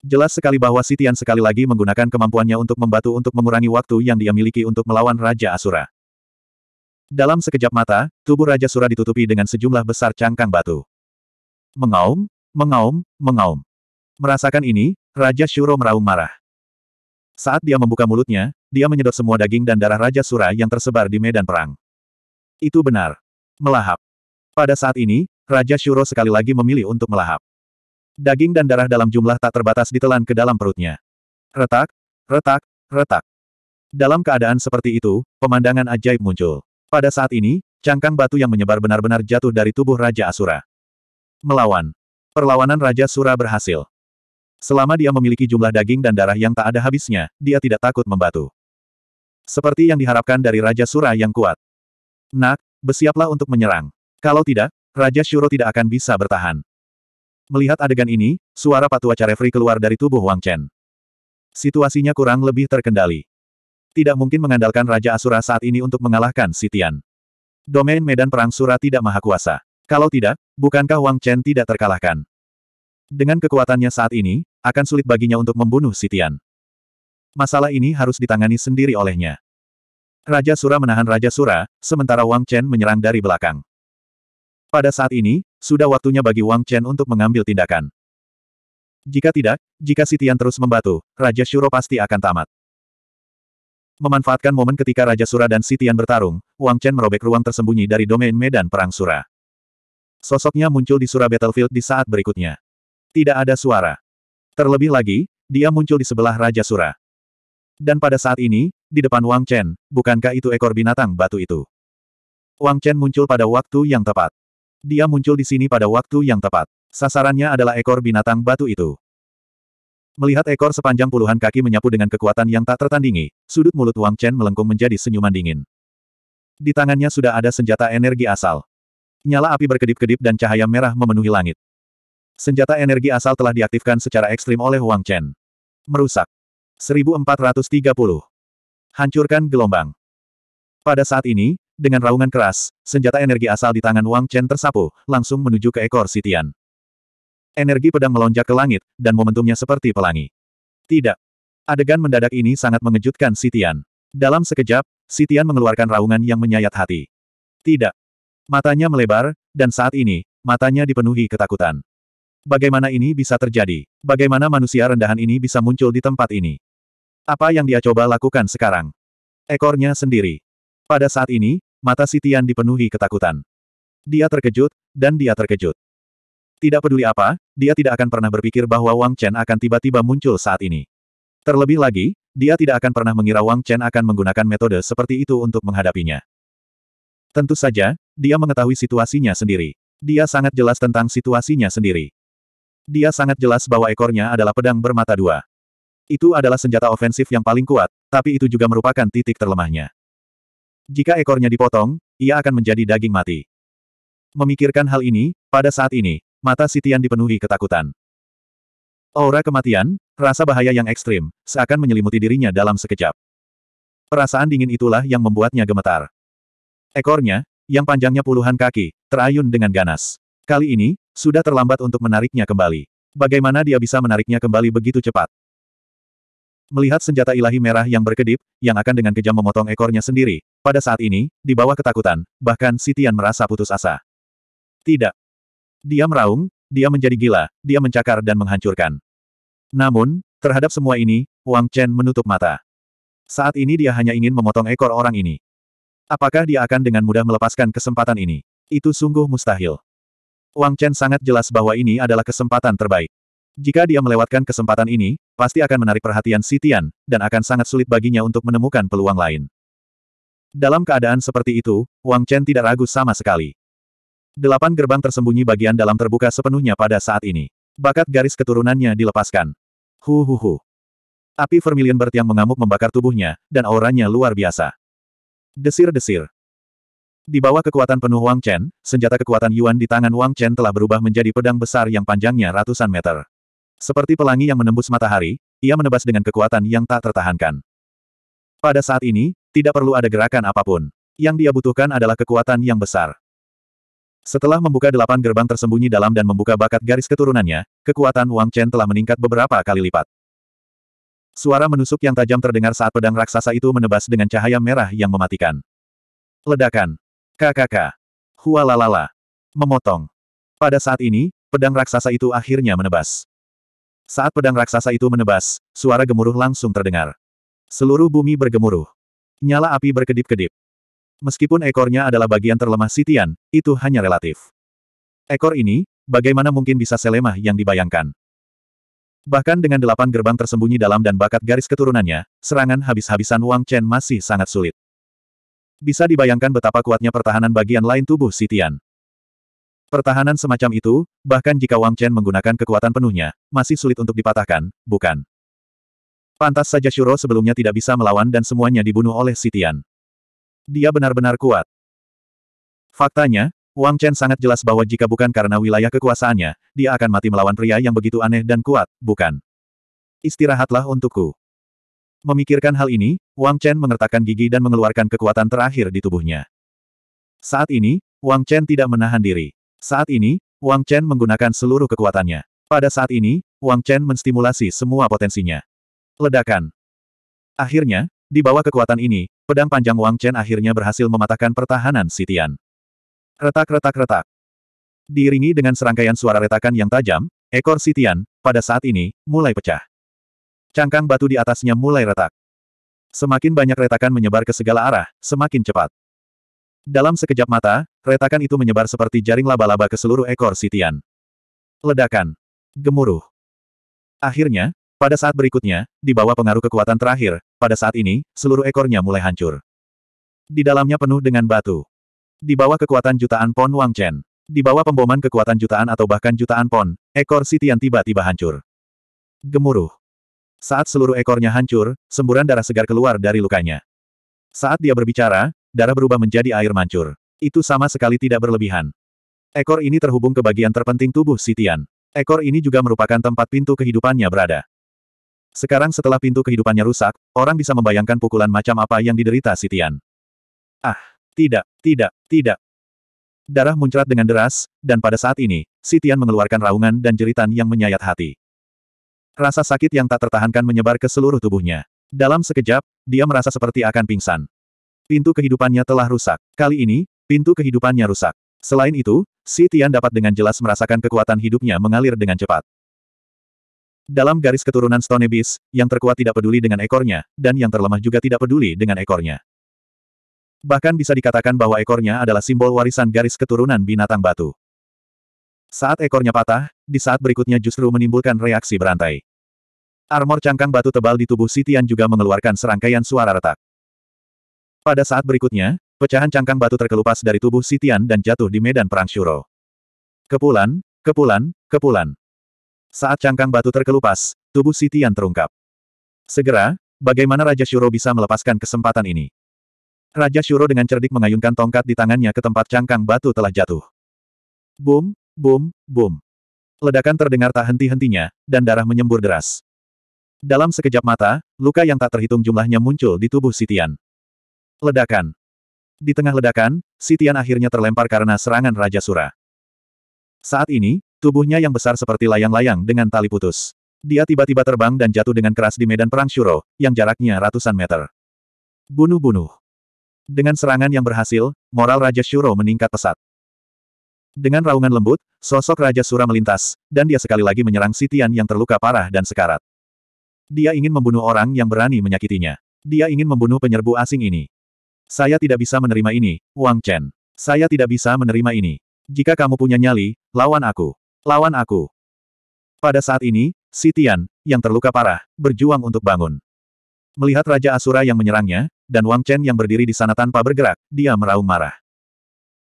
Jelas sekali bahwa Sitian sekali lagi menggunakan kemampuannya untuk membatu untuk mengurangi waktu yang dia miliki untuk melawan Raja Asura. Dalam sekejap mata, tubuh Raja Sura ditutupi dengan sejumlah besar cangkang batu. Mengaum, mengaum, mengaum. Merasakan ini, Raja Shuro meraung marah. Saat dia membuka mulutnya, dia menyedot semua daging dan darah Raja Sura yang tersebar di medan perang. Itu benar. Melahap. Pada saat ini, Raja Shuro sekali lagi memilih untuk melahap. Daging dan darah dalam jumlah tak terbatas ditelan ke dalam perutnya. Retak, retak, retak. Dalam keadaan seperti itu, pemandangan ajaib muncul. Pada saat ini, cangkang batu yang menyebar benar-benar jatuh dari tubuh Raja Asura. Melawan. Perlawanan Raja Sura berhasil. Selama dia memiliki jumlah daging dan darah yang tak ada habisnya, dia tidak takut membatu. Seperti yang diharapkan dari Raja Sura yang kuat. Nak, bersiaplah untuk menyerang. Kalau tidak, Raja Shuro tidak akan bisa bertahan. Melihat adegan ini, suara Patua Carefree keluar dari tubuh Wang Chen. Situasinya kurang lebih terkendali tidak mungkin mengandalkan Raja Asura saat ini untuk mengalahkan Sitian. Domain medan perang Sura tidak maha kuasa. Kalau tidak, bukankah Wang Chen tidak terkalahkan? Dengan kekuatannya saat ini, akan sulit baginya untuk membunuh Sitian. Masalah ini harus ditangani sendiri olehnya. Raja Sura menahan Raja Sura, sementara Wang Chen menyerang dari belakang. Pada saat ini, sudah waktunya bagi Wang Chen untuk mengambil tindakan. Jika tidak, jika Sitian terus membatu, Raja Shuro pasti akan tamat. Memanfaatkan momen ketika Raja Sura dan Sitian bertarung, Wang Chen merobek ruang tersembunyi dari domain medan perang Sura. Sosoknya muncul di Sura Battlefield di saat berikutnya. Tidak ada suara. Terlebih lagi, dia muncul di sebelah Raja Sura. Dan pada saat ini, di depan Wang Chen, bukankah itu ekor binatang batu itu? Wang Chen muncul pada waktu yang tepat. Dia muncul di sini pada waktu yang tepat. Sasarannya adalah ekor binatang batu itu. Melihat ekor sepanjang puluhan kaki menyapu dengan kekuatan yang tak tertandingi, sudut mulut Wang Chen melengkung menjadi senyuman dingin. Di tangannya sudah ada senjata energi asal. Nyala api berkedip-kedip dan cahaya merah memenuhi langit. Senjata energi asal telah diaktifkan secara ekstrim oleh Wang Chen. Merusak. 1430. Hancurkan gelombang. Pada saat ini, dengan raungan keras, senjata energi asal di tangan Wang Chen tersapu, langsung menuju ke ekor Sitian. Energi pedang melonjak ke langit, dan momentumnya seperti pelangi. Tidak. Adegan mendadak ini sangat mengejutkan Sitian. Dalam sekejap, Sitian mengeluarkan raungan yang menyayat hati. Tidak. Matanya melebar, dan saat ini, matanya dipenuhi ketakutan. Bagaimana ini bisa terjadi? Bagaimana manusia rendahan ini bisa muncul di tempat ini? Apa yang dia coba lakukan sekarang? Ekornya sendiri. Pada saat ini, mata Sitian dipenuhi ketakutan. Dia terkejut, dan dia terkejut. Tidak peduli apa, dia tidak akan pernah berpikir bahwa Wang Chen akan tiba-tiba muncul saat ini. Terlebih lagi, dia tidak akan pernah mengira Wang Chen akan menggunakan metode seperti itu untuk menghadapinya. Tentu saja, dia mengetahui situasinya sendiri. Dia sangat jelas tentang situasinya sendiri. Dia sangat jelas bahwa ekornya adalah pedang bermata dua. Itu adalah senjata ofensif yang paling kuat, tapi itu juga merupakan titik terlemahnya. Jika ekornya dipotong, ia akan menjadi daging mati. Memikirkan hal ini, pada saat ini, mata Sitian dipenuhi ketakutan. Aura kematian, rasa bahaya yang ekstrim, seakan menyelimuti dirinya dalam sekejap. Perasaan dingin itulah yang membuatnya gemetar. Ekornya, yang panjangnya puluhan kaki, terayun dengan ganas. Kali ini, sudah terlambat untuk menariknya kembali. Bagaimana dia bisa menariknya kembali begitu cepat? Melihat senjata ilahi merah yang berkedip, yang akan dengan kejam memotong ekornya sendiri, pada saat ini, di bawah ketakutan, bahkan Sitian merasa putus asa. Tidak. Dia meraung, dia menjadi gila, dia mencakar dan menghancurkan. Namun, terhadap semua ini, Wang Chen menutup mata. Saat ini dia hanya ingin memotong ekor orang ini. Apakah dia akan dengan mudah melepaskan kesempatan ini? Itu sungguh mustahil. Wang Chen sangat jelas bahwa ini adalah kesempatan terbaik. Jika dia melewatkan kesempatan ini, pasti akan menarik perhatian Si Tian, dan akan sangat sulit baginya untuk menemukan peluang lain. Dalam keadaan seperti itu, Wang Chen tidak ragu sama sekali. Delapan gerbang tersembunyi bagian dalam terbuka sepenuhnya pada saat ini. Bakat garis keturunannya dilepaskan. Hu hu hu. Api vermilion bertiang mengamuk membakar tubuhnya, dan auranya luar biasa. Desir-desir. Di bawah kekuatan penuh Wang Chen, senjata kekuatan Yuan di tangan Wang Chen telah berubah menjadi pedang besar yang panjangnya ratusan meter. Seperti pelangi yang menembus matahari, ia menebas dengan kekuatan yang tak tertahankan. Pada saat ini, tidak perlu ada gerakan apapun. Yang dia butuhkan adalah kekuatan yang besar. Setelah membuka delapan gerbang tersembunyi dalam dan membuka bakat garis keturunannya, kekuatan Wang Chen telah meningkat beberapa kali lipat. Suara menusuk yang tajam terdengar saat pedang raksasa itu menebas dengan cahaya merah yang mematikan. Ledakan. KKK. Hualalala. Memotong. Pada saat ini, pedang raksasa itu akhirnya menebas. Saat pedang raksasa itu menebas, suara gemuruh langsung terdengar. Seluruh bumi bergemuruh. Nyala api berkedip-kedip meskipun ekornya adalah bagian terlemah Sitian, itu hanya relatif. Ekor ini, bagaimana mungkin bisa selemah yang dibayangkan? Bahkan dengan delapan gerbang tersembunyi dalam dan bakat garis keturunannya, serangan habis-habisan Wang Chen masih sangat sulit. Bisa dibayangkan betapa kuatnya pertahanan bagian lain tubuh Sitian. Pertahanan semacam itu, bahkan jika Wang Chen menggunakan kekuatan penuhnya, masih sulit untuk dipatahkan, bukan? Pantas saja Shuro sebelumnya tidak bisa melawan dan semuanya dibunuh oleh Sitian. Dia benar-benar kuat. Faktanya, Wang Chen sangat jelas bahwa jika bukan karena wilayah kekuasaannya, dia akan mati melawan pria yang begitu aneh dan kuat, bukan? Istirahatlah untukku. Memikirkan hal ini, Wang Chen mengertakkan gigi dan mengeluarkan kekuatan terakhir di tubuhnya. Saat ini, Wang Chen tidak menahan diri. Saat ini, Wang Chen menggunakan seluruh kekuatannya. Pada saat ini, Wang Chen menstimulasi semua potensinya. Ledakan. Akhirnya, di bawah kekuatan ini, pedang panjang Wang Chen akhirnya berhasil mematahkan pertahanan Sitian. Retak-retak-retak. Diiringi dengan serangkaian suara retakan yang tajam, ekor Sitian, pada saat ini, mulai pecah. Cangkang batu di atasnya mulai retak. Semakin banyak retakan menyebar ke segala arah, semakin cepat. Dalam sekejap mata, retakan itu menyebar seperti jaring laba-laba ke seluruh ekor Sitian. Ledakan. Gemuruh. Akhirnya, pada saat berikutnya, di bawah pengaruh kekuatan terakhir, pada saat ini, seluruh ekornya mulai hancur. Di dalamnya penuh dengan batu. Di bawah kekuatan jutaan pon Wang Chen. Di bawah pemboman kekuatan jutaan atau bahkan jutaan pon, ekor Sitian tiba-tiba hancur. Gemuruh. Saat seluruh ekornya hancur, semburan darah segar keluar dari lukanya. Saat dia berbicara, darah berubah menjadi air mancur. Itu sama sekali tidak berlebihan. Ekor ini terhubung ke bagian terpenting tubuh Sitian. Ekor ini juga merupakan tempat pintu kehidupannya berada. Sekarang setelah pintu kehidupannya rusak, orang bisa membayangkan pukulan macam apa yang diderita Sitian. Ah, tidak, tidak, tidak. Darah muncrat dengan deras, dan pada saat ini, Sitian mengeluarkan raungan dan jeritan yang menyayat hati. Rasa sakit yang tak tertahankan menyebar ke seluruh tubuhnya. Dalam sekejap, dia merasa seperti akan pingsan. Pintu kehidupannya telah rusak. Kali ini, pintu kehidupannya rusak. Selain itu, Si Tian dapat dengan jelas merasakan kekuatan hidupnya mengalir dengan cepat. Dalam garis keturunan Stone Beast, yang terkuat tidak peduli dengan ekornya, dan yang terlemah juga tidak peduli dengan ekornya. Bahkan bisa dikatakan bahwa ekornya adalah simbol warisan garis keturunan binatang batu. Saat ekornya patah, di saat berikutnya justru menimbulkan reaksi berantai. Armor cangkang batu tebal di tubuh Sitian juga mengeluarkan serangkaian suara retak. Pada saat berikutnya, pecahan cangkang batu terkelupas dari tubuh Sitian dan jatuh di medan perang Shuro. Kepulan, kepulan, kepulan. Saat cangkang batu terkelupas, tubuh Sitian terungkap. Segera, bagaimana Raja Shuro bisa melepaskan kesempatan ini? Raja Shuro dengan cerdik mengayunkan tongkat di tangannya ke tempat cangkang batu telah jatuh. Boom, boom, boom. Ledakan terdengar tak henti-hentinya, dan darah menyembur deras. Dalam sekejap mata, luka yang tak terhitung jumlahnya muncul di tubuh Sitian. Ledakan. Di tengah ledakan, Sitian akhirnya terlempar karena serangan Raja Sura. Saat ini, Tubuhnya yang besar seperti layang-layang dengan tali putus. Dia tiba-tiba terbang dan jatuh dengan keras di medan perang Shuro, yang jaraknya ratusan meter. Bunuh-bunuh. Dengan serangan yang berhasil, moral Raja Shuro meningkat pesat. Dengan raungan lembut, sosok Raja Sura melintas, dan dia sekali lagi menyerang Sitian yang terluka parah dan sekarat. Dia ingin membunuh orang yang berani menyakitinya. Dia ingin membunuh penyerbu asing ini. Saya tidak bisa menerima ini, Wang Chen. Saya tidak bisa menerima ini. Jika kamu punya nyali, lawan aku. Lawan aku. Pada saat ini, Sitian, yang terluka parah, berjuang untuk bangun. Melihat Raja Asura yang menyerangnya, dan Wang Chen yang berdiri di sana tanpa bergerak, dia meraung marah.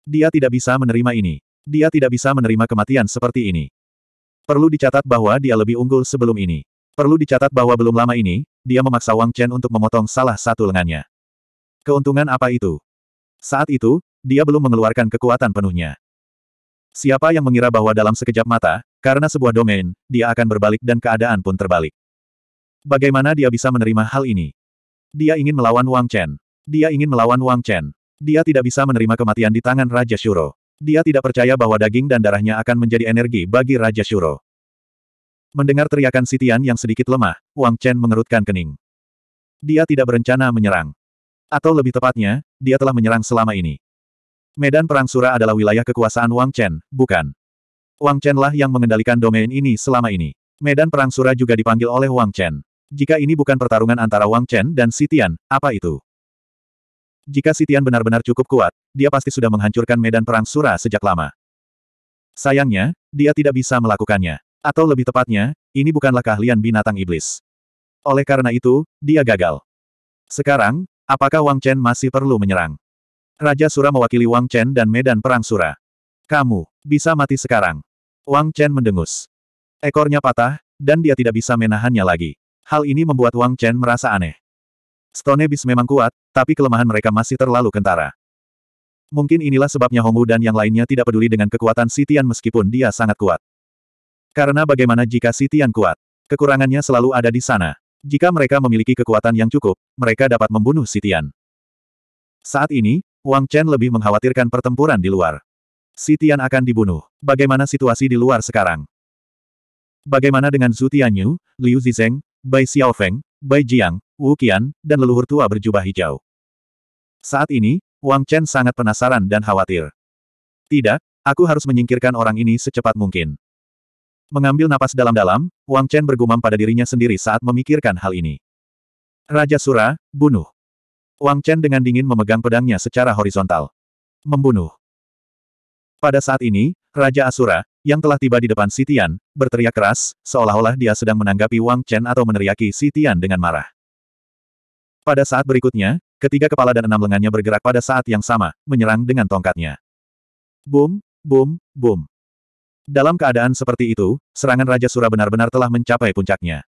Dia tidak bisa menerima ini. Dia tidak bisa menerima kematian seperti ini. Perlu dicatat bahwa dia lebih unggul sebelum ini. Perlu dicatat bahwa belum lama ini, dia memaksa Wang Chen untuk memotong salah satu lengannya. Keuntungan apa itu? Saat itu, dia belum mengeluarkan kekuatan penuhnya. Siapa yang mengira bahwa dalam sekejap mata, karena sebuah domain, dia akan berbalik dan keadaan pun terbalik. Bagaimana dia bisa menerima hal ini? Dia ingin melawan Wang Chen. Dia ingin melawan Wang Chen. Dia tidak bisa menerima kematian di tangan Raja Shuro. Dia tidak percaya bahwa daging dan darahnya akan menjadi energi bagi Raja Shuro. Mendengar teriakan Sitian yang sedikit lemah, Wang Chen mengerutkan kening. Dia tidak berencana menyerang. Atau lebih tepatnya, dia telah menyerang selama ini. Medan Perang Sura adalah wilayah kekuasaan Wang Chen, bukan. Wang Chen lah yang mengendalikan domain ini selama ini. Medan Perang Sura juga dipanggil oleh Wang Chen. Jika ini bukan pertarungan antara Wang Chen dan Sitian, apa itu? Jika Sitian benar-benar cukup kuat, dia pasti sudah menghancurkan Medan Perang Sura sejak lama. Sayangnya, dia tidak bisa melakukannya. Atau lebih tepatnya, ini bukanlah keahlian binatang iblis. Oleh karena itu, dia gagal. Sekarang, apakah Wang Chen masih perlu menyerang? Raja Sura mewakili Wang Chen dan medan perang Sura. Kamu, bisa mati sekarang. Wang Chen mendengus. Ekornya patah, dan dia tidak bisa menahannya lagi. Hal ini membuat Wang Chen merasa aneh. Stone Abyss memang kuat, tapi kelemahan mereka masih terlalu kentara. Mungkin inilah sebabnya Hongwu dan yang lainnya tidak peduli dengan kekuatan Sitian meskipun dia sangat kuat. Karena bagaimana jika Sitian kuat? Kekurangannya selalu ada di sana. Jika mereka memiliki kekuatan yang cukup, mereka dapat membunuh Sitian. Saat ini, Wang Chen lebih mengkhawatirkan pertempuran di luar. Si Tian akan dibunuh. Bagaimana situasi di luar sekarang? Bagaimana dengan Zhu Tianyu, Liu Zizeng, Bai Xiaofeng, Bai Jiang, Wu Qian, dan leluhur tua berjubah hijau? Saat ini, Wang Chen sangat penasaran dan khawatir. Tidak, aku harus menyingkirkan orang ini secepat mungkin. Mengambil napas dalam-dalam, Wang Chen bergumam pada dirinya sendiri saat memikirkan hal ini. Raja Sura, bunuh. Wang Chen dengan dingin memegang pedangnya secara horizontal. Membunuh. Pada saat ini, Raja Asura, yang telah tiba di depan Sitian, berteriak keras, seolah-olah dia sedang menanggapi Wang Chen atau meneriaki Sitian dengan marah. Pada saat berikutnya, ketiga kepala dan enam lengannya bergerak pada saat yang sama, menyerang dengan tongkatnya. Boom, boom, boom. Dalam keadaan seperti itu, serangan Raja Sura benar-benar telah mencapai puncaknya.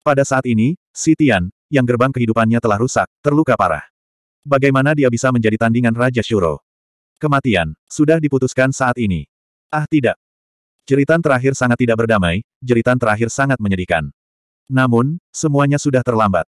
Pada saat ini, Sitian, yang gerbang kehidupannya telah rusak, terluka parah. Bagaimana dia bisa menjadi tandingan Raja Shuro? Kematian, sudah diputuskan saat ini. Ah tidak. Jeritan terakhir sangat tidak berdamai, jeritan terakhir sangat menyedihkan. Namun, semuanya sudah terlambat.